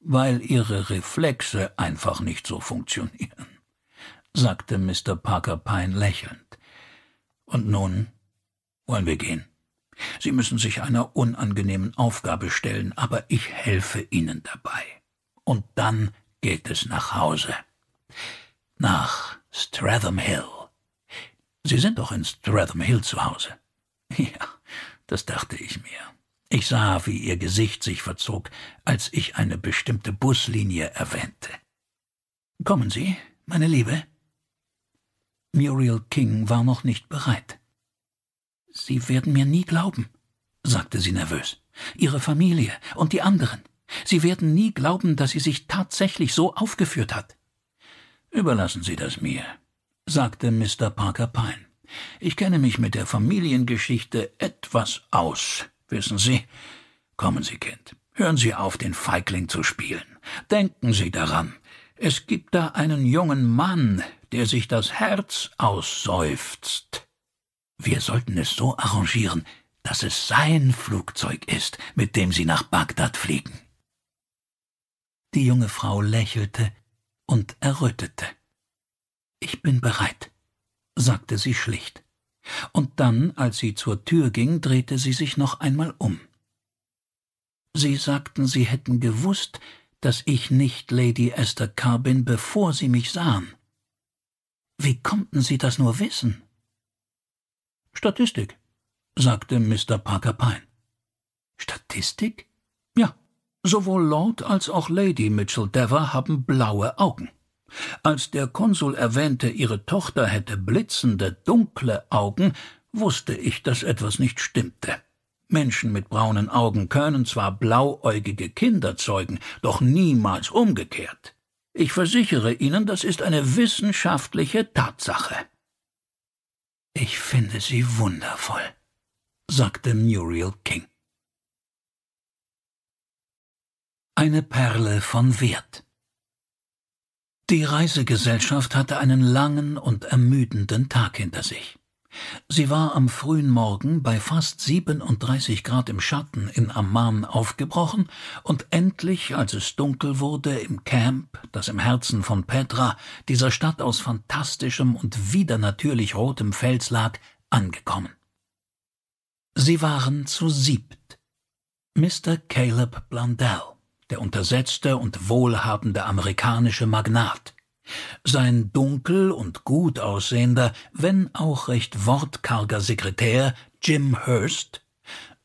Weil Ihre Reflexe einfach nicht so funktionieren, sagte Mr. Parker Pine lächelnd. Und nun wollen wir gehen. Sie müssen sich einer unangenehmen Aufgabe stellen, aber ich helfe Ihnen dabei. Und dann geht es nach Hause. Nach Stratham Hill. Sie sind doch in Stratham Hill zu Hause. Ja, das dachte ich mir. Ich sah, wie ihr Gesicht sich verzog, als ich eine bestimmte Buslinie erwähnte. Kommen Sie, meine Liebe. Muriel King war noch nicht bereit. Sie werden mir nie glauben, sagte sie nervös. Ihre Familie und die anderen. Sie werden nie glauben, dass sie sich tatsächlich so aufgeführt hat. Überlassen Sie das mir, sagte Mr. Parker Pine. Ich kenne mich mit der Familiengeschichte etwas aus, wissen Sie. Kommen Sie, Kind. Hören Sie auf, den Feigling zu spielen. Denken Sie daran. Es gibt da einen jungen Mann, der sich das Herz ausseufzt. Wir sollten es so arrangieren, dass es sein Flugzeug ist, mit dem Sie nach Bagdad fliegen. Die junge Frau lächelte und errötete. Ich bin bereit, sagte sie schlicht. Und dann, als sie zur Tür ging, drehte sie sich noch einmal um. Sie sagten, Sie hätten gewusst, dass ich nicht Lady Esther Carr bin, bevor Sie mich sahen. Wie konnten Sie das nur wissen? Statistik, sagte Mr. Parker Pine. Statistik? Ja. Sowohl Lord als auch Lady Mitchell Dever haben blaue Augen. Als der Konsul erwähnte, ihre Tochter hätte blitzende, dunkle Augen, wusste ich, dass etwas nicht stimmte. Menschen mit braunen Augen können zwar blauäugige Kinder zeugen, doch niemals umgekehrt. Ich versichere Ihnen, das ist eine wissenschaftliche Tatsache. Ich finde sie wundervoll, sagte Muriel King. Eine Perle von Wert. Die Reisegesellschaft hatte einen langen und ermüdenden Tag hinter sich. Sie war am frühen Morgen bei fast 37 Grad im Schatten in Amman aufgebrochen und endlich, als es dunkel wurde, im Camp, das im Herzen von Petra, dieser Stadt aus fantastischem und widernatürlich rotem Fels lag, angekommen. Sie waren zu siebt. Mr. Caleb Blundell, der untersetzte und wohlhabende amerikanische Magnat, sein dunkel und gut aussehender, wenn auch recht wortkarger Sekretär Jim Hurst,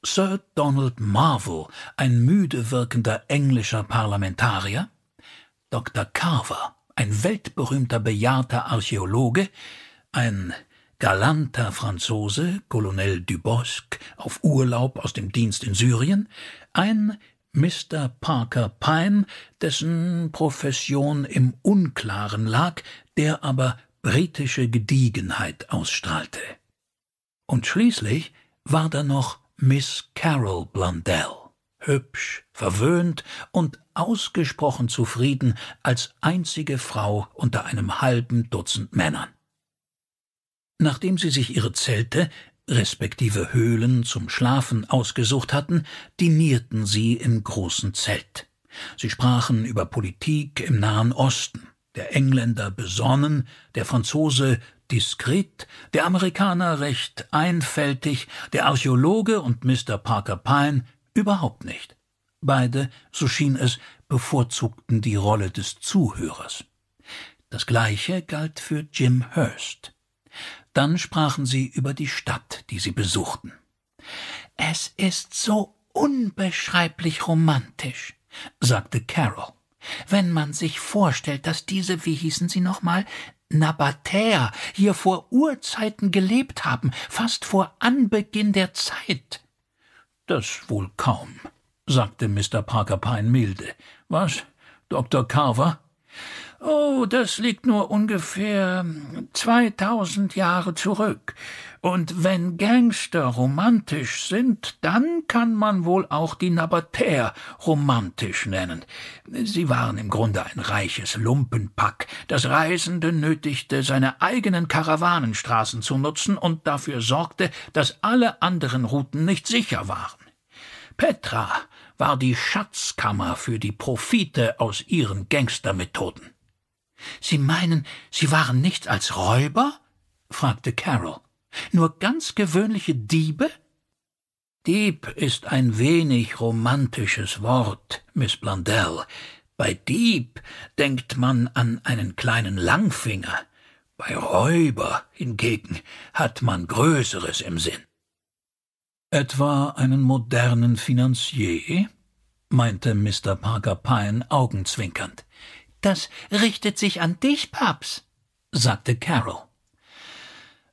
Sir Donald Marvel, ein müde wirkender englischer Parlamentarier, Dr. Carver, ein weltberühmter bejahrter Archäologe, ein galanter Franzose, Colonel Dubosc, auf Urlaub aus dem Dienst in Syrien, ein Mr. Parker Pine, dessen Profession im Unklaren lag, der aber britische Gediegenheit ausstrahlte. Und schließlich war da noch Miss Carol Blundell, hübsch, verwöhnt und ausgesprochen zufrieden als einzige Frau unter einem halben Dutzend Männern. Nachdem sie sich ihre Zelte respektive Höhlen zum Schlafen ausgesucht hatten, dinierten sie im großen Zelt. Sie sprachen über Politik im Nahen Osten, der Engländer besonnen, der Franzose diskret, der Amerikaner recht einfältig, der Archäologe und Mr. Parker Pine überhaupt nicht. Beide, so schien es, bevorzugten die Rolle des Zuhörers. Das gleiche galt für Jim Hurst. Dann sprachen sie über die Stadt, die sie besuchten. Es ist so unbeschreiblich romantisch, sagte Carol. Wenn man sich vorstellt, dass diese, wie hießen sie nochmal, Nabatäer hier vor Urzeiten gelebt haben, fast vor Anbeginn der Zeit. Das wohl kaum, sagte Mr. Parker Pine milde. Was, Dr. Carver? Oh, das liegt nur ungefähr 2000 Jahre zurück. Und wenn Gangster romantisch sind, dann kann man wohl auch die Nabatäer romantisch nennen. Sie waren im Grunde ein reiches Lumpenpack, das Reisende nötigte, seine eigenen Karawanenstraßen zu nutzen und dafür sorgte, dass alle anderen Routen nicht sicher waren. Petra war die Schatzkammer für die Profite aus ihren Gangstermethoden. Sie meinen, Sie waren nichts als Räuber? fragte Carol. Nur ganz gewöhnliche Diebe? Dieb ist ein wenig romantisches Wort, Miss Blundell. Bei Dieb denkt man an einen kleinen Langfinger. Bei Räuber hingegen hat man Größeres im Sinn. Etwa einen modernen Finanzier? meinte Mr. Parker Pine augenzwinkernd. Das richtet sich an dich, Paps, sagte Carol.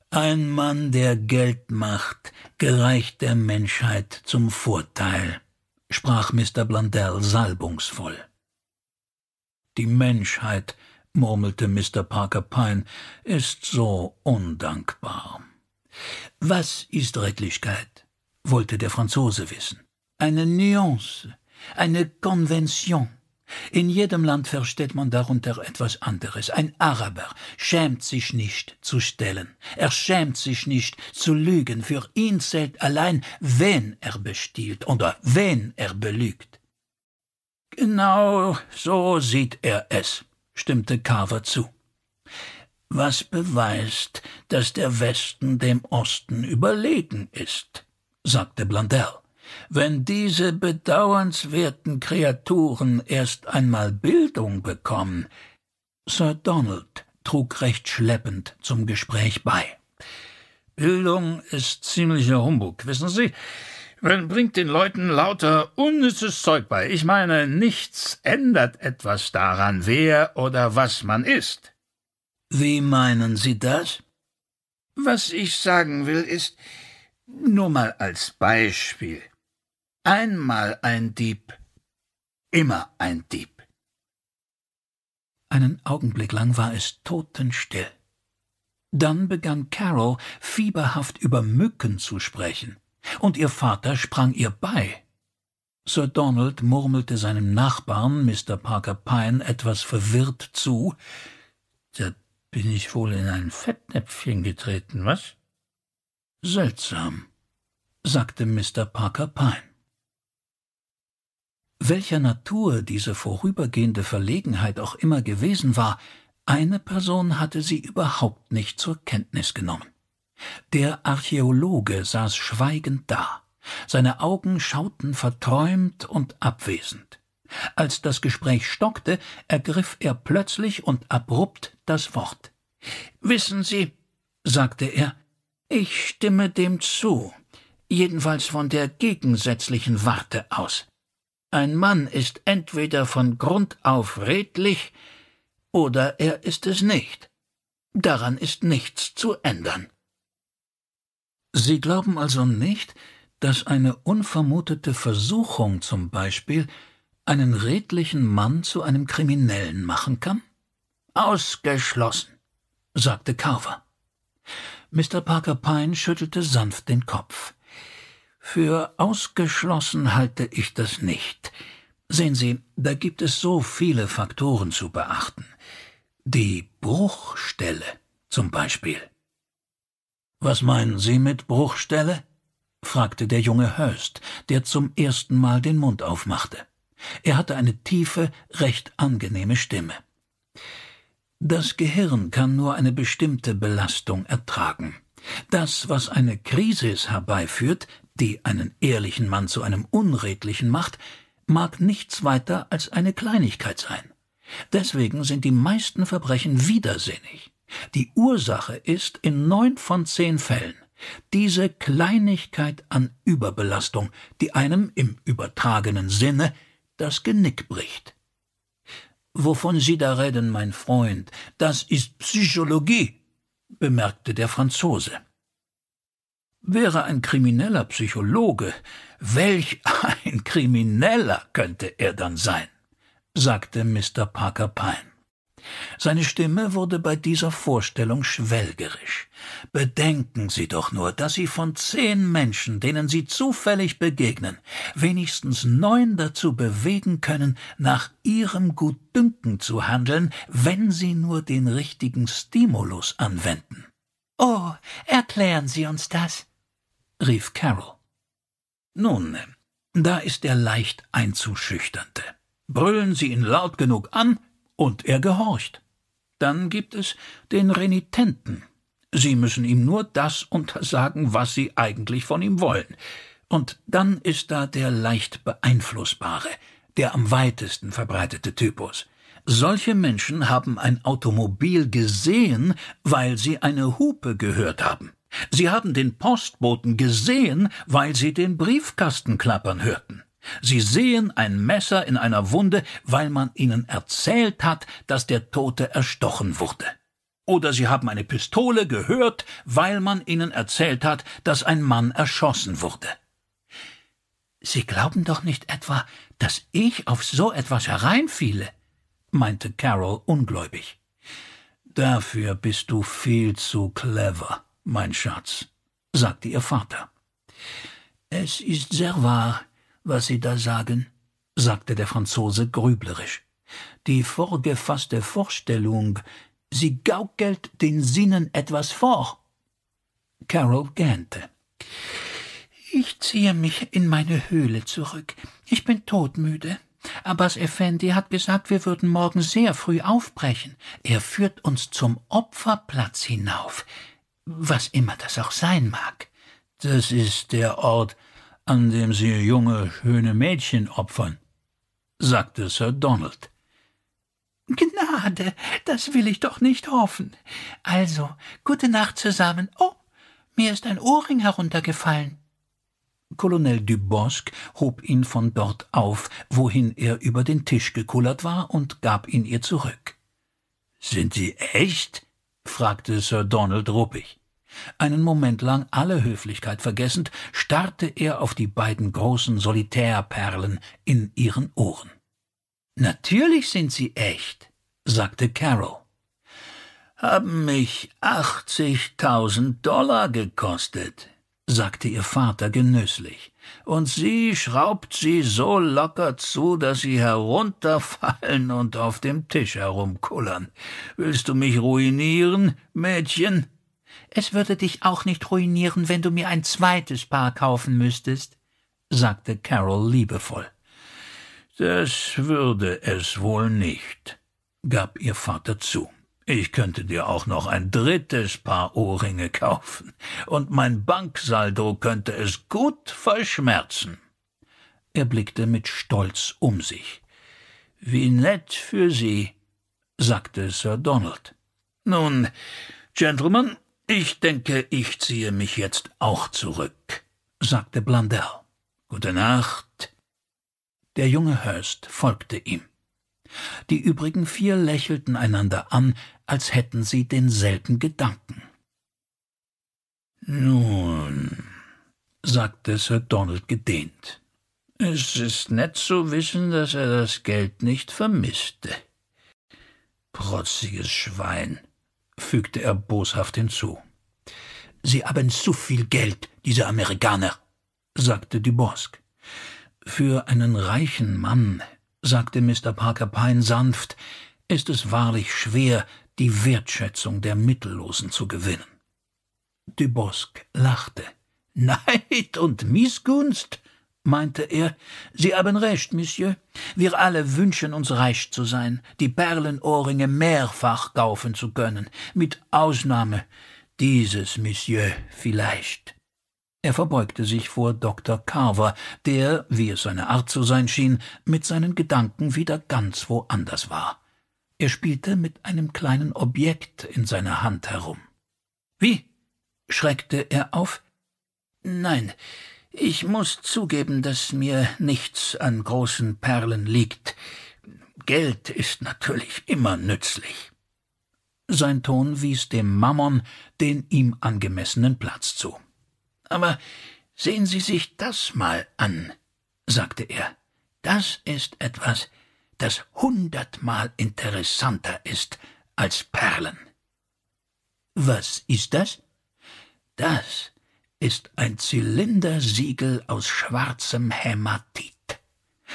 Ein Mann, der Geld macht, gereicht der Menschheit zum Vorteil, sprach Mr. Blundell salbungsvoll. Die Menschheit, murmelte Mr. Parker Pine, ist so undankbar. Was ist Redlichkeit? wollte der Franzose wissen. Eine Nuance, eine Konvention. In jedem Land versteht man darunter etwas anderes. Ein Araber schämt sich nicht zu stellen. Er schämt sich nicht zu lügen. Für ihn zählt allein, wen er bestiehlt oder wen er belügt. Genau so sieht er es, stimmte Carver zu. Was beweist, dass der Westen dem Osten überlegen ist, sagte Blandel wenn diese bedauernswerten Kreaturen erst einmal Bildung bekommen. Sir Donald trug recht schleppend zum Gespräch bei. Bildung ist ziemlicher Humbug, wissen Sie? Man bringt den Leuten lauter unnützes Zeug bei. Ich meine, nichts ändert etwas daran, wer oder was man ist. Wie meinen Sie das? Was ich sagen will, ist, nur mal als Beispiel. Einmal ein Dieb, immer ein Dieb. Einen Augenblick lang war es totenstill. Dann begann Carol fieberhaft über Mücken zu sprechen, und ihr Vater sprang ihr bei. Sir Donald murmelte seinem Nachbarn, Mr. Parker Pine, etwas verwirrt zu. Da bin ich wohl in ein Fettnäpfchen getreten, was? Seltsam, sagte Mr. Parker Pine welcher Natur diese vorübergehende Verlegenheit auch immer gewesen war, eine Person hatte sie überhaupt nicht zur Kenntnis genommen. Der Archäologe saß schweigend da, seine Augen schauten verträumt und abwesend. Als das Gespräch stockte, ergriff er plötzlich und abrupt das Wort. Wissen Sie, sagte er, ich stimme dem zu, jedenfalls von der gegensätzlichen Warte aus. Ein Mann ist entweder von Grund auf redlich oder er ist es nicht. Daran ist nichts zu ändern. Sie glauben also nicht, dass eine unvermutete Versuchung zum Beispiel einen redlichen Mann zu einem Kriminellen machen kann? Ausgeschlossen, sagte Carver. Mr. Parker Pine schüttelte sanft den Kopf. Für ausgeschlossen halte ich das nicht. Sehen Sie, da gibt es so viele Faktoren zu beachten. Die Bruchstelle zum Beispiel. Was meinen Sie mit Bruchstelle? fragte der junge Hurst, der zum ersten Mal den Mund aufmachte. Er hatte eine tiefe, recht angenehme Stimme. Das Gehirn kann nur eine bestimmte Belastung ertragen. Das, was eine Krise herbeiführt, die einen ehrlichen Mann zu einem unredlichen macht, mag nichts weiter als eine Kleinigkeit sein. Deswegen sind die meisten Verbrechen widersinnig. Die Ursache ist in neun von zehn Fällen diese Kleinigkeit an Überbelastung, die einem im übertragenen Sinne das Genick bricht. Wovon Sie da reden, mein Freund, das ist Psychologie, bemerkte der Franzose. Wäre ein krimineller Psychologe, welch ein Krimineller könnte er dann sein, sagte Mr. Parker Pine. Seine Stimme wurde bei dieser Vorstellung schwelgerisch. Bedenken Sie doch nur, dass Sie von zehn Menschen, denen Sie zufällig begegnen, wenigstens neun dazu bewegen können, nach Ihrem Gutdünken zu handeln, wenn Sie nur den richtigen Stimulus anwenden. Oh, erklären Sie uns das, rief Carol. Nun, da ist er leicht einzuschüchternde. Brüllen Sie ihn laut genug an, und er gehorcht. Dann gibt es den Renitenten. Sie müssen ihm nur das untersagen, was Sie eigentlich von ihm wollen. Und dann ist da der leicht beeinflussbare, der am weitesten verbreitete Typus. Solche Menschen haben ein Automobil gesehen, weil sie eine Hupe gehört haben. Sie haben den Postboten gesehen, weil sie den Briefkasten klappern hörten. Sie sehen ein Messer in einer Wunde, weil man ihnen erzählt hat, dass der Tote erstochen wurde. Oder sie haben eine Pistole gehört, weil man ihnen erzählt hat, dass ein Mann erschossen wurde. Sie glauben doch nicht etwa, dass ich auf so etwas hereinfiele, meinte Carol ungläubig. Dafür bist du viel zu clever, mein Schatz, sagte ihr Vater. Es ist sehr wahr, was Sie da sagen, sagte der Franzose grüblerisch. Die vorgefasste Vorstellung, sie gaukelt den Sinnen etwas vor. Carol gähnte. Ich ziehe mich in meine Höhle zurück. Ich bin todmüde. Abbas Effendi hat gesagt, wir würden morgen sehr früh aufbrechen. Er führt uns zum Opferplatz hinauf was immer das auch sein mag. Das ist der Ort, an dem sie junge, schöne Mädchen opfern, sagte Sir Donald. Gnade, das will ich doch nicht hoffen. Also, gute Nacht zusammen. Oh, mir ist ein Ohrring heruntergefallen. Colonel Dubosc hob ihn von dort auf, wohin er über den Tisch gekullert war, und gab ihn ihr zurück. Sind Sie echt? fragte Sir Donald ruppig. Einen Moment lang alle Höflichkeit vergessend, starrte er auf die beiden großen Solitärperlen in ihren Ohren. Natürlich sind sie echt, sagte Carol. Haben mich achtzigtausend Dollar gekostet, sagte ihr Vater genüsslich, und sie schraubt sie so locker zu, dass sie herunterfallen und auf dem Tisch herumkullern. Willst du mich ruinieren, Mädchen? Es würde dich auch nicht ruinieren, wenn du mir ein zweites Paar kaufen müsstest, sagte Carol liebevoll. Das würde es wohl nicht, gab ihr Vater zu. Ich könnte dir auch noch ein drittes Paar Ohrringe kaufen, und mein Banksaldo könnte es gut verschmerzen. Er blickte mit Stolz um sich. Wie nett für Sie, sagte Sir Donald. Nun, Gentlemen, ich denke, ich ziehe mich jetzt auch zurück, sagte Blandell. Gute Nacht. Der junge Hurst folgte ihm. Die übrigen vier lächelten einander an, als hätten sie denselben Gedanken. Nun, sagte Sir Donald gedehnt, es ist nett zu wissen, dass er das Geld nicht vermisste. Protziges Schwein, fügte er boshaft hinzu. Sie haben zu viel Geld, diese Amerikaner, sagte Dubosk. Für einen reichen Mann sagte Mr. Parker Pine sanft, ist es wahrlich schwer, die Wertschätzung der Mittellosen zu gewinnen. Dubosc lachte. Neid und Missgunst? meinte er. Sie haben recht, Monsieur. Wir alle wünschen uns reich zu sein, die Perlenohrringe mehrfach kaufen zu können, mit Ausnahme dieses Monsieur vielleicht. Er verbeugte sich vor Dr. Carver, der, wie es seine Art zu sein schien, mit seinen Gedanken wieder ganz woanders war. Er spielte mit einem kleinen Objekt in seiner Hand herum. Wie? schreckte er auf. Nein, ich muß zugeben, dass mir nichts an großen Perlen liegt. Geld ist natürlich immer nützlich. Sein Ton wies dem Mammon den ihm angemessenen Platz zu. Aber sehen Sie sich das mal an, sagte er. Das ist etwas, das hundertmal interessanter ist als Perlen. Was ist das? Das ist ein Zylindersiegel aus schwarzem Hämatit.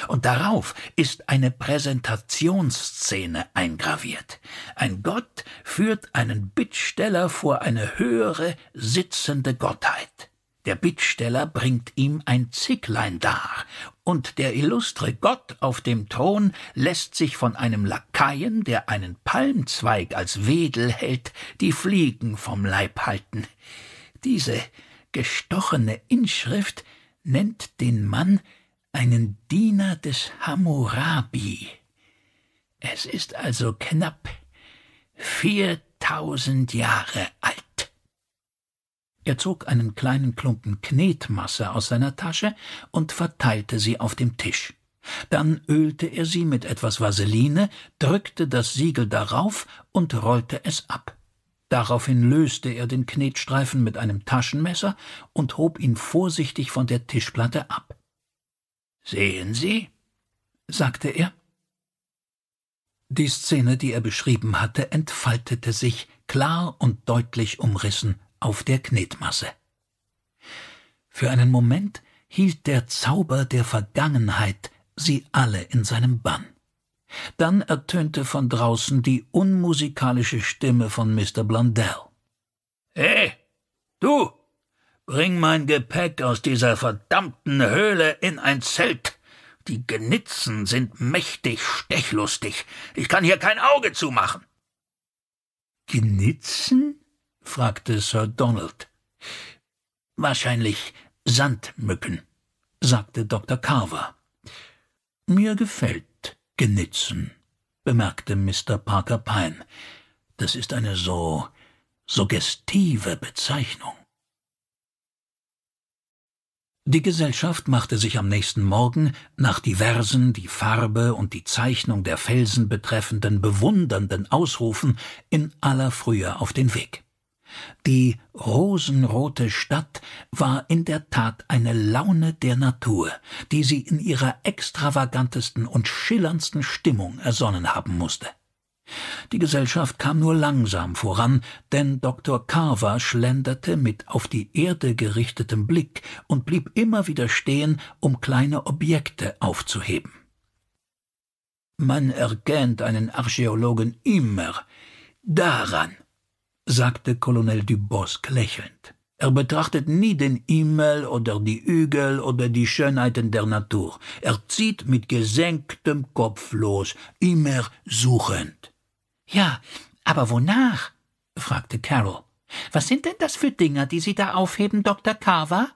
Und darauf ist eine Präsentationsszene eingraviert. Ein Gott führt einen Bittsteller vor eine höhere sitzende Gottheit. Der Bittsteller bringt ihm ein Zicklein dar, und der illustre Gott auf dem Thron lässt sich von einem Lakaien, der einen Palmzweig als Wedel hält, die Fliegen vom Leib halten. Diese gestochene Inschrift nennt den Mann einen Diener des Hammurabi. Es ist also knapp viertausend Jahre alt. Er zog einen kleinen Klumpen Knetmasse aus seiner Tasche und verteilte sie auf dem Tisch. Dann ölte er sie mit etwas Vaseline, drückte das Siegel darauf und rollte es ab. Daraufhin löste er den Knetstreifen mit einem Taschenmesser und hob ihn vorsichtig von der Tischplatte ab. Sehen Sie, sagte er. Die Szene, die er beschrieben hatte, entfaltete sich, klar und deutlich umrissen, auf der Knetmasse. Für einen Moment hielt der Zauber der Vergangenheit sie alle in seinem Bann. Dann ertönte von draußen die unmusikalische Stimme von Mr. Blondell. Hey, du, bring mein Gepäck aus dieser verdammten Höhle in ein Zelt. Die Genitzen sind mächtig stechlustig. Ich kann hier kein Auge zumachen. Genitzen? fragte Sir Donald. Wahrscheinlich Sandmücken, sagte Dr. Carver. Mir gefällt Genitzen, bemerkte Mr. Parker Pine. Das ist eine so suggestive Bezeichnung. Die Gesellschaft machte sich am nächsten Morgen nach diversen die Farbe und die Zeichnung der Felsen betreffenden bewundernden Ausrufen in aller Frühe auf den Weg. Die rosenrote Stadt war in der Tat eine Laune der Natur, die sie in ihrer extravagantesten und schillerndsten Stimmung ersonnen haben musste. Die Gesellschaft kam nur langsam voran, denn Dr. Carver schlenderte mit auf die Erde gerichtetem Blick und blieb immer wieder stehen, um kleine Objekte aufzuheben. Man erkennt einen Archäologen immer daran, sagte Colonel Dubosc lächelnd. Er betrachtet nie den Himmel oder die Hügel oder die Schönheiten der Natur. Er zieht mit gesenktem Kopf los, immer suchend. Ja, aber wonach? fragte Carol. Was sind denn das für Dinger, die Sie da aufheben, Dr. Carver?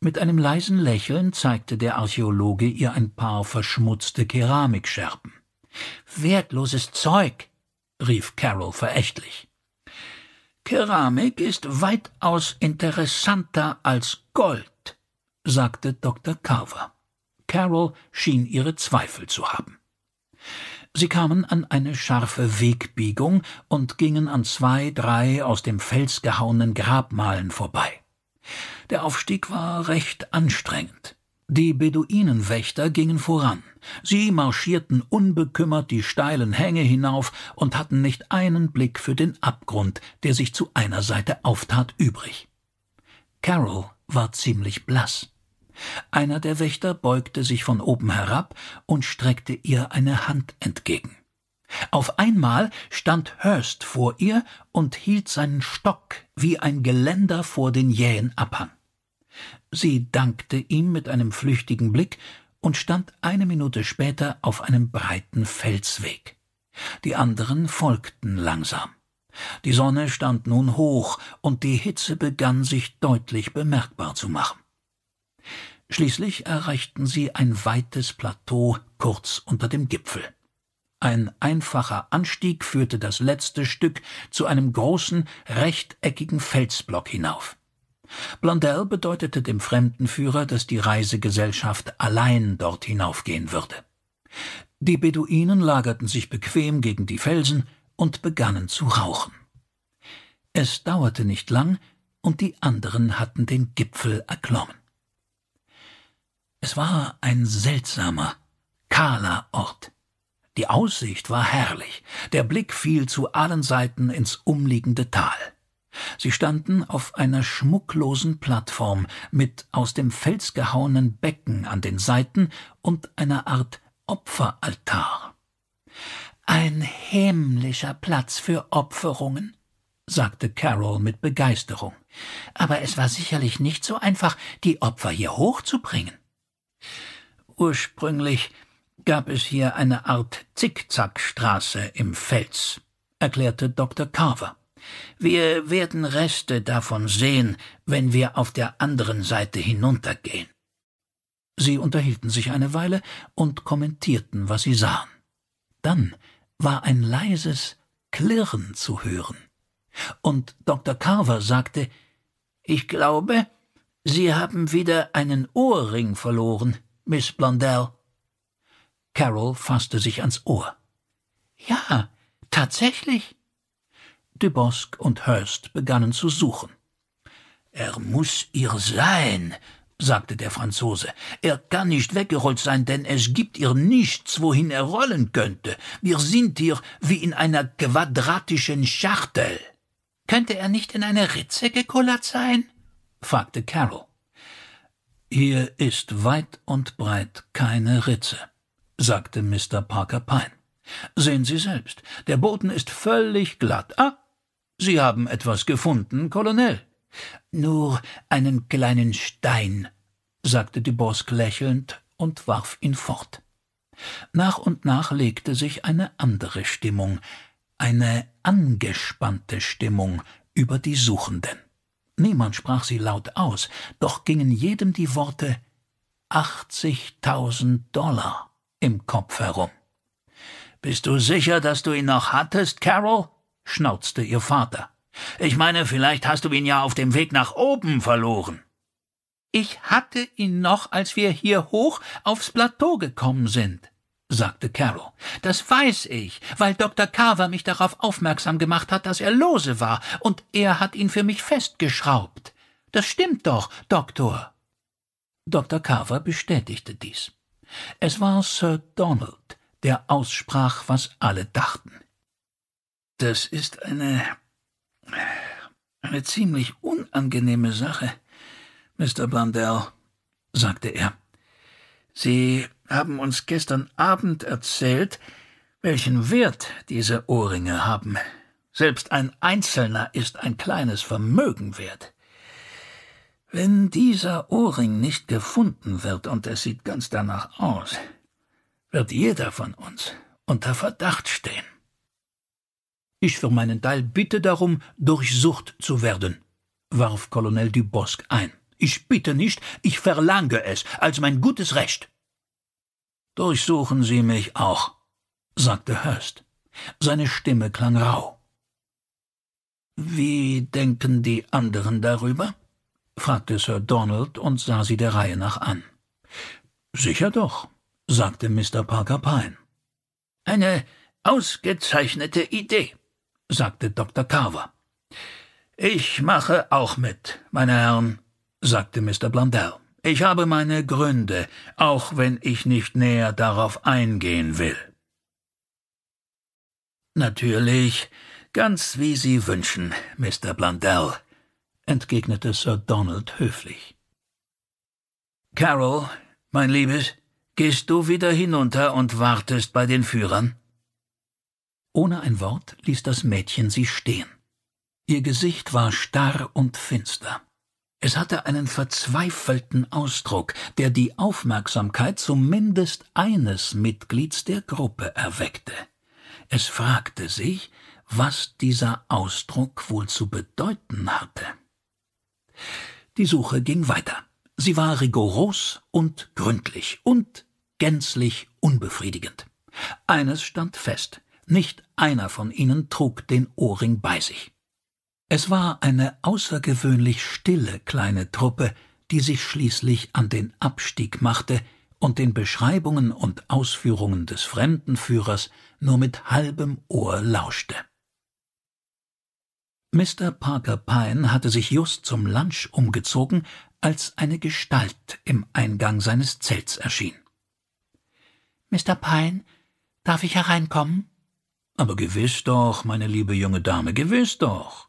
Mit einem leisen Lächeln zeigte der Archäologe ihr ein paar verschmutzte Keramikscherben. Wertloses Zeug, rief Carol verächtlich. Keramik ist weitaus interessanter als Gold, sagte Dr. Carver. Carol schien ihre Zweifel zu haben. Sie kamen an eine scharfe Wegbiegung und gingen an zwei, drei aus dem Fels gehauenen Grabmalen vorbei. Der Aufstieg war recht anstrengend. Die Beduinenwächter gingen voran. Sie marschierten unbekümmert die steilen Hänge hinauf und hatten nicht einen Blick für den Abgrund, der sich zu einer Seite auftat, übrig. Carol war ziemlich blass. Einer der Wächter beugte sich von oben herab und streckte ihr eine Hand entgegen. Auf einmal stand Hurst vor ihr und hielt seinen Stock wie ein Geländer vor den jähen Abhang. Sie dankte ihm mit einem flüchtigen Blick und stand eine Minute später auf einem breiten Felsweg. Die anderen folgten langsam. Die Sonne stand nun hoch und die Hitze begann sich deutlich bemerkbar zu machen. Schließlich erreichten sie ein weites Plateau kurz unter dem Gipfel. Ein einfacher Anstieg führte das letzte Stück zu einem großen rechteckigen Felsblock hinauf. Blondell bedeutete dem Fremdenführer, dass die Reisegesellschaft allein dort hinaufgehen würde. Die Beduinen lagerten sich bequem gegen die Felsen und begannen zu rauchen. Es dauerte nicht lang, und die anderen hatten den Gipfel erklommen. Es war ein seltsamer, kahler Ort. Die Aussicht war herrlich, der Blick fiel zu allen Seiten ins umliegende Tal. Sie standen auf einer schmucklosen Plattform mit aus dem Fels gehauenen Becken an den Seiten und einer Art Opferaltar. Ein himmlischer Platz für Opferungen, sagte Carol mit Begeisterung. Aber es war sicherlich nicht so einfach, die Opfer hier hochzubringen. Ursprünglich gab es hier eine Art Zickzackstraße im Fels, erklärte Dr. Carver. Wir werden Reste davon sehen, wenn wir auf der anderen Seite hinuntergehen. Sie unterhielten sich eine Weile und kommentierten, was sie sahen. Dann war ein leises Klirren zu hören. Und Dr. Carver sagte, ich glaube, Sie haben wieder einen Ohrring verloren, Miss Blondell. Carol fasste sich ans Ohr. Ja, tatsächlich. Dubosc und Hurst begannen zu suchen. Er muß ihr sein, sagte der Franzose. Er kann nicht weggerollt sein, denn es gibt ihr nichts, wohin er rollen könnte. Wir sind hier wie in einer quadratischen Schachtel. Könnte er nicht in eine Ritze gekullert sein? fragte Carol. Hier ist weit und breit keine Ritze, sagte Mr. Parker Pine. Sehen Sie selbst, der Boden ist völlig glatt. Ah, Sie haben etwas gefunden, Colonel? Nur einen kleinen Stein, sagte Dubosc lächelnd und warf ihn fort. Nach und nach legte sich eine andere Stimmung, eine angespannte Stimmung über die Suchenden. Niemand sprach sie laut aus, doch gingen jedem die Worte 80.000 Dollar im Kopf herum. Bist du sicher, dass du ihn noch hattest, Carol? schnauzte ihr Vater. Ich meine, vielleicht hast du ihn ja auf dem Weg nach oben verloren. Ich hatte ihn noch, als wir hier hoch aufs Plateau gekommen sind, sagte Carol. Das weiß ich, weil Dr. Carver mich darauf aufmerksam gemacht hat, dass er lose war, und er hat ihn für mich festgeschraubt. Das stimmt doch, Doktor. Dr. Carver bestätigte dies. Es war Sir Donald, der aussprach, was alle dachten. Das ist eine. eine ziemlich unangenehme Sache, Mr. Blundell, sagte er. Sie haben uns gestern Abend erzählt, welchen Wert diese Ohrringe haben. Selbst ein einzelner ist ein kleines Vermögen wert. Wenn dieser Ohrring nicht gefunden wird, und es sieht ganz danach aus, wird jeder von uns unter Verdacht stehen. Ich für meinen Teil bitte darum, durchsucht zu werden, warf Colonel Dubosc ein. Ich bitte nicht, ich verlange es als mein gutes Recht. Durchsuchen Sie mich auch, sagte Hurst. Seine Stimme klang rau. Wie denken die anderen darüber? fragte Sir Donald und sah sie der Reihe nach an. Sicher doch, sagte Mr. Parker Pine. Eine ausgezeichnete Idee sagte Dr. Carver. Ich mache auch mit, meine Herren, sagte Mr. Blundell. Ich habe meine Gründe, auch wenn ich nicht näher darauf eingehen will. Natürlich, ganz wie Sie wünschen, Mr. Blundell, entgegnete Sir Donald höflich. Carol, mein Liebes, gehst du wieder hinunter und wartest bei den Führern? Ohne ein Wort ließ das Mädchen sie stehen. Ihr Gesicht war starr und finster. Es hatte einen verzweifelten Ausdruck, der die Aufmerksamkeit zumindest eines Mitglieds der Gruppe erweckte. Es fragte sich, was dieser Ausdruck wohl zu bedeuten hatte. Die Suche ging weiter. Sie war rigoros und gründlich und gänzlich unbefriedigend. Eines stand fest. Nicht einer von ihnen trug den Ohrring bei sich. Es war eine außergewöhnlich stille kleine Truppe, die sich schließlich an den Abstieg machte und den Beschreibungen und Ausführungen des Fremdenführers nur mit halbem Ohr lauschte. Mr. Parker Pine hatte sich just zum Lunch umgezogen, als eine Gestalt im Eingang seines Zelts erschien. Mr. Pine, darf ich hereinkommen? Aber gewiss doch, meine liebe junge Dame, gewiss doch.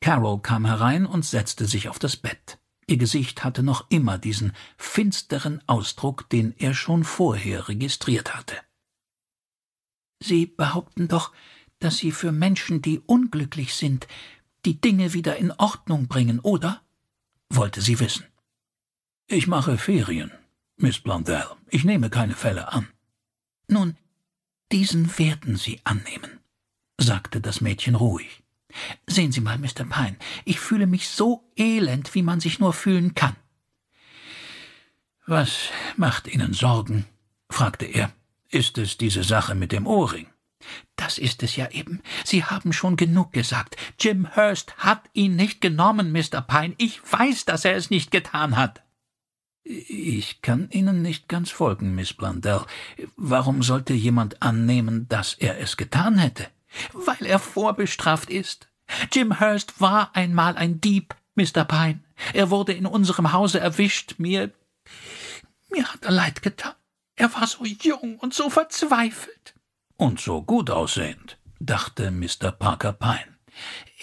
Carol kam herein und setzte sich auf das Bett. Ihr Gesicht hatte noch immer diesen finsteren Ausdruck, den er schon vorher registriert hatte. Sie behaupten doch, dass Sie für Menschen, die unglücklich sind, die Dinge wieder in Ordnung bringen, oder? wollte sie wissen. Ich mache Ferien, Miss Blondell. Ich nehme keine Fälle an. Nun, diesen werden Sie annehmen, sagte das Mädchen ruhig. Sehen Sie mal, Mr. Pine, ich fühle mich so elend, wie man sich nur fühlen kann. Was macht Ihnen Sorgen? fragte er. Ist es diese Sache mit dem Ohrring? Das ist es ja eben. Sie haben schon genug gesagt. Jim Hurst hat ihn nicht genommen, Mr. Pine. Ich weiß, dass er es nicht getan hat. Ich kann Ihnen nicht ganz folgen, Miss Blundell. Warum sollte jemand annehmen, dass er es getan hätte? Weil er vorbestraft ist. Jim Hurst war einmal ein Dieb, Mr. Pine. Er wurde in unserem Hause erwischt. Mir. mir hat er leid getan. Er war so jung und so verzweifelt. Und so gut aussehend, dachte Mr. Parker Pine.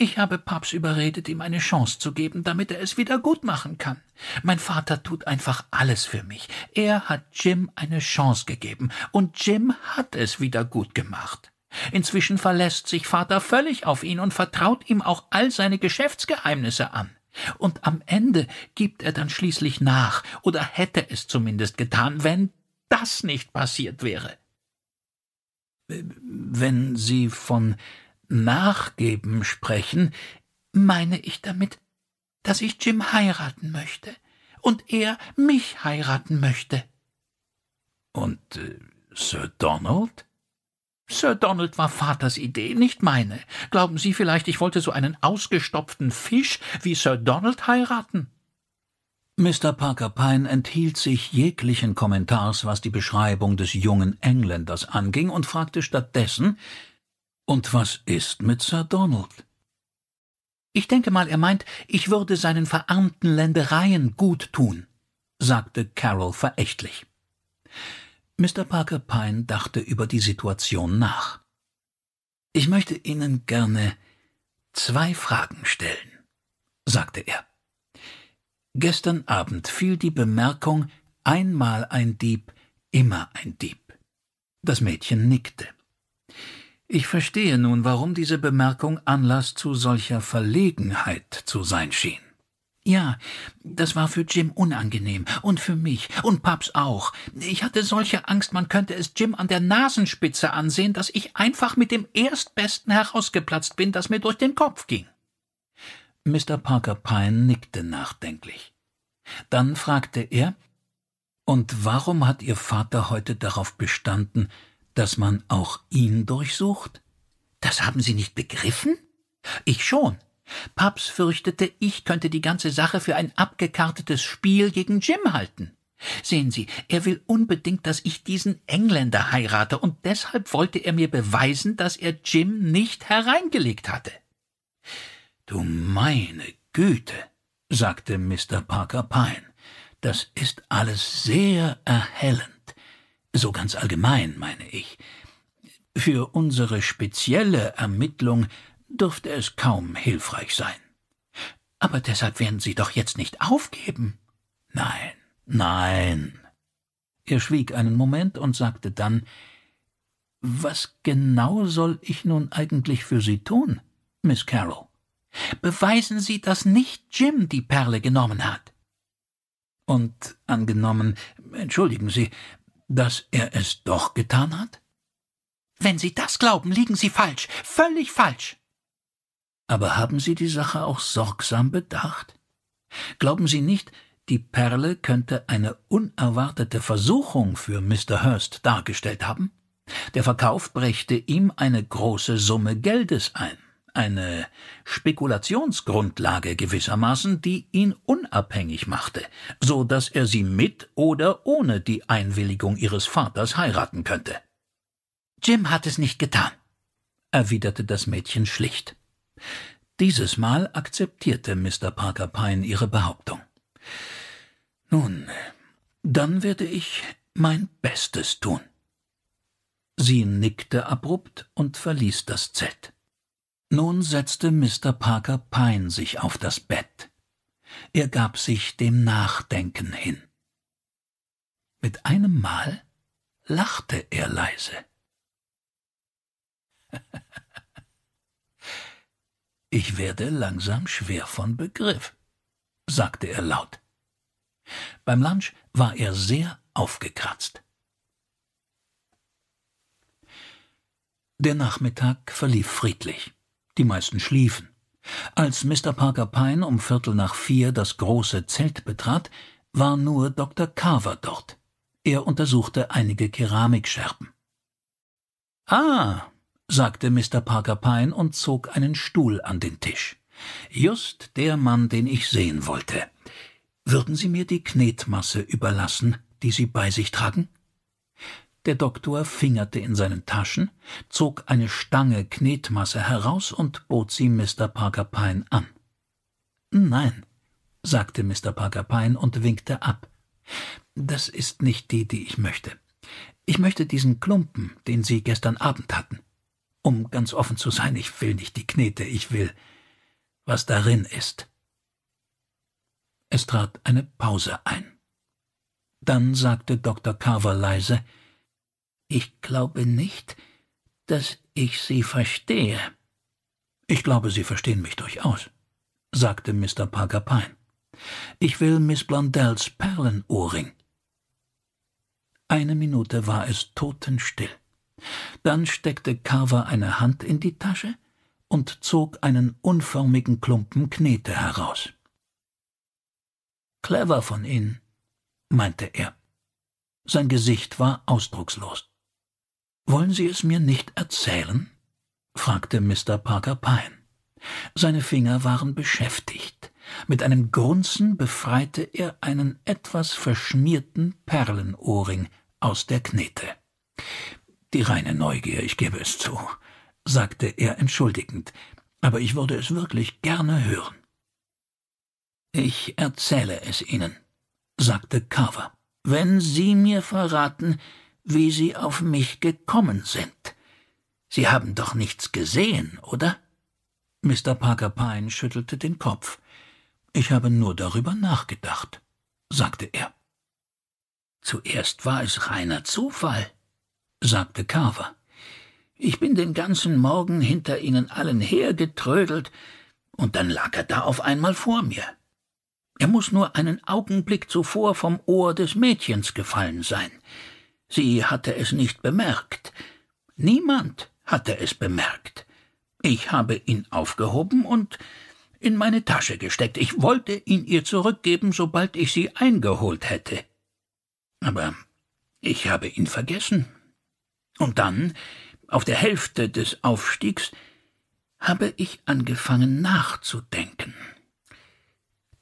Ich habe Paps überredet, ihm eine Chance zu geben, damit er es wieder gut machen kann. Mein Vater tut einfach alles für mich. Er hat Jim eine Chance gegeben und Jim hat es wieder gut gemacht. Inzwischen verlässt sich Vater völlig auf ihn und vertraut ihm auch all seine Geschäftsgeheimnisse an. Und am Ende gibt er dann schließlich nach oder hätte es zumindest getan, wenn das nicht passiert wäre. Wenn Sie von Nachgeben sprechen, meine ich damit, dass ich Jim heiraten möchte und er mich heiraten möchte. Und äh, Sir Donald? Sir Donald war Vaters Idee, nicht meine. Glauben Sie vielleicht, ich wollte so einen ausgestopften Fisch wie Sir Donald heiraten? Mr. Parker Pine enthielt sich jeglichen Kommentars, was die Beschreibung des jungen Engländers anging, und fragte stattdessen, und was ist mit Sir Donald? Ich denke mal, er meint, ich würde seinen verarmten Ländereien gut tun, sagte Carol verächtlich. Mr. Parker Pine dachte über die Situation nach. Ich möchte Ihnen gerne zwei Fragen stellen, sagte er. Gestern Abend fiel die Bemerkung einmal ein Dieb, immer ein Dieb. Das Mädchen nickte. Ich verstehe nun, warum diese Bemerkung Anlass zu solcher Verlegenheit zu sein schien. Ja, das war für Jim unangenehm und für mich und Paps auch. Ich hatte solche Angst, man könnte es Jim an der Nasenspitze ansehen, dass ich einfach mit dem Erstbesten herausgeplatzt bin, das mir durch den Kopf ging. Mr. Parker Pine nickte nachdenklich. Dann fragte er, und warum hat Ihr Vater heute darauf bestanden, dass man auch ihn durchsucht? Das haben Sie nicht begriffen? Ich schon. Paps fürchtete, ich könnte die ganze Sache für ein abgekartetes Spiel gegen Jim halten. Sehen Sie, er will unbedingt, dass ich diesen Engländer heirate, und deshalb wollte er mir beweisen, dass er Jim nicht hereingelegt hatte. Du meine Güte, sagte Mr. Parker Pine, das ist alles sehr erhellend so ganz allgemein meine ich. Für unsere spezielle Ermittlung dürfte es kaum hilfreich sein. Aber deshalb werden Sie doch jetzt nicht aufgeben. Nein, nein. Er schwieg einen Moment und sagte dann Was genau soll ich nun eigentlich für Sie tun, Miss Carroll? Beweisen Sie, dass nicht Jim die Perle genommen hat. Und angenommen, entschuldigen Sie, dass er es doch getan hat? Wenn Sie das glauben, liegen Sie falsch, völlig falsch. Aber haben Sie die Sache auch sorgsam bedacht? Glauben Sie nicht, die Perle könnte eine unerwartete Versuchung für Mr. Hurst dargestellt haben? Der Verkauf brächte ihm eine große Summe Geldes ein eine Spekulationsgrundlage gewissermaßen, die ihn unabhängig machte, so dass er sie mit oder ohne die Einwilligung ihres Vaters heiraten könnte. Jim hat es nicht getan, erwiderte das Mädchen schlicht. Dieses Mal akzeptierte Mr. Parker Pine ihre Behauptung. Nun, dann werde ich mein Bestes tun. Sie nickte abrupt und verließ das Zelt. Nun setzte Mr. Parker Pine sich auf das Bett. Er gab sich dem Nachdenken hin. Mit einem Mal lachte er leise. ich werde langsam schwer von Begriff, sagte er laut. Beim Lunch war er sehr aufgekratzt. Der Nachmittag verlief friedlich. Die meisten schliefen. Als Mr. Parker Pine um Viertel nach vier das große Zelt betrat, war nur Dr. Carver dort. Er untersuchte einige Keramikscherben. Ah, sagte Mr. Parker Pine und zog einen Stuhl an den Tisch. Just der Mann, den ich sehen wollte. Würden Sie mir die Knetmasse überlassen, die Sie bei sich tragen? Der Doktor fingerte in seinen Taschen, zog eine Stange Knetmasse heraus und bot sie Mr. Parker Pine an. Nein, sagte Mr. Parker Pine und winkte ab. Das ist nicht die, die ich möchte. Ich möchte diesen Klumpen, den Sie gestern Abend hatten. Um ganz offen zu sein, ich will nicht die Knete, ich will, was darin ist. Es trat eine Pause ein. Dann sagte Dr. Carver leise, ich glaube nicht, dass ich Sie verstehe. Ich glaube, Sie verstehen mich durchaus, sagte Mr. Parker Pine. Ich will Miss Blondells Perlenohrring. Eine Minute war es totenstill. Dann steckte Carver eine Hand in die Tasche und zog einen unförmigen Klumpen Knete heraus. Clever von Ihnen, meinte er. Sein Gesicht war ausdruckslos. Wollen Sie es mir nicht erzählen? fragte Mr. Parker Pine. Seine Finger waren beschäftigt. Mit einem Grunzen befreite er einen etwas verschmierten Perlenohrring aus der Knete. Die reine Neugier, ich gebe es zu, sagte er entschuldigend, aber ich würde es wirklich gerne hören. Ich erzähle es Ihnen, sagte Carver, wenn Sie mir verraten, wie Sie auf mich gekommen sind. Sie haben doch nichts gesehen, oder? Mr. Parker Pine schüttelte den Kopf. Ich habe nur darüber nachgedacht, sagte er. Zuerst war es reiner Zufall, sagte Carver. Ich bin den ganzen Morgen hinter ihnen allen hergetrödelt, und dann lag er da auf einmal vor mir. Er muß nur einen Augenblick zuvor vom Ohr des Mädchens gefallen sein. Sie hatte es nicht bemerkt. Niemand hatte es bemerkt. Ich habe ihn aufgehoben und in meine Tasche gesteckt. Ich wollte ihn ihr zurückgeben, sobald ich sie eingeholt hätte. Aber ich habe ihn vergessen. Und dann, auf der Hälfte des Aufstiegs, habe ich angefangen nachzudenken.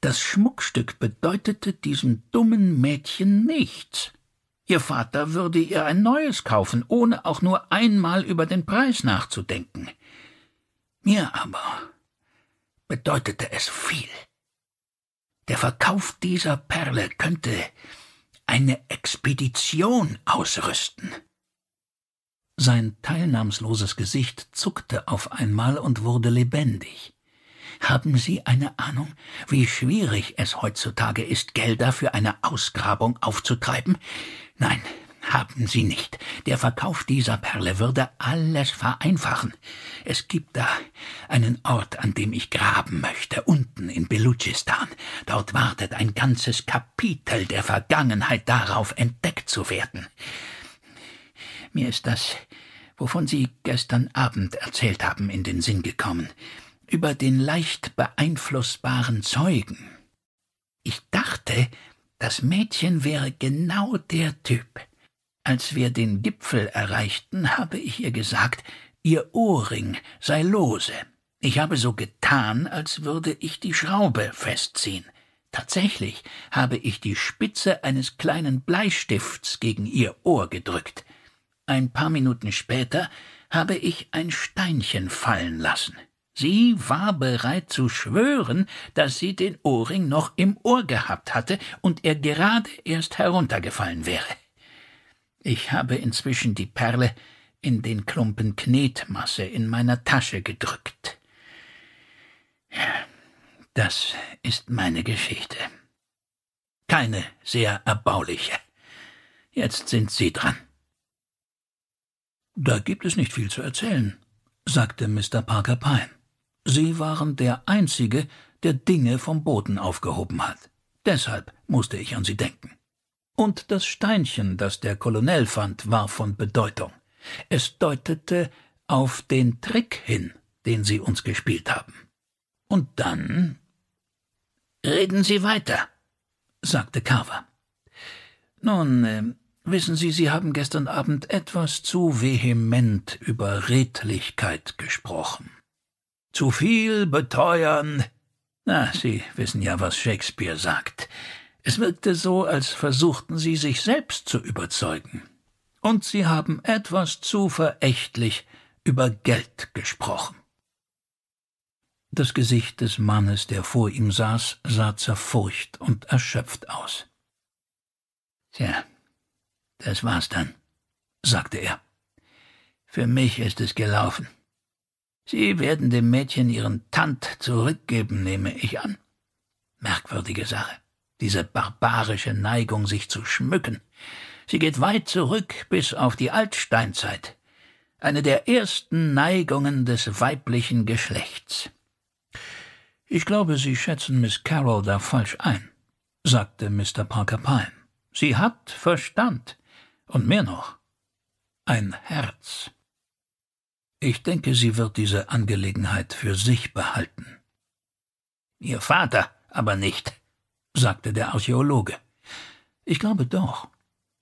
Das Schmuckstück bedeutete diesem dummen Mädchen nichts. Ihr Vater würde ihr ein neues kaufen, ohne auch nur einmal über den Preis nachzudenken. Mir aber bedeutete es viel. Der Verkauf dieser Perle könnte eine Expedition ausrüsten. Sein teilnahmsloses Gesicht zuckte auf einmal und wurde lebendig. Haben Sie eine Ahnung, wie schwierig es heutzutage ist, Gelder für eine Ausgrabung aufzutreiben? Nein, haben Sie nicht. Der Verkauf dieser Perle würde alles vereinfachen. Es gibt da einen Ort, an dem ich graben möchte, unten in Belutschistan. Dort wartet ein ganzes Kapitel der Vergangenheit darauf, entdeckt zu werden. Mir ist das, wovon Sie gestern Abend erzählt haben, in den Sinn gekommen. Über den leicht beeinflussbaren Zeugen. Ich dachte, das Mädchen wäre genau der Typ. Als wir den Gipfel erreichten, habe ich ihr gesagt, ihr Ohrring sei lose. Ich habe so getan, als würde ich die Schraube festziehen. Tatsächlich habe ich die Spitze eines kleinen Bleistifts gegen ihr Ohr gedrückt. Ein paar Minuten später habe ich ein Steinchen fallen lassen. Sie war bereit zu schwören, dass sie den Ohrring noch im Ohr gehabt hatte und er gerade erst heruntergefallen wäre. Ich habe inzwischen die Perle in den Klumpen Knetmasse in meiner Tasche gedrückt. Das ist meine Geschichte. Keine sehr erbauliche. Jetzt sind Sie dran. Da gibt es nicht viel zu erzählen, sagte Mr. Parker Pine. Sie waren der Einzige, der Dinge vom Boden aufgehoben hat. Deshalb musste ich an Sie denken. Und das Steinchen, das der Kolonel fand, war von Bedeutung. Es deutete auf den Trick hin, den Sie uns gespielt haben. Und dann. Reden Sie weiter, sagte Carver. Nun, äh, wissen Sie, Sie haben gestern Abend etwas zu vehement über Redlichkeit gesprochen zu viel beteuern. Na, Sie wissen ja, was Shakespeare sagt. Es wirkte so, als versuchten sie sich selbst zu überzeugen. Und sie haben etwas zu verächtlich über Geld gesprochen. Das Gesicht des Mannes, der vor ihm saß, sah zerfurcht und erschöpft aus. Tja, das war's dann, sagte er. Für mich ist es gelaufen. Sie werden dem Mädchen ihren Tant zurückgeben, nehme ich an. Merkwürdige Sache, diese barbarische Neigung, sich zu schmücken. Sie geht weit zurück bis auf die Altsteinzeit. Eine der ersten Neigungen des weiblichen Geschlechts. Ich glaube, Sie schätzen Miss Carroll da falsch ein, sagte Mr. Parker Palm. Sie hat Verstand und mehr noch ein Herz. Ich denke, sie wird diese Angelegenheit für sich behalten. Ihr Vater aber nicht, sagte der Archäologe. Ich glaube doch.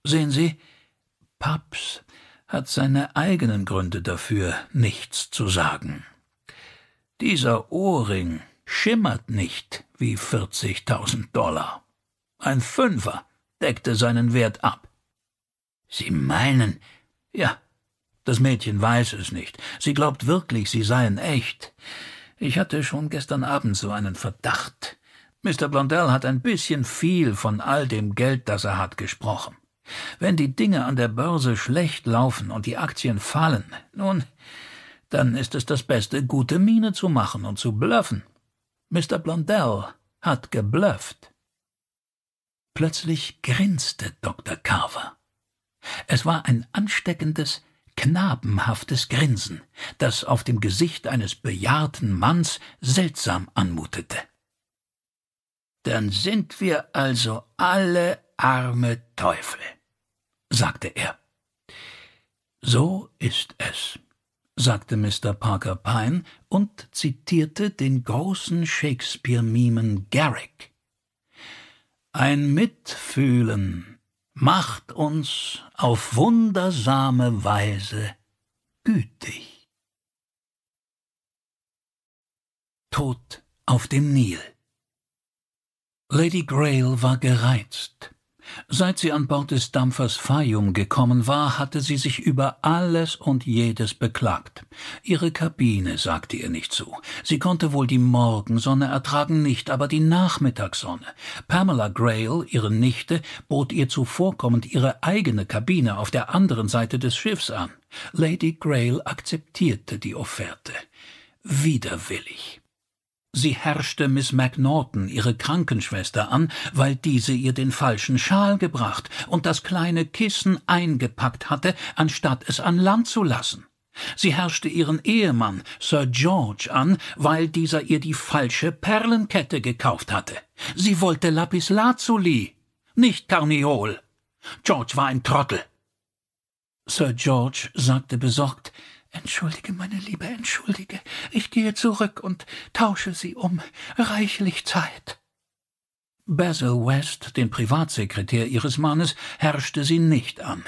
Sehen Sie, Paps hat seine eigenen Gründe dafür, nichts zu sagen. Dieser Ohrring schimmert nicht wie 40.000 Dollar. Ein Fünfer deckte seinen Wert ab. Sie meinen, ja, das Mädchen weiß es nicht. Sie glaubt wirklich, sie seien echt. Ich hatte schon gestern Abend so einen Verdacht. Mr. Blondell hat ein bisschen viel von all dem Geld, das er hat, gesprochen. Wenn die Dinge an der Börse schlecht laufen und die Aktien fallen, nun, dann ist es das Beste, gute Miene zu machen und zu bluffen. Mr. Blondell hat geblufft. Plötzlich grinste Dr. Carver. Es war ein ansteckendes, knabenhaftes Grinsen, das auf dem Gesicht eines bejahrten Manns seltsam anmutete. Dann sind wir also alle arme Teufel, sagte er. So ist es, sagte Mr. Parker Pine und zitierte den großen Shakespeare-Mimen Garrick. Ein Mitfühlen macht uns auf wundersame Weise gütig. Tod auf dem Nil. Lady Grail war gereizt Seit sie an Bord des Dampfers Fayum gekommen war, hatte sie sich über alles und jedes beklagt. Ihre Kabine sagte ihr nicht zu. Sie konnte wohl die Morgensonne ertragen nicht, aber die Nachmittagssonne. Pamela Grail, ihre Nichte, bot ihr zuvorkommend ihre eigene Kabine auf der anderen Seite des Schiffs an. Lady Grail akzeptierte die Offerte. Widerwillig. Sie herrschte Miss MacNaughton, ihre Krankenschwester, an, weil diese ihr den falschen Schal gebracht und das kleine Kissen eingepackt hatte, anstatt es an Land zu lassen. Sie herrschte ihren Ehemann, Sir George, an, weil dieser ihr die falsche Perlenkette gekauft hatte. Sie wollte Lapislazuli, nicht Carniol. George war ein Trottel. Sir George sagte besorgt, Entschuldige, meine Liebe, entschuldige. Ich gehe zurück und tausche sie um. Reichlich Zeit. Basil West, den Privatsekretär ihres Mannes, herrschte sie nicht an.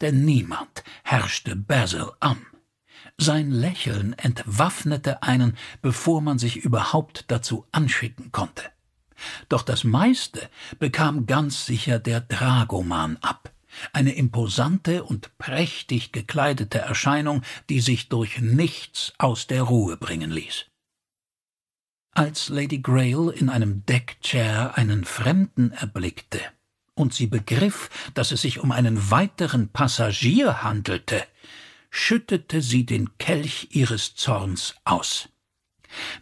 Denn niemand herrschte Basil an. Sein Lächeln entwaffnete einen, bevor man sich überhaupt dazu anschicken konnte. Doch das meiste bekam ganz sicher der Dragoman ab eine imposante und prächtig gekleidete Erscheinung, die sich durch nichts aus der Ruhe bringen ließ. Als Lady Grail in einem Deckchair einen Fremden erblickte und sie begriff, dass es sich um einen weiteren Passagier handelte, schüttete sie den Kelch ihres Zorns aus.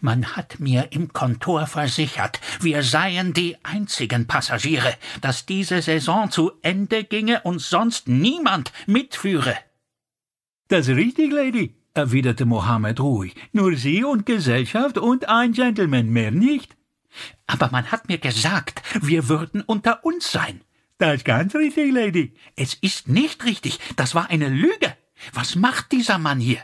Man hat mir im Kontor versichert, wir seien die einzigen Passagiere, dass diese Saison zu Ende ginge und sonst niemand mitführe. Das ist richtig, Lady, erwiderte Mohammed ruhig. Nur Sie und Gesellschaft und ein Gentleman mehr nicht. Aber man hat mir gesagt, wir würden unter uns sein. Das ist ganz richtig, Lady. Es ist nicht richtig. Das war eine Lüge. Was macht dieser Mann hier?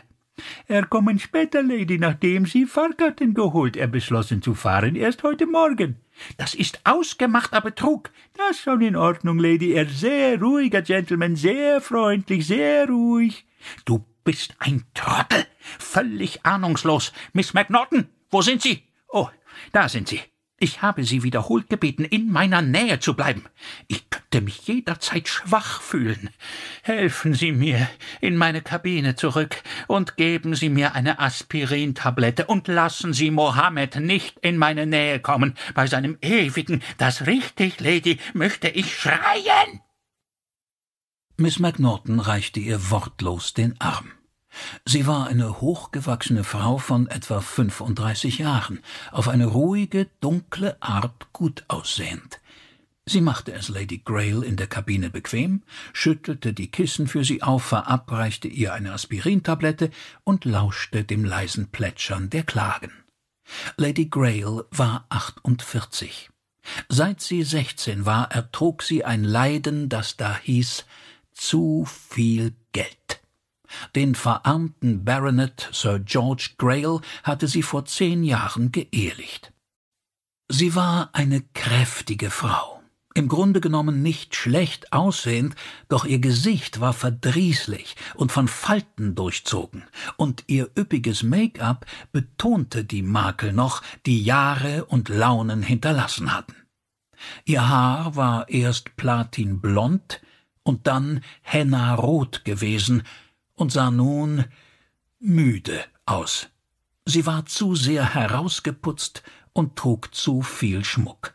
Er kommen später, Lady, nachdem Sie Fahrgarten geholt. Er beschlossen zu fahren erst heute Morgen. Das ist ausgemachter Betrug. Das schon in Ordnung, Lady. Er sehr ruhiger Gentleman, sehr freundlich, sehr ruhig. Du bist ein Trottel. Völlig ahnungslos. Miss McNaughton, wo sind Sie? Oh, da sind Sie. Ich habe Sie wiederholt gebeten, in meiner Nähe zu bleiben. Ich könnte mich jederzeit schwach fühlen. Helfen Sie mir in meine Kabine zurück und geben Sie mir eine Aspirintablette und lassen Sie Mohammed nicht in meine Nähe kommen. Bei seinem ewigen Das richtig, Lady, möchte ich schreien. Miss McNaughton reichte ihr wortlos den Arm. Sie war eine hochgewachsene Frau von etwa 35 Jahren, auf eine ruhige, dunkle Art gut aussehend. Sie machte es Lady Grail in der Kabine bequem, schüttelte die Kissen für sie auf, verabreichte ihr eine Aspirintablette und lauschte dem leisen Plätschern der Klagen. Lady Grail war 48. Seit sie 16 war, ertrug sie ein Leiden, das da hieß zu viel Geld. Den verarmten Baronet Sir George Grail hatte sie vor zehn Jahren geehelicht. Sie war eine kräftige Frau, im Grunde genommen nicht schlecht aussehend, doch ihr Gesicht war verdrießlich und von Falten durchzogen, und ihr üppiges Make-up betonte die Makel noch, die Jahre und Launen hinterlassen hatten. Ihr Haar war erst platinblond und dann henna-rot gewesen, und sah nun müde aus. Sie war zu sehr herausgeputzt und trug zu viel Schmuck.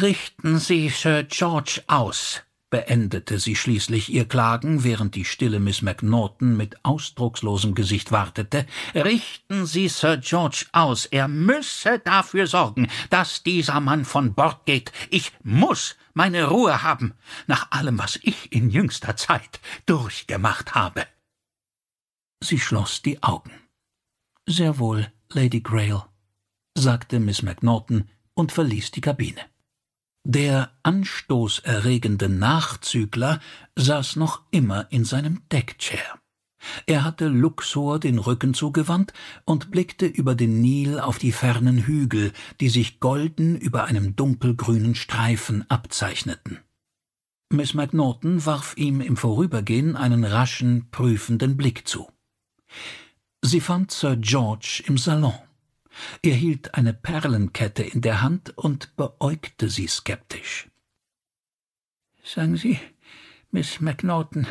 Richten Sie Sir George aus, beendete sie schließlich ihr Klagen, während die stille Miss McNaughton mit ausdruckslosem Gesicht wartete, richten Sie Sir George aus, er müsse dafür sorgen, dass dieser Mann von Bord geht. Ich muss meine Ruhe haben, nach allem, was ich in jüngster Zeit durchgemacht habe. Sie schloss die Augen. Sehr wohl, Lady Grail, sagte Miss McNaughton und verließ die Kabine. Der anstoßerregende Nachzügler saß noch immer in seinem Deckchair. Er hatte Luxor den Rücken zugewandt und blickte über den Nil auf die fernen Hügel, die sich golden über einem dunkelgrünen Streifen abzeichneten. Miss McNaughton warf ihm im Vorübergehen einen raschen, prüfenden Blick zu. Sie fand Sir George im Salon. Er hielt eine Perlenkette in der Hand und beäugte sie skeptisch. Sagen Sie, Miss McNaughton,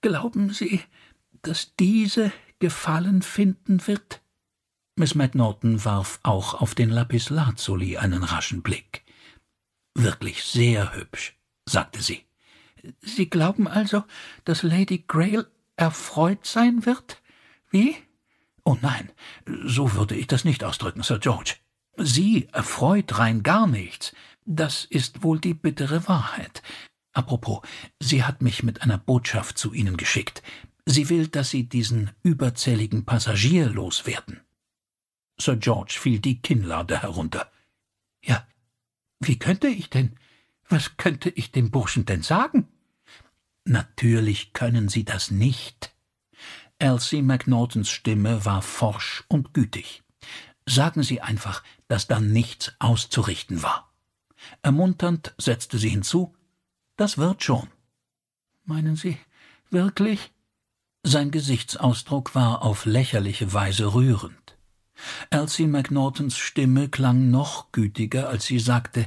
glauben Sie, dass diese Gefallen finden wird? Miss McNaughton warf auch auf den Lapislazuli einen raschen Blick. Wirklich sehr hübsch, sagte sie. Sie glauben also, dass Lady Grail erfreut sein wird? Wie? Oh nein, so würde ich das nicht ausdrücken, Sir George. Sie erfreut rein gar nichts. Das ist wohl die bittere Wahrheit. Apropos, sie hat mich mit einer Botschaft zu Ihnen geschickt. Sie will, dass Sie diesen überzähligen Passagier loswerden. Sir George fiel die Kinnlade herunter. Ja, wie könnte ich denn? Was könnte ich dem Burschen denn sagen? Natürlich können Sie das nicht. Elsie MacNaughtons Stimme war forsch und gütig. Sagen Sie einfach, dass da nichts auszurichten war. Ermunternd setzte sie hinzu, das wird schon. Meinen Sie wirklich? Sein Gesichtsausdruck war auf lächerliche Weise rührend. Elsie MacNaughtons Stimme klang noch gütiger, als sie sagte,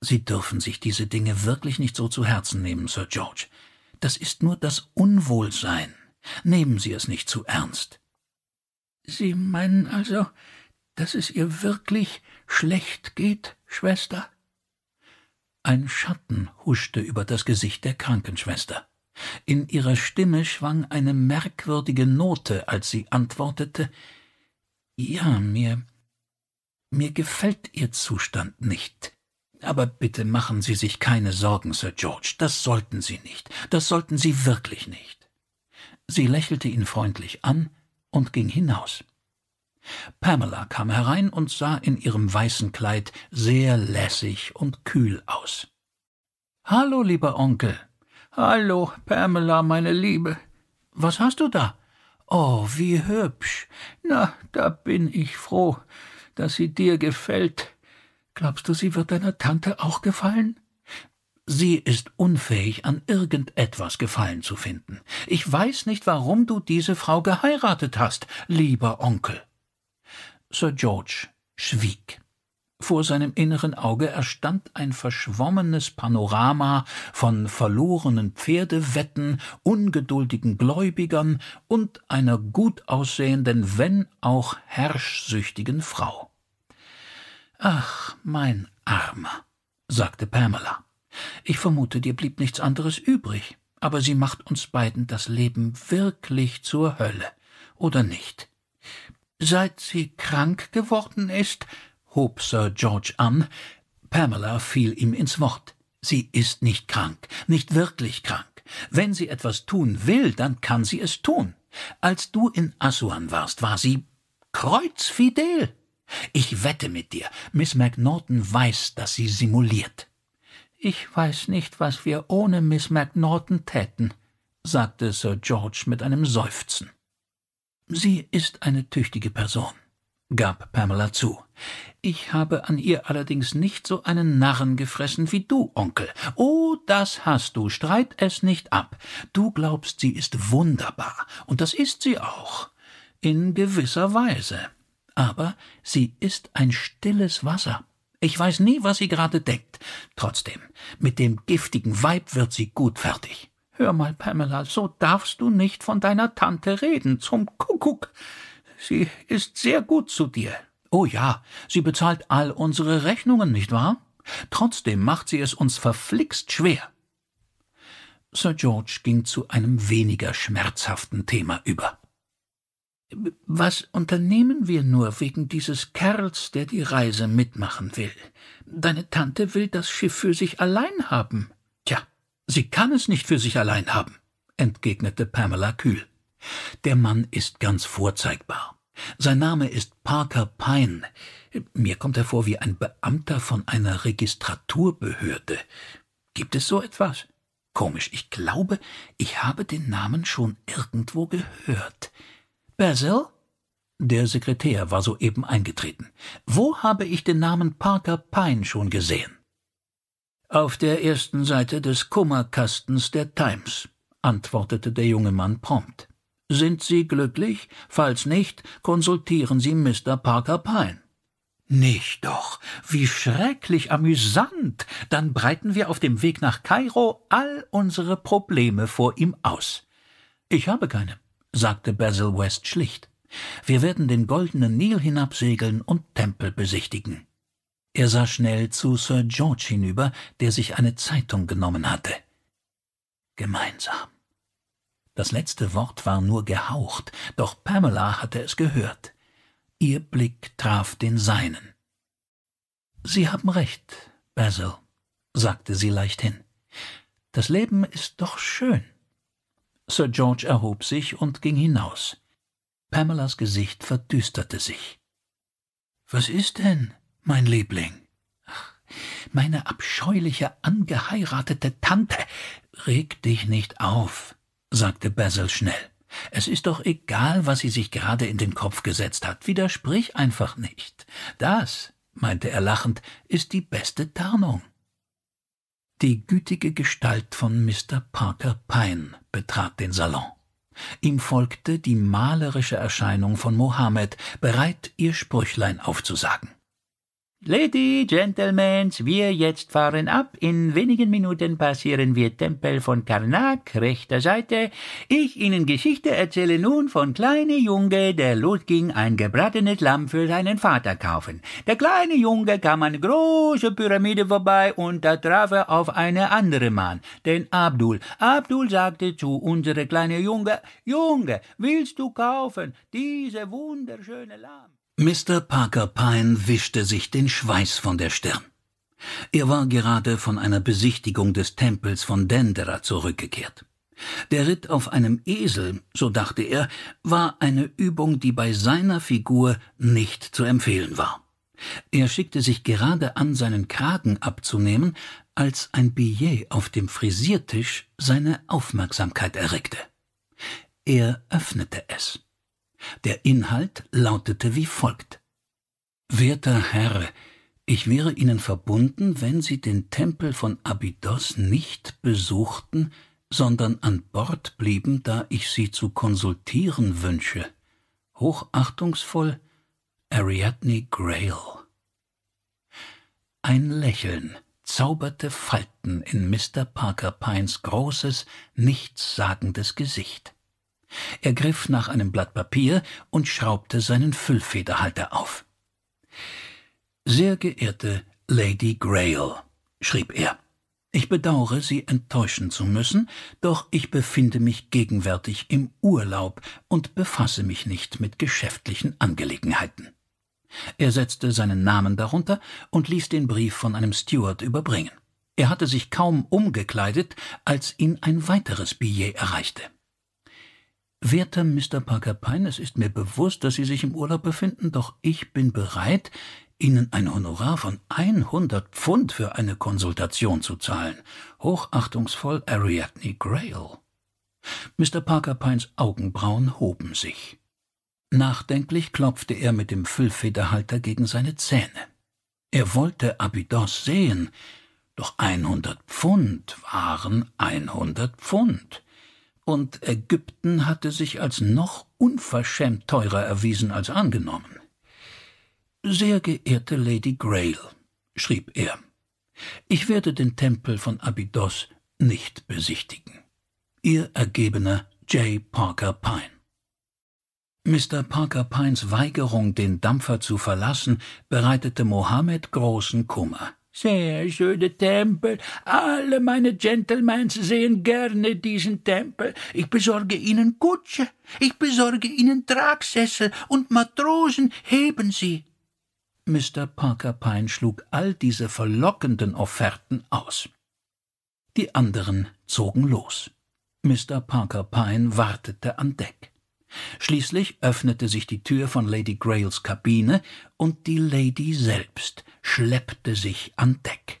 Sie dürfen sich diese Dinge wirklich nicht so zu Herzen nehmen, Sir George. Das ist nur das Unwohlsein, Nehmen Sie es nicht zu ernst. Sie meinen also, dass es ihr wirklich schlecht geht, Schwester? Ein Schatten huschte über das Gesicht der Krankenschwester. In ihrer Stimme schwang eine merkwürdige Note, als sie antwortete Ja, mir mir gefällt Ihr Zustand nicht. Aber bitte machen Sie sich keine Sorgen, Sir George, das sollten Sie nicht, das sollten Sie wirklich nicht. Sie lächelte ihn freundlich an und ging hinaus. Pamela kam herein und sah in ihrem weißen Kleid sehr lässig und kühl aus. Hallo, lieber Onkel. Hallo, Pamela, meine Liebe. Was hast du da? Oh, wie hübsch. Na, da bin ich froh, dass sie dir gefällt. Glaubst du, sie wird deiner Tante auch gefallen? Sie ist unfähig, an irgendetwas Gefallen zu finden. Ich weiß nicht, warum du diese Frau geheiratet hast, lieber Onkel. Sir George schwieg. Vor seinem inneren Auge erstand ein verschwommenes Panorama von verlorenen Pferdewetten, ungeduldigen Gläubigern und einer gut aussehenden, wenn auch herrschsüchtigen Frau. Ach, mein Armer, sagte Pamela. Ich vermute, dir blieb nichts anderes übrig, aber sie macht uns beiden das Leben wirklich zur Hölle, oder nicht? Seit sie krank geworden ist, hob Sir George an, Pamela fiel ihm ins Wort. Sie ist nicht krank, nicht wirklich krank. Wenn sie etwas tun will, dann kann sie es tun. Als du in Assuan warst, war sie kreuzfidel. Ich wette mit dir, Miss McNaughton weiß, dass sie simuliert. Ich weiß nicht, was wir ohne Miss Macnaughton täten, sagte Sir George mit einem Seufzen. Sie ist eine tüchtige Person, gab Pamela zu. Ich habe an ihr allerdings nicht so einen Narren gefressen wie du, Onkel. Oh, das hast du, streit es nicht ab. Du glaubst, sie ist wunderbar, und das ist sie auch. In gewisser Weise. Aber sie ist ein stilles Wasser. Ich weiß nie, was sie gerade denkt. Trotzdem, mit dem giftigen Weib wird sie gut fertig. Hör mal, Pamela, so darfst du nicht von deiner Tante reden. Zum Kuckuck. Sie ist sehr gut zu dir. Oh ja, sie bezahlt all unsere Rechnungen, nicht wahr? Trotzdem macht sie es uns verflixt schwer. Sir George ging zu einem weniger schmerzhaften Thema über. Was unternehmen wir nur wegen dieses Kerls, der die Reise mitmachen will? Deine Tante will das Schiff für sich allein haben. Tja, sie kann es nicht für sich allein haben, entgegnete Pamela kühl. Der Mann ist ganz vorzeigbar. Sein Name ist Parker Pine. Mir kommt er vor wie ein Beamter von einer Registraturbehörde. Gibt es so etwas? Komisch, ich glaube, ich habe den Namen schon irgendwo gehört. Basil? Der Sekretär war soeben eingetreten. Wo habe ich den Namen Parker Pine schon gesehen? Auf der ersten Seite des Kummerkastens der Times, antwortete der junge Mann prompt. Sind Sie glücklich? Falls nicht, konsultieren Sie Mr. Parker Pine. Nicht doch. Wie schrecklich amüsant. Dann breiten wir auf dem Weg nach Kairo all unsere Probleme vor ihm aus. Ich habe keine sagte Basil West schlicht. Wir werden den goldenen Nil hinabsegeln und Tempel besichtigen. Er sah schnell zu Sir George hinüber, der sich eine Zeitung genommen hatte. Gemeinsam. Das letzte Wort war nur gehaucht, doch Pamela hatte es gehört. Ihr Blick traf den seinen. Sie haben recht, Basil, sagte sie leichthin. Das Leben ist doch schön. Sir George erhob sich und ging hinaus. Pamelas Gesicht verdüsterte sich. Was ist denn, mein Liebling? Ach, meine abscheuliche angeheiratete Tante. Reg dich nicht auf, sagte Basil schnell. Es ist doch egal, was sie sich gerade in den Kopf gesetzt hat. Widersprich einfach nicht. Das, meinte er lachend, ist die beste Tarnung. Die gütige Gestalt von Mr. Parker Pine betrat den Salon. Ihm folgte die malerische Erscheinung von Mohammed, bereit, ihr Sprüchlein aufzusagen. Lady, Gentlemans, wir jetzt fahren ab. In wenigen Minuten passieren wir Tempel von Karnak, rechter Seite. Ich Ihnen Geschichte erzähle nun von kleine Junge, der losging, ein gebratenes Lamm für seinen Vater kaufen. Der kleine Junge kam an große Pyramide vorbei und da traf er auf eine andere Mann, den Abdul. Abdul sagte zu unserer kleinen Junge, Junge, willst du kaufen diese wunderschöne Lamm? Mr. Parker Pine wischte sich den Schweiß von der Stirn. Er war gerade von einer Besichtigung des Tempels von Dendera zurückgekehrt. Der Ritt auf einem Esel, so dachte er, war eine Übung, die bei seiner Figur nicht zu empfehlen war. Er schickte sich gerade an, seinen Kragen abzunehmen, als ein Billet auf dem Frisiertisch seine Aufmerksamkeit erregte. Er öffnete es. Der Inhalt lautete wie folgt Werter Herr, ich wäre Ihnen verbunden, wenn Sie den Tempel von Abydos nicht besuchten, sondern an Bord blieben, da ich Sie zu konsultieren wünsche. Hochachtungsvoll Ariadne Grail. Ein Lächeln zauberte Falten in Mr. Parker Pines großes, nichtssagendes Gesicht. Er griff nach einem Blatt Papier und schraubte seinen Füllfederhalter auf. Sehr geehrte Lady Grail, schrieb er, ich bedauere, Sie enttäuschen zu müssen, doch ich befinde mich gegenwärtig im Urlaub und befasse mich nicht mit geschäftlichen Angelegenheiten. Er setzte seinen Namen darunter und ließ den Brief von einem Steward überbringen. Er hatte sich kaum umgekleidet, als ihn ein weiteres Billet erreichte. Werter Mr. Parker Pine, es ist mir bewusst, dass Sie sich im Urlaub befinden, doch ich bin bereit, Ihnen ein Honorar von 100 Pfund für eine Konsultation zu zahlen. Hochachtungsvoll Ariadne Grail. Mr. Parker Pines Augenbrauen hoben sich. Nachdenklich klopfte er mit dem Füllfederhalter gegen seine Zähne. Er wollte Abydos sehen, doch 100 Pfund waren 100 Pfund und Ägypten hatte sich als noch unverschämt teurer erwiesen als angenommen. Sehr geehrte Lady Grail, schrieb er, ich werde den Tempel von Abydos nicht besichtigen. Ihr ergebener J. Parker Pine. Mr. Parker Pines Weigerung, den Dampfer zu verlassen, bereitete Mohammed großen Kummer. Sehr schöne Tempel. Alle meine Gentlemans sehen gerne diesen Tempel. Ich besorge ihnen Kutsche, ich besorge ihnen Tragsessel und Matrosen heben sie. Mr. Parker Pine schlug all diese verlockenden Offerten aus. Die anderen zogen los. Mr. Parker Pine wartete an Deck. Schließlich öffnete sich die Tür von Lady Grails Kabine und die Lady selbst schleppte sich an Deck.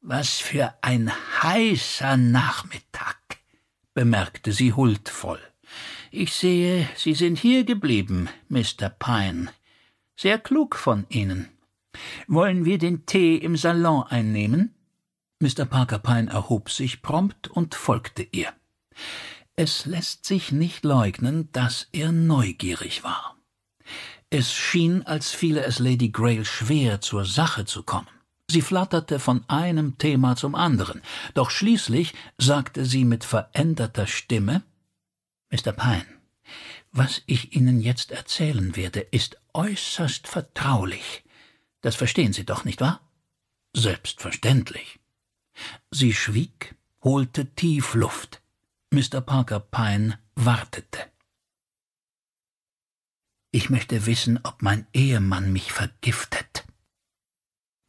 Was für ein heißer Nachmittag, bemerkte sie huldvoll. Ich sehe, Sie sind hier geblieben, Mr. Pine. Sehr klug von Ihnen. Wollen wir den Tee im Salon einnehmen? Mr. Parker Pine erhob sich prompt und folgte ihr. Es lässt sich nicht leugnen, dass er neugierig war. Es schien, als fiele es Lady Grail schwer, zur Sache zu kommen. Sie flatterte von einem Thema zum anderen, doch schließlich sagte sie mit veränderter Stimme Mr. Pine, was ich Ihnen jetzt erzählen werde, ist äußerst vertraulich. Das verstehen Sie doch, nicht wahr? Selbstverständlich. Sie schwieg, holte tief Luft, Mr. Parker Pine wartete. Ich möchte wissen, ob mein Ehemann mich vergiftet.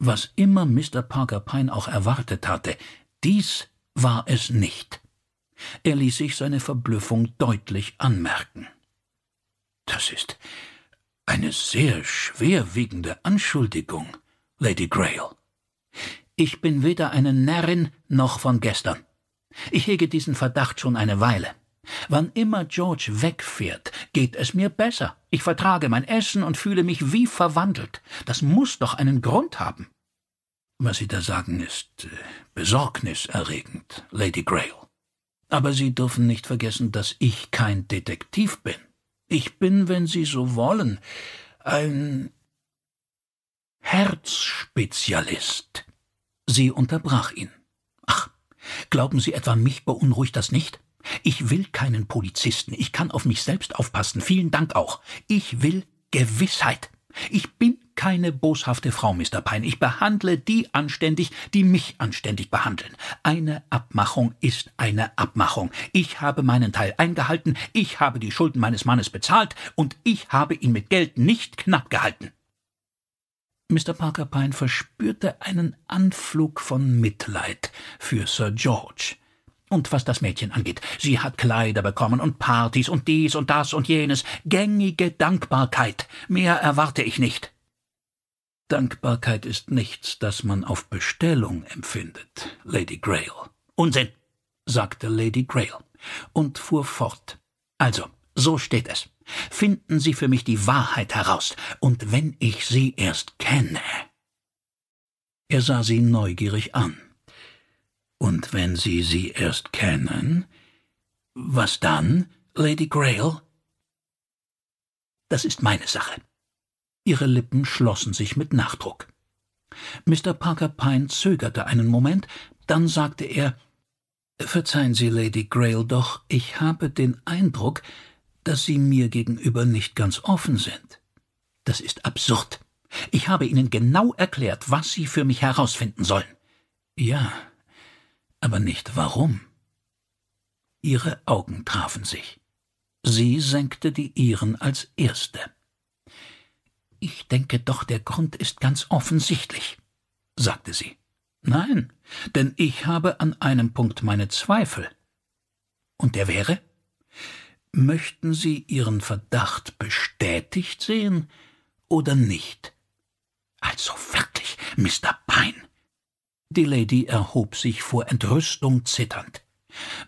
Was immer Mr. Parker Pine auch erwartet hatte, dies war es nicht. Er ließ sich seine Verblüffung deutlich anmerken. Das ist eine sehr schwerwiegende Anschuldigung, Lady Grail. Ich bin weder eine Närrin noch von gestern. Ich hege diesen Verdacht schon eine Weile. Wann immer George wegfährt, geht es mir besser. Ich vertrage mein Essen und fühle mich wie verwandelt. Das muss doch einen Grund haben. Was Sie da sagen, ist äh, besorgniserregend, Lady Grail. Aber Sie dürfen nicht vergessen, dass ich kein Detektiv bin. Ich bin, wenn Sie so wollen, ein Herzspezialist. Sie unterbrach ihn. Ach, Glauben Sie etwa, mich beunruhigt das nicht? Ich will keinen Polizisten, ich kann auf mich selbst aufpassen, vielen Dank auch. Ich will Gewissheit. Ich bin keine boshafte Frau, Mr. Pine. Ich behandle die anständig, die mich anständig behandeln. Eine Abmachung ist eine Abmachung. Ich habe meinen Teil eingehalten, ich habe die Schulden meines Mannes bezahlt und ich habe ihn mit Geld nicht knapp gehalten. Mr. Parker Pine verspürte einen Anflug von Mitleid für Sir George. Und was das Mädchen angeht, sie hat Kleider bekommen und Partys und dies und das und jenes, gängige Dankbarkeit, mehr erwarte ich nicht. Dankbarkeit ist nichts, das man auf Bestellung empfindet, Lady Grail. Unsinn, sagte Lady Grail und fuhr fort. Also, so steht es. Finden Sie für mich die Wahrheit heraus, und wenn ich sie erst kenne. Er sah sie neugierig an. Und wenn Sie sie erst kennen? Was dann, Lady Grail? Das ist meine Sache. Ihre Lippen schlossen sich mit Nachdruck. Mr. Parker Pine zögerte einen Moment, dann sagte er Verzeihen Sie, Lady Grail, doch ich habe den Eindruck, dass Sie mir gegenüber nicht ganz offen sind. Das ist absurd. Ich habe Ihnen genau erklärt, was Sie für mich herausfinden sollen. Ja, aber nicht warum. Ihre Augen trafen sich. Sie senkte die ihren als erste. Ich denke doch, der Grund ist ganz offensichtlich, sagte sie. Nein, denn ich habe an einem Punkt meine Zweifel. Und der wäre? Möchten Sie Ihren Verdacht bestätigt sehen oder nicht? Also wirklich, Mr. Pine. Die Lady erhob sich vor Entrüstung zitternd.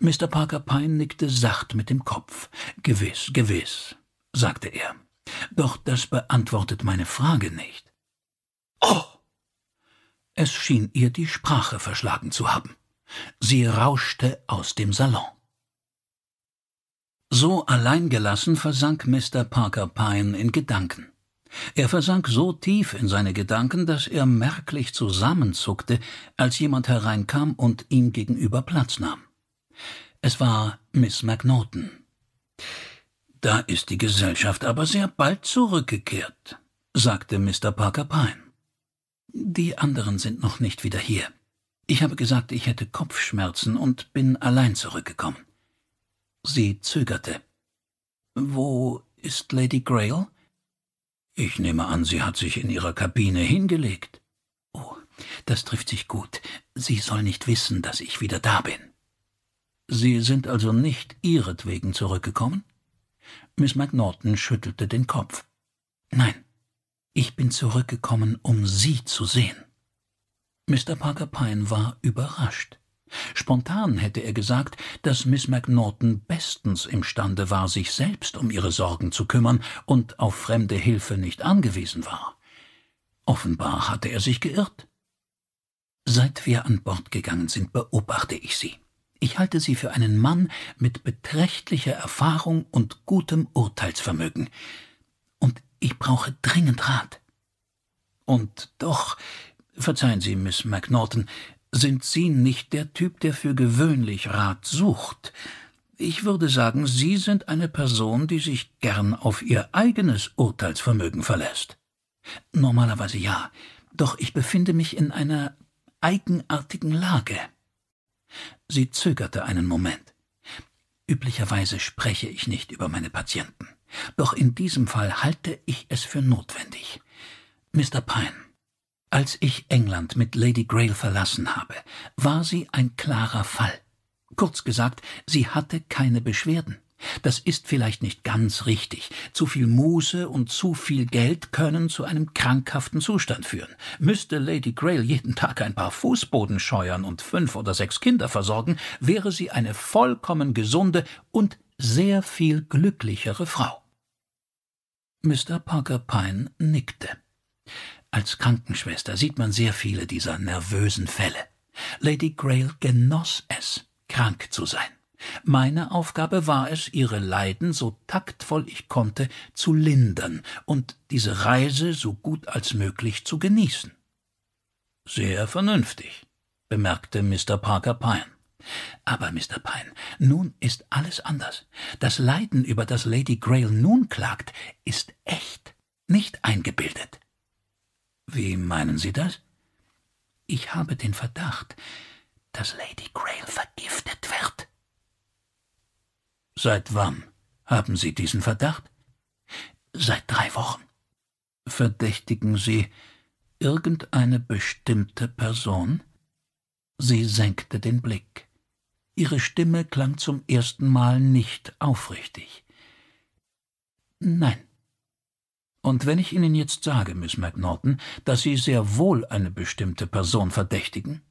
Mr. Parker Pine nickte sacht mit dem Kopf. Gewiss, gewiss, sagte er. Doch das beantwortet meine Frage nicht. Oh! Es schien ihr die Sprache verschlagen zu haben. Sie rauschte aus dem Salon. So alleingelassen versank Mr. Parker Pine in Gedanken. Er versank so tief in seine Gedanken, dass er merklich zusammenzuckte, als jemand hereinkam und ihm gegenüber Platz nahm. Es war Miss McNaughton. Da ist die Gesellschaft aber sehr bald zurückgekehrt, sagte Mr. Parker Pine. Die anderen sind noch nicht wieder hier. Ich habe gesagt, ich hätte Kopfschmerzen und bin allein zurückgekommen. Sie zögerte. Wo ist Lady Grail? Ich nehme an, sie hat sich in ihrer Kabine hingelegt. Oh, das trifft sich gut. Sie soll nicht wissen, dass ich wieder da bin. Sie sind also nicht ihretwegen zurückgekommen? Miss McNaughton schüttelte den Kopf. Nein, ich bin zurückgekommen, um Sie zu sehen. Mr. Parker Pine war überrascht. Spontan hätte er gesagt, dass Miss MacNaughton bestens imstande war, sich selbst um ihre Sorgen zu kümmern und auf fremde Hilfe nicht angewiesen war. Offenbar hatte er sich geirrt. Seit wir an Bord gegangen sind, beobachte ich sie. Ich halte sie für einen Mann mit beträchtlicher Erfahrung und gutem Urteilsvermögen. Und ich brauche dringend Rat. Und doch, verzeihen Sie, Miss MacNaughton, sind Sie nicht der Typ, der für gewöhnlich Rat sucht? Ich würde sagen, Sie sind eine Person, die sich gern auf Ihr eigenes Urteilsvermögen verlässt. Normalerweise ja, doch ich befinde mich in einer eigenartigen Lage. Sie zögerte einen Moment. Üblicherweise spreche ich nicht über meine Patienten, doch in diesem Fall halte ich es für notwendig. Mr. Pine, als ich England mit Lady Grail verlassen habe, war sie ein klarer Fall. Kurz gesagt, sie hatte keine Beschwerden. Das ist vielleicht nicht ganz richtig. Zu viel Muße und zu viel Geld können zu einem krankhaften Zustand führen. Müsste Lady Grail jeden Tag ein paar Fußboden scheuern und fünf oder sechs Kinder versorgen, wäre sie eine vollkommen gesunde und sehr viel glücklichere Frau. Mr. Parker Pine nickte. Als Krankenschwester sieht man sehr viele dieser nervösen Fälle. Lady Grail genoss es, krank zu sein. Meine Aufgabe war es, ihre Leiden so taktvoll ich konnte zu lindern und diese Reise so gut als möglich zu genießen. Sehr vernünftig, bemerkte Mr. Parker Pine. Aber, Mr. Pine, nun ist alles anders. Das Leiden, über das Lady Grail nun klagt, ist echt, nicht eingebildet. Wie meinen Sie das? Ich habe den Verdacht, dass Lady Grail vergiftet wird. Seit wann haben Sie diesen Verdacht? Seit drei Wochen. Verdächtigen Sie irgendeine bestimmte Person? Sie senkte den Blick. Ihre Stimme klang zum ersten Mal nicht aufrichtig. Nein, und wenn ich Ihnen jetzt sage, Miss McNaughton, dass Sie sehr wohl eine bestimmte Person verdächtigen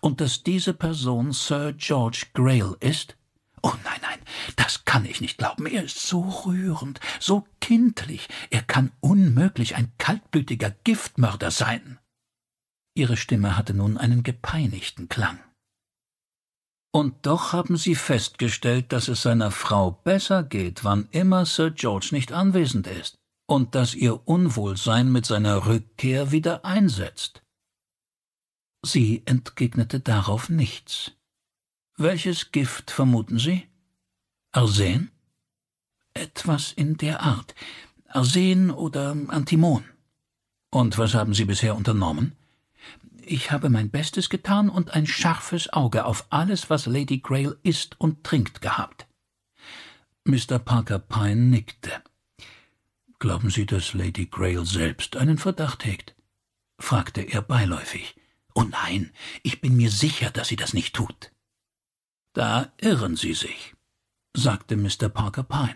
und dass diese Person Sir George Grail ist? Oh nein, nein, das kann ich nicht glauben. Er ist so rührend, so kindlich. Er kann unmöglich ein kaltblütiger Giftmörder sein. Ihre Stimme hatte nun einen gepeinigten Klang. Und doch haben Sie festgestellt, dass es seiner Frau besser geht, wann immer Sir George nicht anwesend ist und dass ihr Unwohlsein mit seiner Rückkehr wieder einsetzt. Sie entgegnete darauf nichts. Welches Gift vermuten Sie? Arsen? Etwas in der Art. Arsen oder Antimon. Und was haben Sie bisher unternommen? Ich habe mein Bestes getan und ein scharfes Auge auf alles, was Lady Grail isst und trinkt gehabt. Mr. Parker Pine nickte. Glauben Sie, dass Lady Grail selbst einen Verdacht hegt? fragte er beiläufig. Oh nein, ich bin mir sicher, dass sie das nicht tut. Da irren Sie sich, sagte Mr. Parker Pine.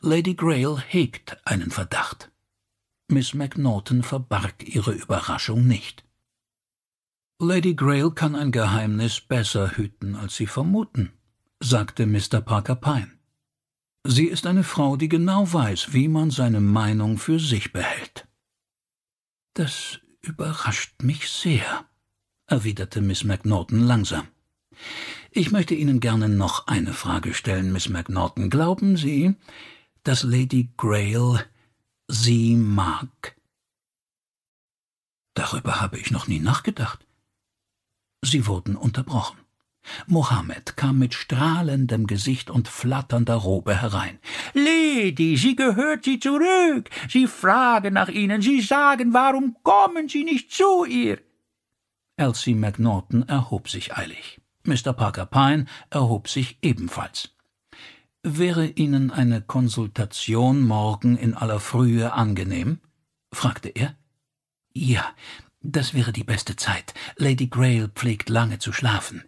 Lady Grail hegt einen Verdacht. Miss McNaughton verbarg ihre Überraschung nicht. Lady Grail kann ein Geheimnis besser hüten, als Sie vermuten, sagte Mr. Parker Pine. Sie ist eine Frau, die genau weiß, wie man seine Meinung für sich behält. Das überrascht mich sehr, erwiderte Miss McNaughton langsam. Ich möchte Ihnen gerne noch eine Frage stellen, Miss McNaughton. Glauben Sie, dass Lady Grail Sie mag? Darüber habe ich noch nie nachgedacht. Sie wurden unterbrochen. Mohammed kam mit strahlendem Gesicht und flatternder Robe herein. Lady, Sie gehört sie zurück. Sie fragen nach Ihnen. Sie sagen, warum kommen Sie nicht zu ihr? Elsie McNaughton erhob sich eilig. Mr. Parker Pine erhob sich ebenfalls. Wäre Ihnen eine Konsultation morgen in aller Frühe angenehm? fragte er. Ja, das wäre die beste Zeit. Lady Grail pflegt lange zu schlafen.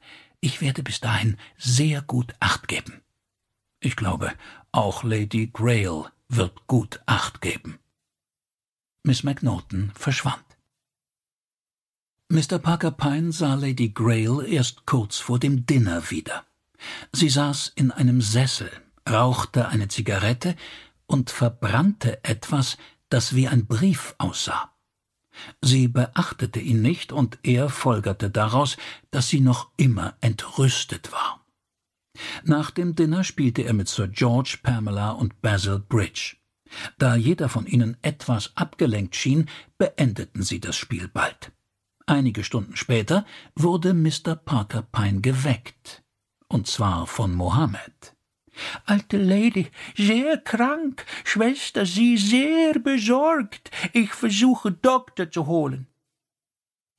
Ich werde bis dahin sehr gut Acht geben. Ich glaube, auch Lady Grail wird gut Acht geben. Miss McNaughton verschwand. Mr. Parker Pine sah Lady Grail erst kurz vor dem Dinner wieder. Sie saß in einem Sessel, rauchte eine Zigarette und verbrannte etwas, das wie ein Brief aussah. Sie beachtete ihn nicht, und er folgerte daraus, dass sie noch immer entrüstet war. Nach dem Dinner spielte er mit Sir George, Pamela und Basil Bridge. Da jeder von ihnen etwas abgelenkt schien, beendeten sie das Spiel bald. Einige Stunden später wurde Mr. Parker Pine geweckt, und zwar von Mohammed. Alte Lady, sehr krank. Schwester, Sie sehr besorgt. Ich versuche, Doktor zu holen.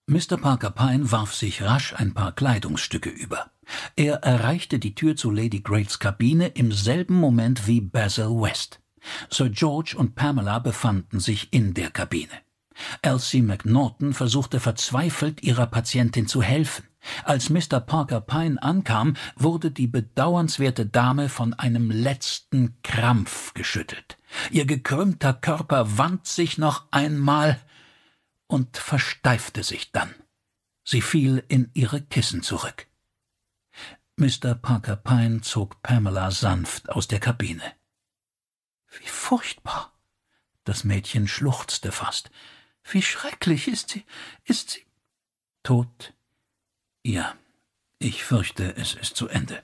Mr. Parker Pine warf sich rasch ein paar Kleidungsstücke über. Er erreichte die Tür zu Lady Greats Kabine im selben Moment wie Basil West. Sir George und Pamela befanden sich in der Kabine. Elsie McNaughton versuchte verzweifelt, ihrer Patientin zu helfen. Als Mr. Parker Pine ankam, wurde die bedauernswerte Dame von einem letzten Krampf geschüttelt. Ihr gekrümmter Körper wand sich noch einmal und versteifte sich dann. Sie fiel in ihre Kissen zurück. Mr. Parker Pine zog Pamela sanft aus der Kabine. Wie furchtbar! Das Mädchen schluchzte fast. Wie schrecklich ist sie, ist sie tot ja, ich fürchte, es ist zu Ende.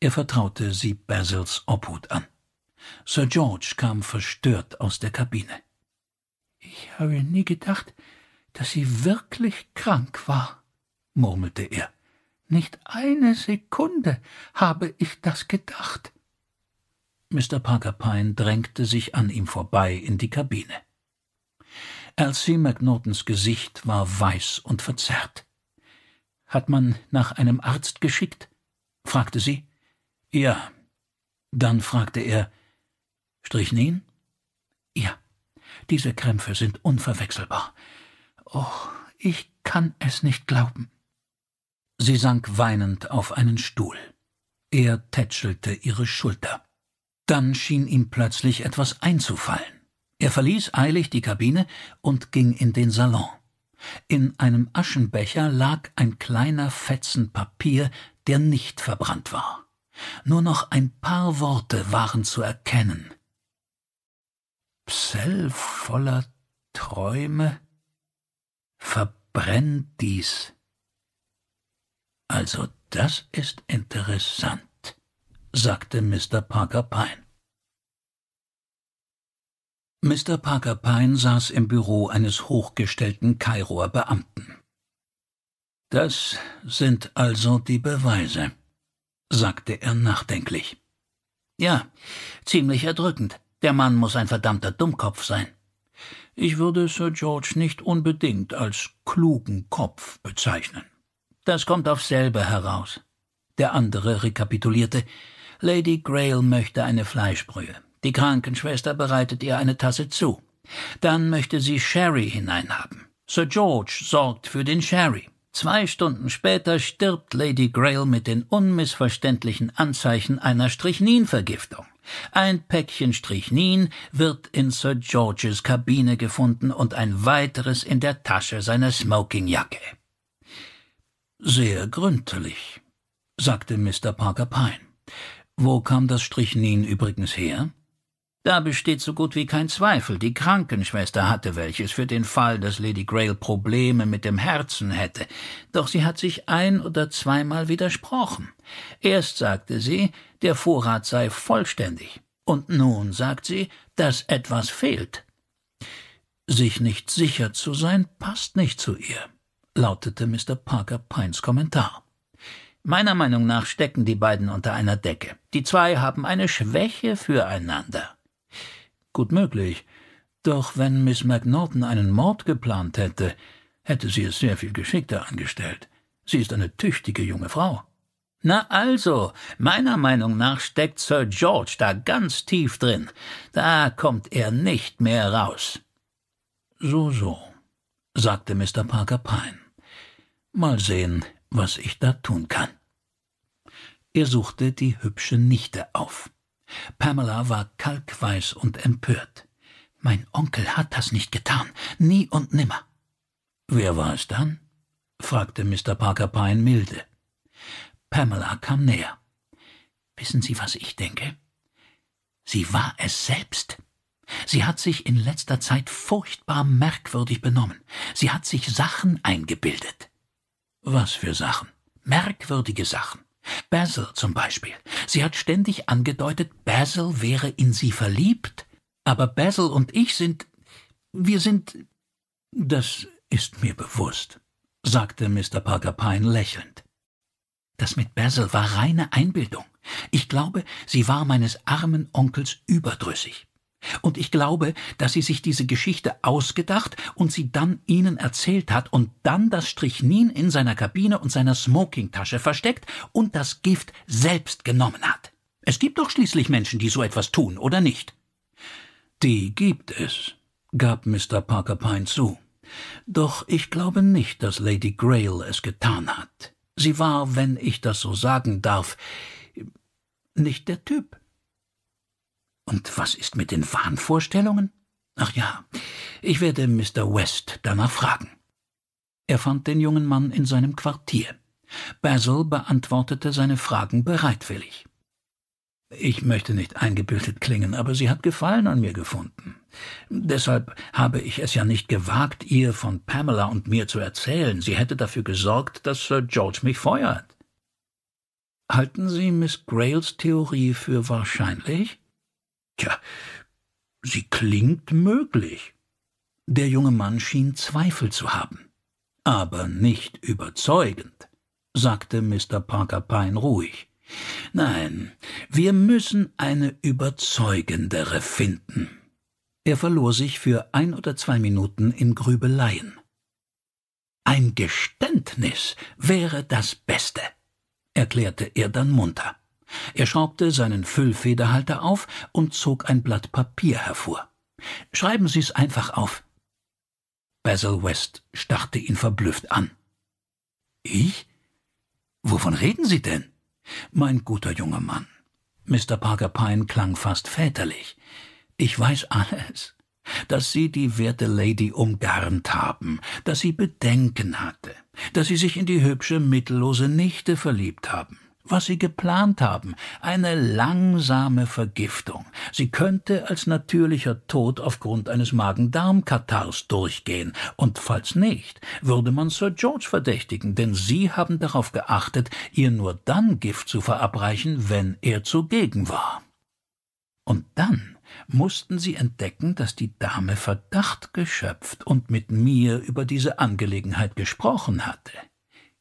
Er vertraute sie Basils Obhut an. Sir George kam verstört aus der Kabine. Ich habe nie gedacht, dass sie wirklich krank war, murmelte er. Nicht eine Sekunde habe ich das gedacht. Mr. Parker Pine drängte sich an ihm vorbei in die Kabine. Elsie McNaughtons Gesicht war weiß und verzerrt. Hat man nach einem Arzt geschickt? fragte sie. Ja. Dann fragte er Strychnin? Ja. Diese Krämpfe sind unverwechselbar. Och, ich kann es nicht glauben. Sie sank weinend auf einen Stuhl. Er tätschelte ihre Schulter. Dann schien ihm plötzlich etwas einzufallen. Er verließ eilig die Kabine und ging in den Salon. In einem Aschenbecher lag ein kleiner Fetzen Papier, der nicht verbrannt war. Nur noch ein paar Worte waren zu erkennen. Psell voller Träume, verbrennt dies. Also das ist interessant, sagte Mr. Parker Pine. Mr. Parker Pine saß im Büro eines hochgestellten Kairoer Beamten. Das sind also die Beweise, sagte er nachdenklich. Ja, ziemlich erdrückend. Der Mann muss ein verdammter Dummkopf sein. Ich würde Sir George nicht unbedingt als klugen Kopf bezeichnen. Das kommt auf selber heraus. Der andere rekapitulierte Lady Grail möchte eine Fleischbrühe. Die Krankenschwester bereitet ihr eine Tasse zu. Dann möchte sie Sherry hineinhaben. Sir George sorgt für den Sherry. Zwei Stunden später stirbt Lady Grail mit den unmissverständlichen Anzeichen einer Strichninvergiftung. Ein Päckchen Strichnin wird in Sir Georges Kabine gefunden und ein weiteres in der Tasche seiner Smokingjacke. Sehr gründlich, sagte Mr. Parker Pine. Wo kam das Strichnin übrigens her? Da besteht so gut wie kein Zweifel. Die Krankenschwester hatte welches für den Fall, dass Lady Grail Probleme mit dem Herzen hätte. Doch sie hat sich ein oder zweimal widersprochen. Erst sagte sie, der Vorrat sei vollständig. Und nun sagt sie, dass etwas fehlt. Sich nicht sicher zu sein, passt nicht zu ihr, lautete Mr. Parker Pines Kommentar. Meiner Meinung nach stecken die beiden unter einer Decke. Die zwei haben eine Schwäche füreinander. Gut möglich. Doch wenn Miss McNaughton einen Mord geplant hätte, hätte sie es sehr viel geschickter angestellt. Sie ist eine tüchtige junge Frau. Na also, meiner Meinung nach steckt Sir George da ganz tief drin. Da kommt er nicht mehr raus. So, so, sagte Mr. Parker Pine. Mal sehen, was ich da tun kann. Er suchte die hübsche Nichte auf. Pamela war kalkweiß und empört. Mein Onkel hat das nicht getan, nie und nimmer. Wer war es dann? fragte Mr. Parker Pine milde. Pamela kam näher. Wissen Sie, was ich denke? Sie war es selbst. Sie hat sich in letzter Zeit furchtbar merkwürdig benommen. Sie hat sich Sachen eingebildet. Was für Sachen? Merkwürdige Sachen. Basil zum Beispiel. Sie hat ständig angedeutet, Basil wäre in sie verliebt, aber Basil und ich sind. wir sind. Das ist mir bewusst, sagte Mr. Parker Pine lächelnd. Das mit Basil war reine Einbildung. Ich glaube, sie war meines armen Onkels überdrüssig. Und ich glaube, dass sie sich diese Geschichte ausgedacht und sie dann ihnen erzählt hat und dann das Strichnin in seiner Kabine und seiner Smokingtasche versteckt und das Gift selbst genommen hat. Es gibt doch schließlich Menschen, die so etwas tun, oder nicht? Die gibt es, gab Mr. Parker Pine zu. Doch ich glaube nicht, dass Lady Grail es getan hat. Sie war, wenn ich das so sagen darf, nicht der Typ. Und was ist mit den Wahnvorstellungen? Ach ja, ich werde Mr. West danach fragen. Er fand den jungen Mann in seinem Quartier. Basil beantwortete seine Fragen bereitwillig. Ich möchte nicht eingebildet klingen, aber sie hat Gefallen an mir gefunden. Deshalb habe ich es ja nicht gewagt, ihr von Pamela und mir zu erzählen. Sie hätte dafür gesorgt, dass Sir George mich feuert. Halten Sie Miss Grails Theorie für wahrscheinlich? Tja, sie klingt möglich. Der junge Mann schien Zweifel zu haben. Aber nicht überzeugend, sagte Mr. Parker Pine ruhig. Nein, wir müssen eine überzeugendere finden. Er verlor sich für ein oder zwei Minuten in Grübeleien. Ein Geständnis wäre das Beste, erklärte er dann munter. Er schraubte seinen Füllfederhalter auf und zog ein Blatt Papier hervor. Schreiben Sie's einfach auf. Basil West starrte ihn verblüfft an. Ich? Wovon reden Sie denn? Mein guter junger Mann. Mr. Parker Pine klang fast väterlich. Ich weiß alles. Dass Sie die werte Lady umgarnt haben, dass sie Bedenken hatte, dass Sie sich in die hübsche, mittellose Nichte verliebt haben was sie geplant haben, eine langsame Vergiftung. Sie könnte als natürlicher Tod aufgrund eines Magen-Darm-Katars durchgehen, und falls nicht, würde man Sir George verdächtigen, denn sie haben darauf geachtet, ihr nur dann Gift zu verabreichen, wenn er zugegen war. Und dann mussten sie entdecken, dass die Dame Verdacht geschöpft und mit mir über diese Angelegenheit gesprochen hatte.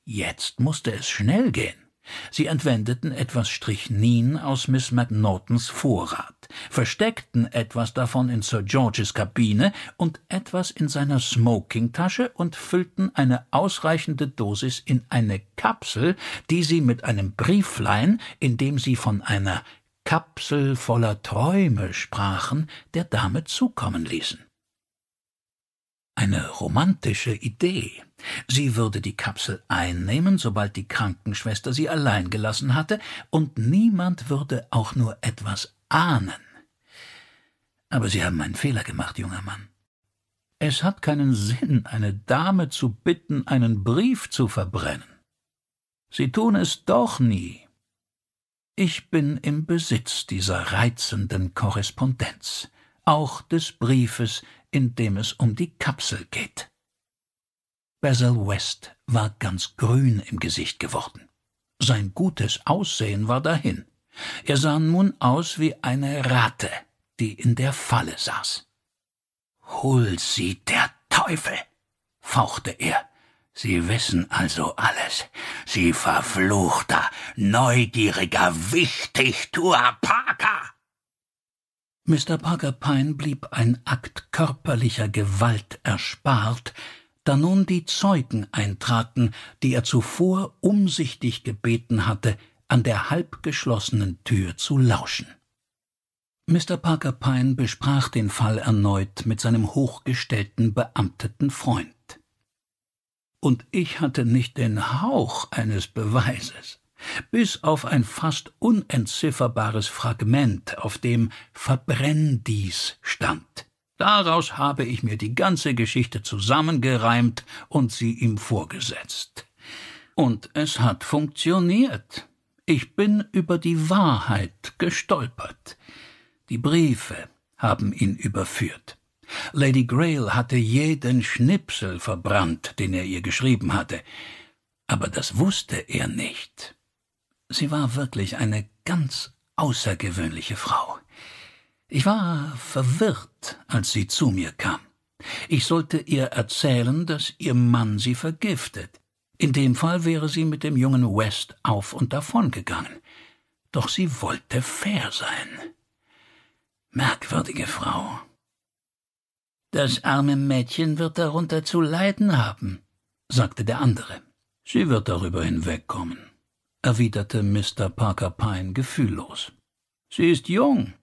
Jetzt musste es schnell gehen. Sie entwendeten etwas Strichnin aus Miss McNaughtons Vorrat, versteckten etwas davon in Sir Georges Kabine und etwas in seiner Smokingtasche und füllten eine ausreichende Dosis in eine Kapsel, die sie mit einem Brieflein, in dem sie von einer Kapsel voller Träume sprachen, der Dame zukommen ließen. Eine romantische Idee. Sie würde die Kapsel einnehmen, sobald die Krankenschwester sie allein gelassen hatte, und niemand würde auch nur etwas ahnen. Aber Sie haben einen Fehler gemacht, junger Mann. Es hat keinen Sinn, eine Dame zu bitten, einen Brief zu verbrennen. Sie tun es doch nie. Ich bin im Besitz dieser reizenden Korrespondenz, auch des Briefes, in dem es um die Kapsel geht. Basil West war ganz grün im Gesicht geworden. Sein gutes Aussehen war dahin. Er sah nun aus wie eine Ratte, die in der Falle saß. Hol sie der Teufel, fauchte er. Sie wissen also alles. Sie verfluchter, neugieriger Wichtigtuer Parker! Mr. Parker Pine blieb ein Akt körperlicher Gewalt erspart, da nun die Zeugen eintraten, die er zuvor umsichtig gebeten hatte, an der halbgeschlossenen Tür zu lauschen. Mr. Parker Pine besprach den Fall erneut mit seinem hochgestellten beamteten Freund. Und ich hatte nicht den Hauch eines Beweises bis auf ein fast unentzifferbares Fragment, auf dem Verbrenn dies stand. Daraus habe ich mir die ganze Geschichte zusammengereimt und sie ihm vorgesetzt. Und es hat funktioniert. Ich bin über die Wahrheit gestolpert. Die Briefe haben ihn überführt. Lady Grail hatte jeden Schnipsel verbrannt, den er ihr geschrieben hatte, aber das wusste er nicht. Sie war wirklich eine ganz außergewöhnliche Frau. Ich war verwirrt, als sie zu mir kam. Ich sollte ihr erzählen, dass ihr Mann sie vergiftet. In dem Fall wäre sie mit dem jungen West auf und davon gegangen. Doch sie wollte fair sein. Merkwürdige Frau. Das arme Mädchen wird darunter zu leiden haben, sagte der andere. Sie wird darüber hinwegkommen erwiderte Mr. Parker Pine gefühllos. Sie ist jung.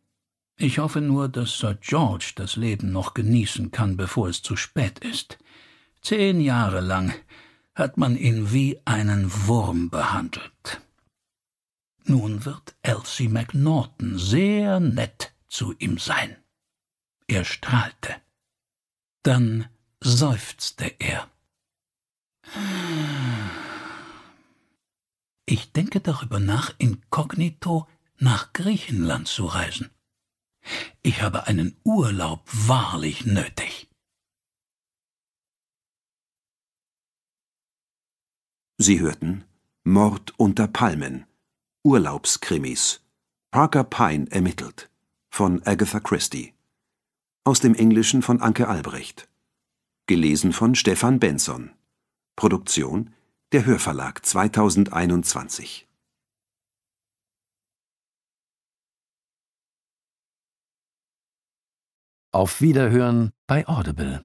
Ich hoffe nur, dass Sir George das Leben noch genießen kann, bevor es zu spät ist. Zehn Jahre lang hat man ihn wie einen Wurm behandelt. Nun wird Elsie McNaughton sehr nett zu ihm sein. Er strahlte. Dann seufzte er. Ah. Ich denke darüber nach, inkognito nach Griechenland zu reisen. Ich habe einen Urlaub wahrlich nötig. Sie hörten Mord unter Palmen, Urlaubskrimis, Parker Pine ermittelt von Agatha Christie. Aus dem Englischen von Anke Albrecht. Gelesen von Stefan Benson. Produktion der Hörverlag 2021. Auf Wiederhören bei Audible.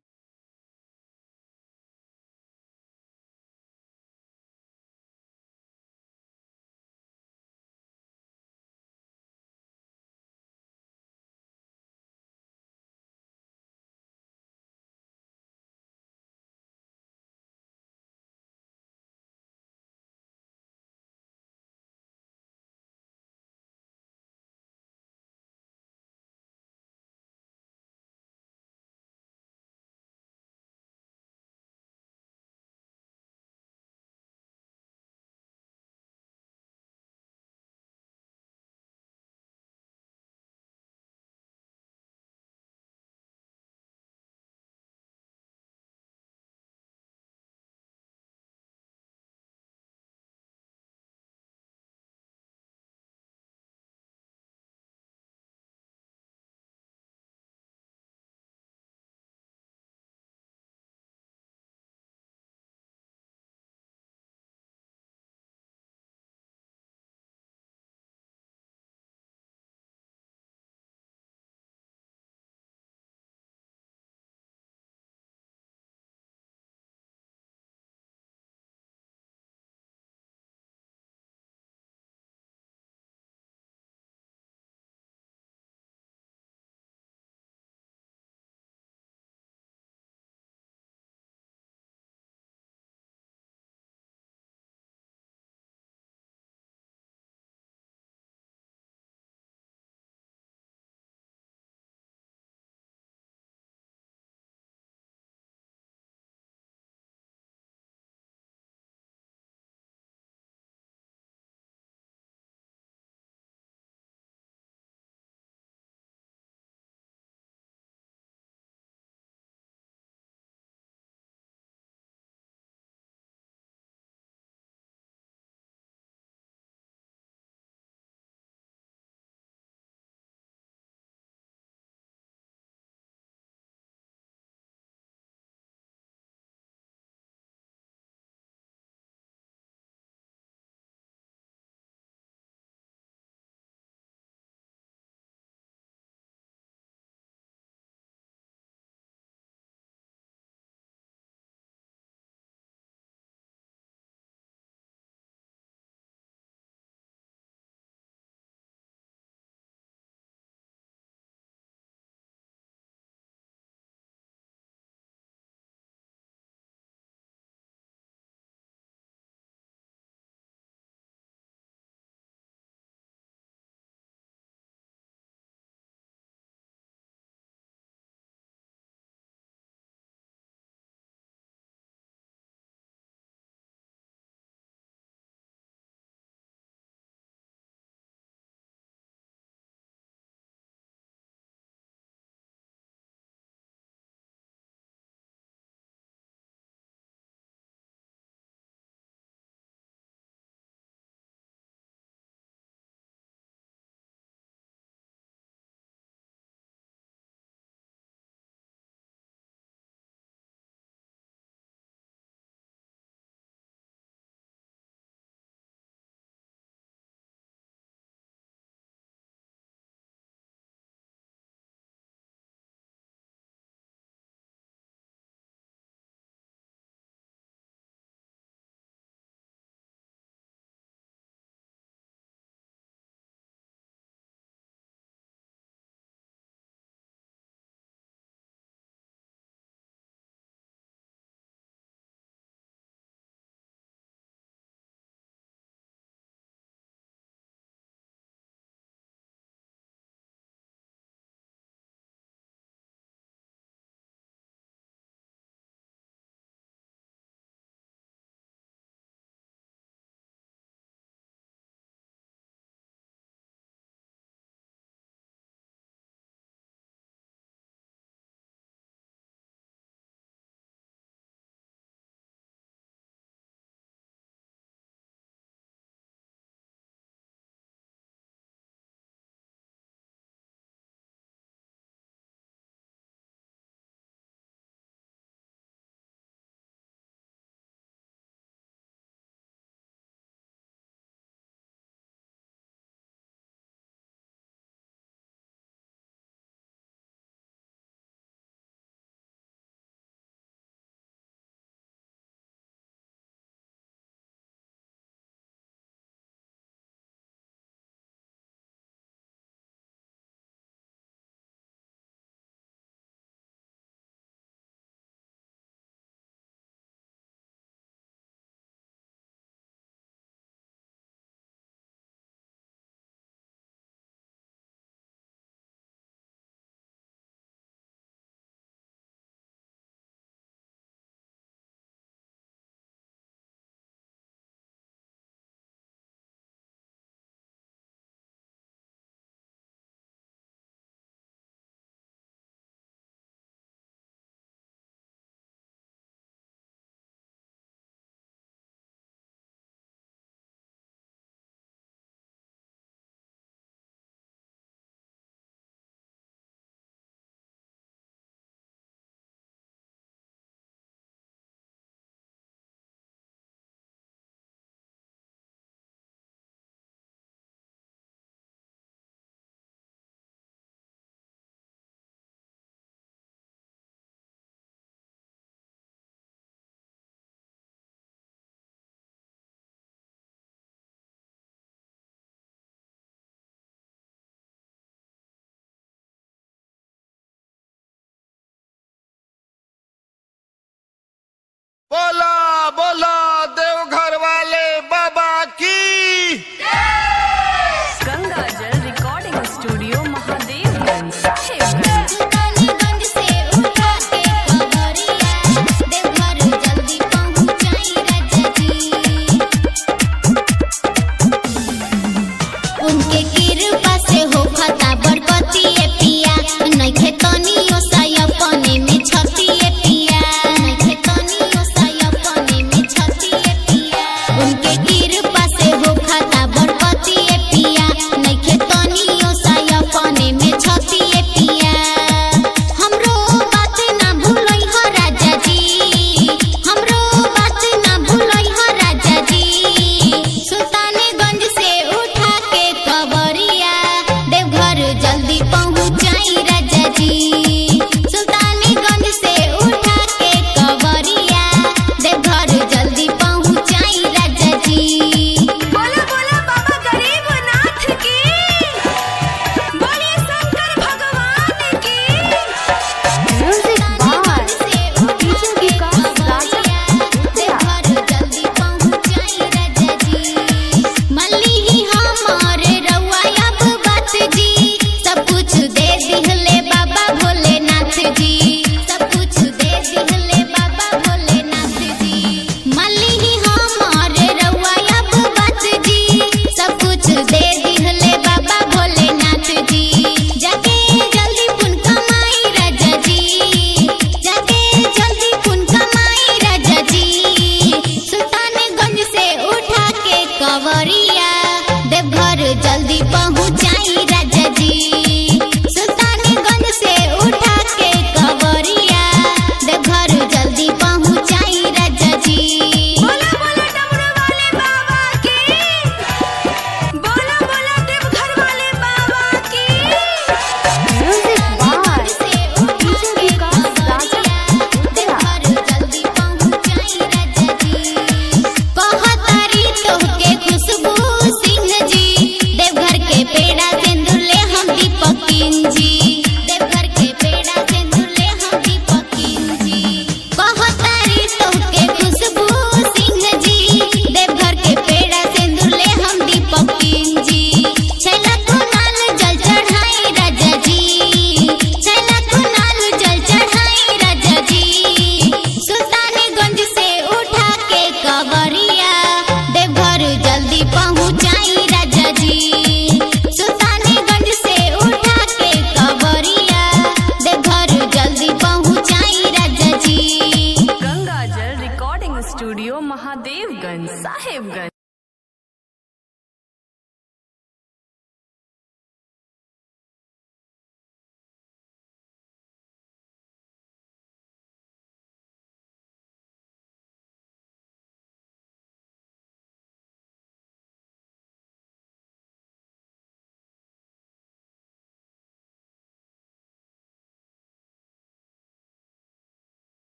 ¡Hola!